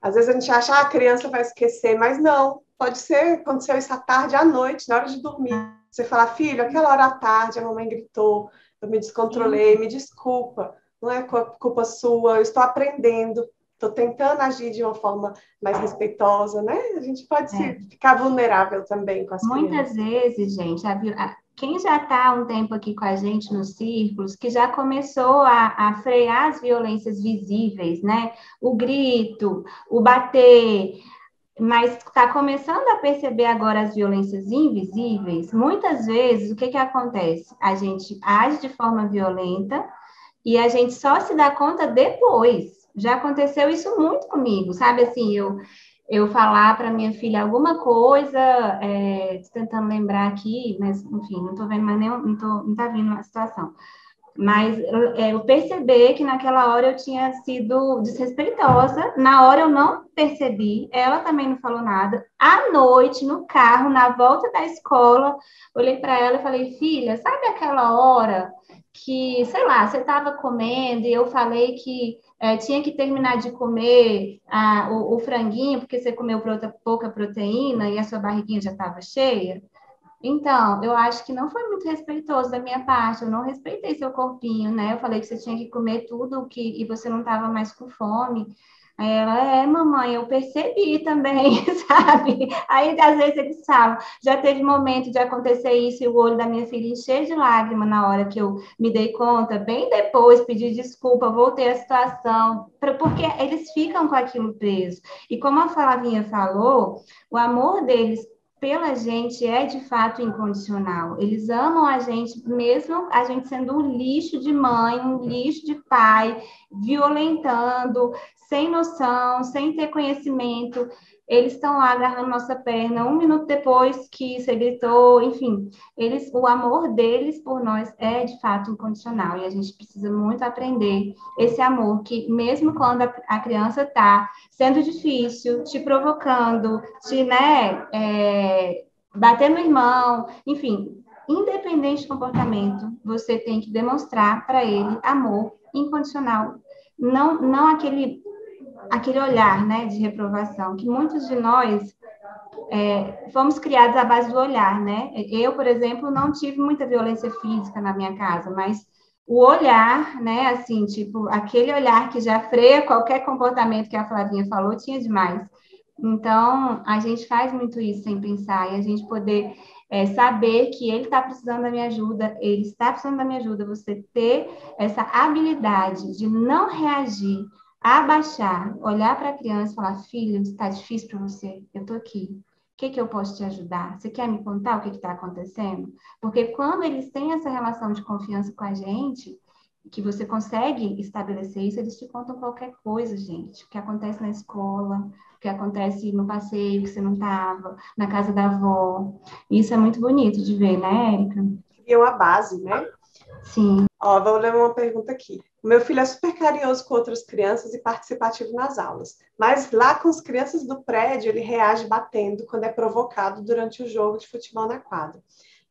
Às vezes a gente acha, ah, a criança vai esquecer, mas não. Pode ser, aconteceu isso à tarde, à noite, na hora de dormir. Você fala, filho, aquela hora à tarde a mamãe gritou, eu me descontrolei, uhum. me desculpa. Não é culpa sua, eu estou aprendendo estou tentando agir de uma forma mais respeitosa, né? A gente pode é. ficar vulnerável também com as Muitas crianças. vezes, gente, a, quem já está um tempo aqui com a gente nos círculos, que já começou a, a, frear as violências visíveis, né? O grito, o bater, mas está começando a perceber agora as violências invisíveis. Muitas vezes, o que, que acontece? A gente age de forma violenta e a gente só se dá conta depois já aconteceu isso muito comigo, sabe? Assim, eu eu falar para minha filha alguma coisa, é, tentando lembrar aqui, mas enfim, não estou vendo mais nenhum, não, tô, não tá vindo a situação. Mas é, eu perceber que naquela hora eu tinha sido desrespeitosa, na hora eu não percebi, ela também não falou nada. À noite, no carro, na volta da escola, olhei para ela e falei: Filha, sabe aquela hora que, sei lá, você estava comendo e eu falei que é, tinha que terminar de comer a, o, o, franguinho, porque você comeu pouca proteína e a sua barriguinha já estava cheia. Então, eu acho que não foi muito respeitoso da minha parte, eu não respeitei seu corpinho, né? Eu falei que você tinha que comer tudo que, e você não estava mais com fome. Aí ela, é, mamãe, eu percebi também, sabe? Aí, às vezes, eles falam, já teve momento de acontecer isso e o olho da minha filha encher de lágrima na hora que eu me dei conta, bem depois, pedi desculpa, voltei à situação, pra, porque eles ficam com aquilo preso. E como a Flavinha falou, o amor deles pela gente é de fato incondicional. Eles amam a gente, mesmo a gente sendo um lixo de mãe, um lixo de pai, violentando, sem noção, sem ter conhecimento eles estão lá agarrando nossa perna um minuto depois que você gritou, enfim, eles, o amor deles por nós é de fato incondicional e a gente precisa muito aprender esse amor que mesmo quando a, a criança está sendo difícil, te provocando, te, né, é, bater no irmão, enfim, independente do comportamento, você tem que demonstrar para ele amor incondicional. Não, não aquele aquele olhar né, de reprovação, que muitos de nós é, fomos criados à base do olhar, né? Eu, por exemplo, não tive muita violência física na minha casa, mas o olhar, né, assim, tipo, aquele olhar que já freia qualquer comportamento que a Flavinha falou, tinha demais. Então, a gente faz muito isso sem pensar, e a gente poder é, saber que ele está precisando da minha ajuda, ele está precisando da minha ajuda, você ter essa habilidade de não reagir abaixar, olhar para a criança e falar: filho, está difícil para você, eu estou aqui. O que, que eu posso te ajudar? Você quer me contar o que está acontecendo? Porque quando eles têm essa relação de confiança com a gente, que você consegue estabelecer isso, eles te contam qualquer coisa, gente. O que acontece na escola, o que acontece no passeio que você não estava, na casa da avó. Isso é muito bonito de ver, né, Érica? Criou é a base, né? Sim. Ó, vou ler uma pergunta aqui. meu filho é super carinhoso com outras crianças e participativo nas aulas, mas lá com as crianças do prédio ele reage batendo quando é provocado durante o jogo de futebol na quadra.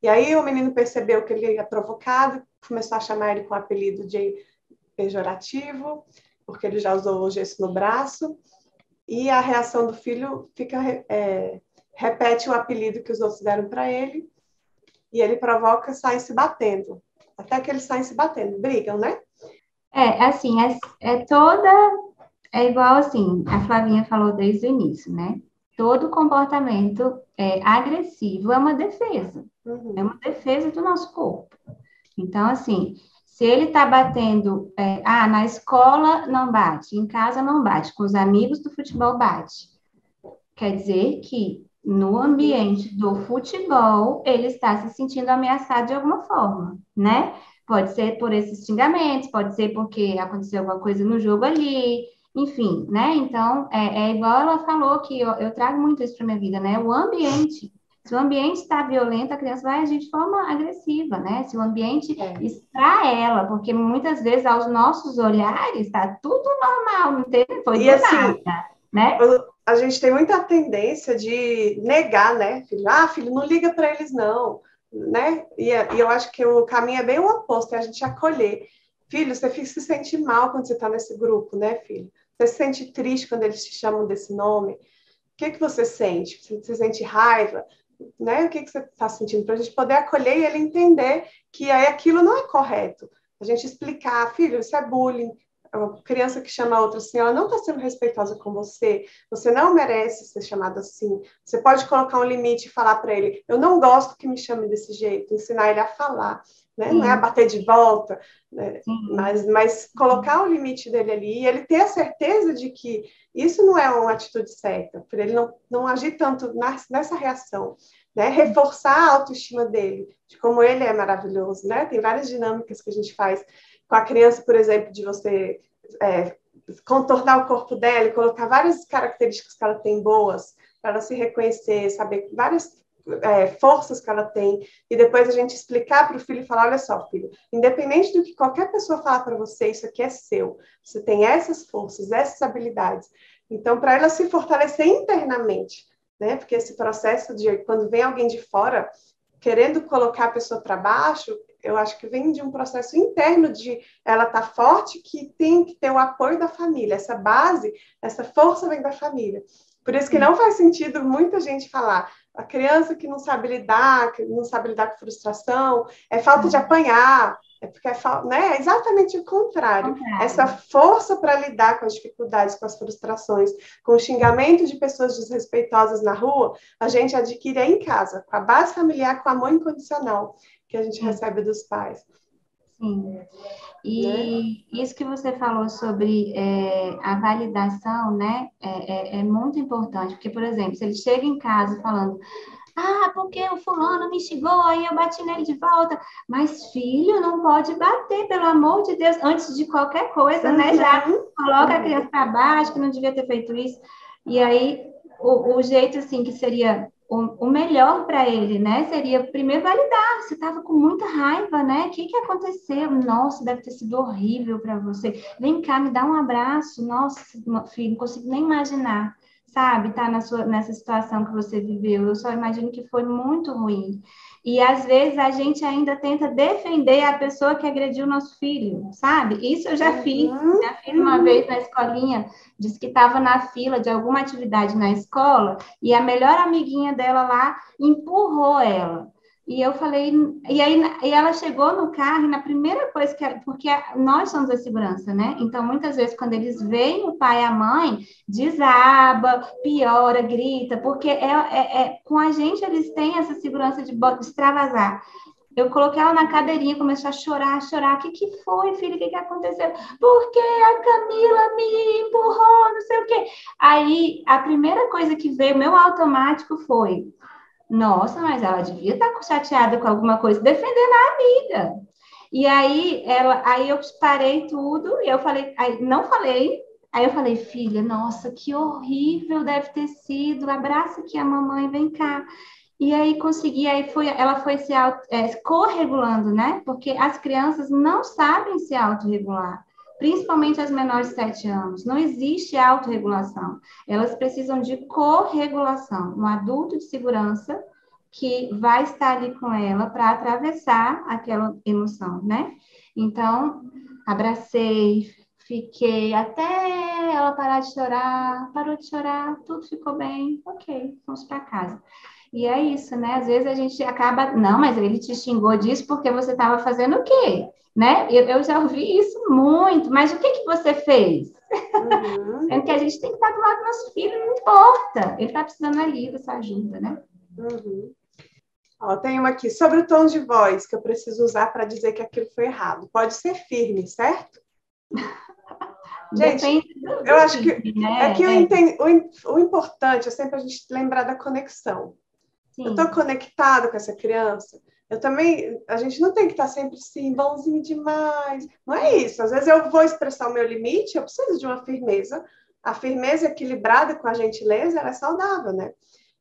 E aí o menino percebeu que ele é provocado, começou a chamar ele com o apelido de pejorativo, porque ele já usou o gesso no braço, e a reação do filho fica é, repete o apelido que os outros deram para ele, e ele provoca, sai se batendo até que eles saem se batendo, brigam, né? É, assim, é, é toda. É igual assim, a Flavinha falou desde o início, né? Todo comportamento é, agressivo é uma defesa. Uhum. É uma defesa do nosso corpo. Então, assim, se ele está batendo, é, ah, na escola não bate, em casa não bate, com os amigos do futebol bate. Quer dizer que no ambiente do futebol, ele está se sentindo ameaçado de alguma forma, né? Pode ser por esses xingamentos, pode ser porque aconteceu alguma coisa no jogo ali, enfim, né? Então, é, é igual ela falou que eu, eu trago muito isso para minha vida, né? O ambiente se o ambiente está violento, a criança vai agir de forma agressiva, né? Se o ambiente é. está ela, porque muitas vezes aos nossos olhares está tudo normal, não tem foi e assim, nada, né? Eu, a gente tem muita tendência de negar, né, filho? Ah, filho, não liga para eles, não, né? E, é, e, eu acho que o caminho é bem o oposto, é a gente acolher. Filho, você fica, se sente mal quando você está nesse grupo, né, filho? Você se sente triste quando eles te chamam desse nome? O que, que você sente? Você, você sente raiva? Né? O que, que você está sentindo? Para a gente poder acolher e ele entender que aí aquilo não é correto. A gente explicar, ah, filho, isso é bullying, uma criança que chama a outra assim, ela não está sendo respeitosa com você, você não merece ser chamada assim. Você pode colocar um limite e falar para ele, eu não gosto que me chame desse jeito, ensinar ele a falar, né? Não é a bater de volta, né? mas, mas colocar o limite dele ali e ele ter a certeza de que isso não é uma atitude certa, para ele não, não agir tanto nessa reação. Né? Reforçar a autoestima dele, de como ele é maravilhoso, né? Tem várias dinâmicas que a gente faz com a criança, por exemplo, de você é, contornar o corpo dela e colocar várias características que ela tem boas, para ela se reconhecer, saber várias é, forças que ela tem, e depois a gente explicar para o filho e falar: olha só, filho, independente do que qualquer pessoa falar para você, isso aqui é seu, você tem essas forças, essas habilidades. Então, para ela se fortalecer internamente, né? Porque esse processo de quando vem alguém de fora querendo colocar a pessoa para baixo, eu acho que vem de um processo interno de ela tá forte que tem que ter o apoio da família, essa base, essa força vem da família. Por isso que não faz sentido muita gente falar a criança que não sabe lidar, que não sabe lidar com frustração, é falta é. de apanhar, é porque é, né? é exatamente o contrário. Essa força para lidar com as dificuldades, com as frustrações, com o xingamento de pessoas desrespeitosas na rua, a gente adquire aí em casa, com a base familiar, com amor incondicional que a gente recebe dos pais. Sim. E né? isso que você falou sobre é, a validação, né, é, é, é, muito importante, porque, por exemplo, se ele chega em casa falando. Ah, porque o fulano me xingou, aí eu bati nele de volta. Mas, filho, não pode bater, pelo amor de Deus, antes de qualquer coisa, né? Já coloca a criança para baixo, que não devia ter feito isso. E aí, o, o jeito, assim, que seria o, o melhor para ele, né? Seria primeiro validar. Você estava com muita raiva, né? O que, que aconteceu? Nossa, deve ter sido horrível para você. Vem cá, me dá um abraço. Nossa, filho, não consigo nem imaginar, sabe? Tá na sua, nessa situação que você viveu. Eu só imagino que foi muito ruim. E às vezes a gente ainda tenta defender a pessoa que agrediu o nosso filho, sabe? Isso eu já fiz. Uhum. Já fiz uma vez na escolinha, disse que estava na fila de alguma atividade na escola e a melhor amiguinha dela lá empurrou ela. E eu falei, e aí e ela chegou no carro e na primeira coisa que porque nós somos a segurança, né? Então, muitas vezes, quando eles veem o pai e a mãe, desaba, piora, grita, porque é, é, é com a gente eles têm essa segurança de extravasar. Eu coloquei ela na cadeirinha, começou a chorar, a chorar. O que, que foi, filho? O que, que aconteceu? Porque a Camila me empurrou, não sei o quê. Aí, a primeira coisa que veio, meu automático foi nossa, mas ela devia estar tá chateada com alguma coisa, defendendo a amiga. E aí, ela, aí eu parei tudo e eu falei, não falei, Aí eu falei, filha, nossa, que horrível deve ter sido. Abraça aqui a mamãe, vem cá. E aí consegui, aí foi, ela foi se auto, é, corregulando, né? Porque as crianças não sabem se autorregular principalmente as menores de 7 anos. Não existe autorregulação. Elas precisam de corregulação, um adulto de segurança que vai estar ali com ela para atravessar aquela emoção, né? Então, abracei, fiquei até ela parar de chorar, parou de chorar, tudo ficou bem, ok, vamos para casa. E é isso, né? Às vezes a gente acaba, não, mas ele te xingou disso porque você estava fazendo o quê? né? Eu, eu, já ouvi isso muito, mas o que, que você fez? Uhum. É que a gente tem que estar do lado do nosso filho, não importa. Ele está precisando ali dessa ajuda, né? Uhum. Ó, tem uma aqui, sobre o tom de voz que eu preciso usar para dizer que aquilo foi errado. Pode ser firme, certo? gente, eu acho que né? é que é. O, o, importante é sempre a gente lembrar da conexão. Sim. Eu estou conectado com essa criança, eu também, a gente não tem que estar sempre assim, bonzinho demais. Não é isso. Às vezes eu vou expressar o meu limite, eu preciso de uma firmeza. A firmeza equilibrada com a gentileza, ela é saudável, né?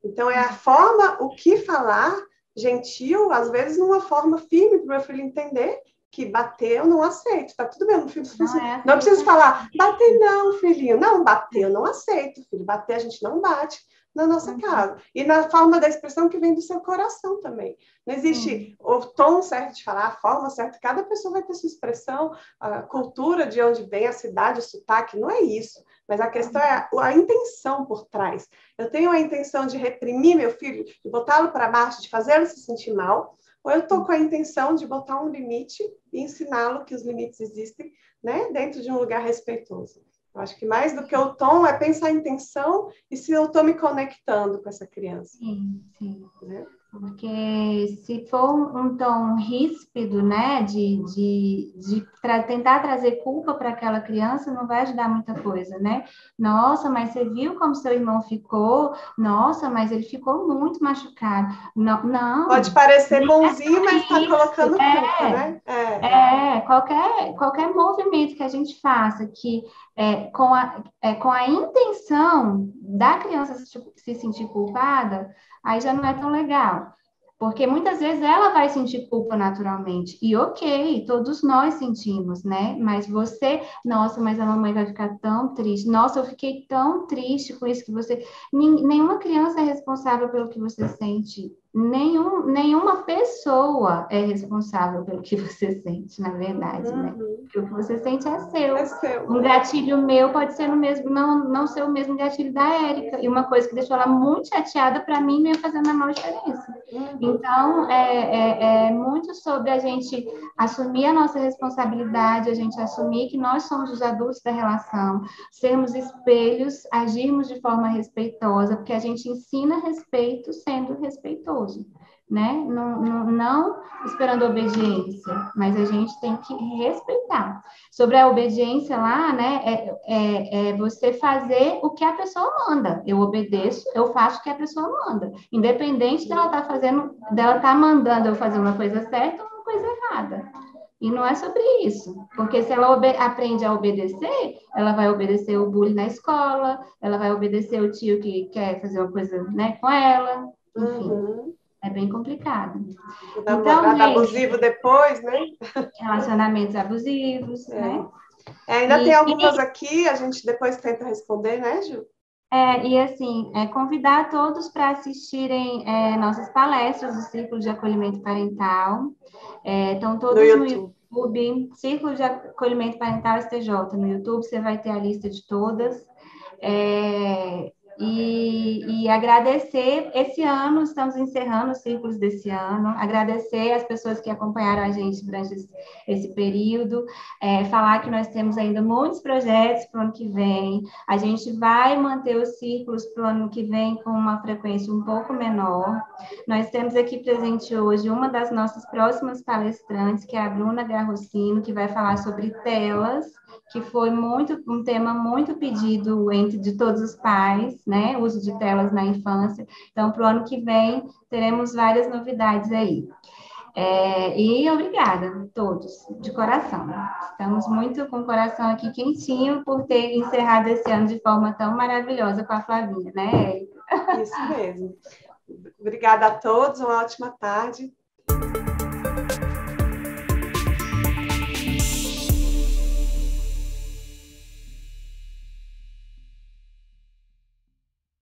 Então é a forma, o que falar gentil, às vezes numa forma firme para o meu filho entender que bater eu não aceito, tá tudo bem, não, filho. não, preciso, é não preciso assim, falar, né? bater não, filhinho, não, bater eu não aceito, filho, bater a gente não bate, na nossa uhum. casa. E na forma da expressão que vem do seu coração também. Não existe uhum. o tom certo de falar, a forma certa. Cada pessoa vai ter sua expressão, a cultura de onde vem, a cidade, o sotaque. Não é isso. Mas a questão é a, a intenção por trás. Eu tenho a intenção de reprimir meu filho, de botá-lo para baixo, de fazê-lo se sentir mal. Ou eu estou com a intenção de botar um limite e ensiná-lo que os limites existem né, dentro de um lugar respeitoso. Eu acho que mais do que o tom é pensar a intenção e se eu estou me conectando com essa criança. Sim, sim. Né? Porque se for um tom ríspido, né, de, de, de tra tentar trazer culpa para aquela criança, não vai ajudar muita coisa, né? Nossa, mas você viu como seu irmão ficou? Nossa, mas ele ficou muito machucado. Não, não. Pode parecer é bonzinho, é mas está colocando é, culpa, né? É. é, qualquer, qualquer movimento que a gente faça que é, com a é, com a intenção da criança tipo, se sentir culpada, aí já não é tão legal. Porque muitas vezes ela vai sentir culpa naturalmente. E ok, todos nós sentimos, né? Mas você, nossa, mas a mamãe vai ficar tão triste. Nossa, eu fiquei tão triste com isso que você. Nenhuma criança é responsável pelo que você sente nenhum, nenhuma pessoa é responsável pelo que você sente, na verdade, né? uhum. né? o que você sente é seu. É seu. Um gatilho meu pode ser o mesmo, não, não ser o mesmo gatilho da Érica. E uma coisa que deixou ela muito chateada, para mim, não ia fazer a menor diferença. Uhum. Então, é, é, é muito sobre a gente assumir a nossa responsabilidade, a gente assumir que nós somos os adultos da relação, sermos espelhos, agirmos de forma respeitosa, porque a gente ensina respeito sendo respeitoso religioso, né? Não, não, não, esperando obediência, mas a gente tem que respeitar. Sobre a obediência lá, né? É, é, é, você fazer o que a pessoa manda. Eu obedeço, eu faço o que a pessoa manda, independente dela estar tá fazendo, dela tá mandando eu fazer uma coisa certa ou uma coisa errada. E não é sobre isso, porque se ela aprende a obedecer, ela vai obedecer o bullying na escola, ela vai obedecer o tio que quer fazer uma coisa né, com ela, enfim. Uhum. É bem complicado. Tá então, gente, abusivo depois, né? Relacionamentos abusivos, é. né? É, ainda e, tem algumas e... aqui, a gente depois tenta responder, né, Ju? É, e assim, é, convidar todos para assistirem é, nossas palestras do Círculo de Acolhimento Parental. É, estão todos no YouTube. no YouTube. Círculo de Acolhimento Parental STJ no YouTube, você vai ter a lista de todas. É, Tá tá e, tá e, agradecer esse ano, estamos encerrando os círculos desse ano, agradecer as pessoas que acompanharam a gente durante esse, esse período, é, falar que nós temos ainda muitos projetos para o ano que vem, a gente vai manter os círculos para o ano que vem com uma frequência um pouco menor. Nós temos aqui presente hoje uma das nossas próximas palestrantes, que é a Bruna Garrocino, que vai falar sobre telas que foi muito um tema muito pedido entre de todos os pais, né? Uso de telas na infância. Então, para o ano que vem teremos várias novidades aí. É, e obrigada a todos, de coração. Estamos muito com o coração aqui quentinho por ter encerrado esse ano de forma tão maravilhosa com a Flavinha, né, Isso mesmo. Obrigada a todos, uma ótima tarde.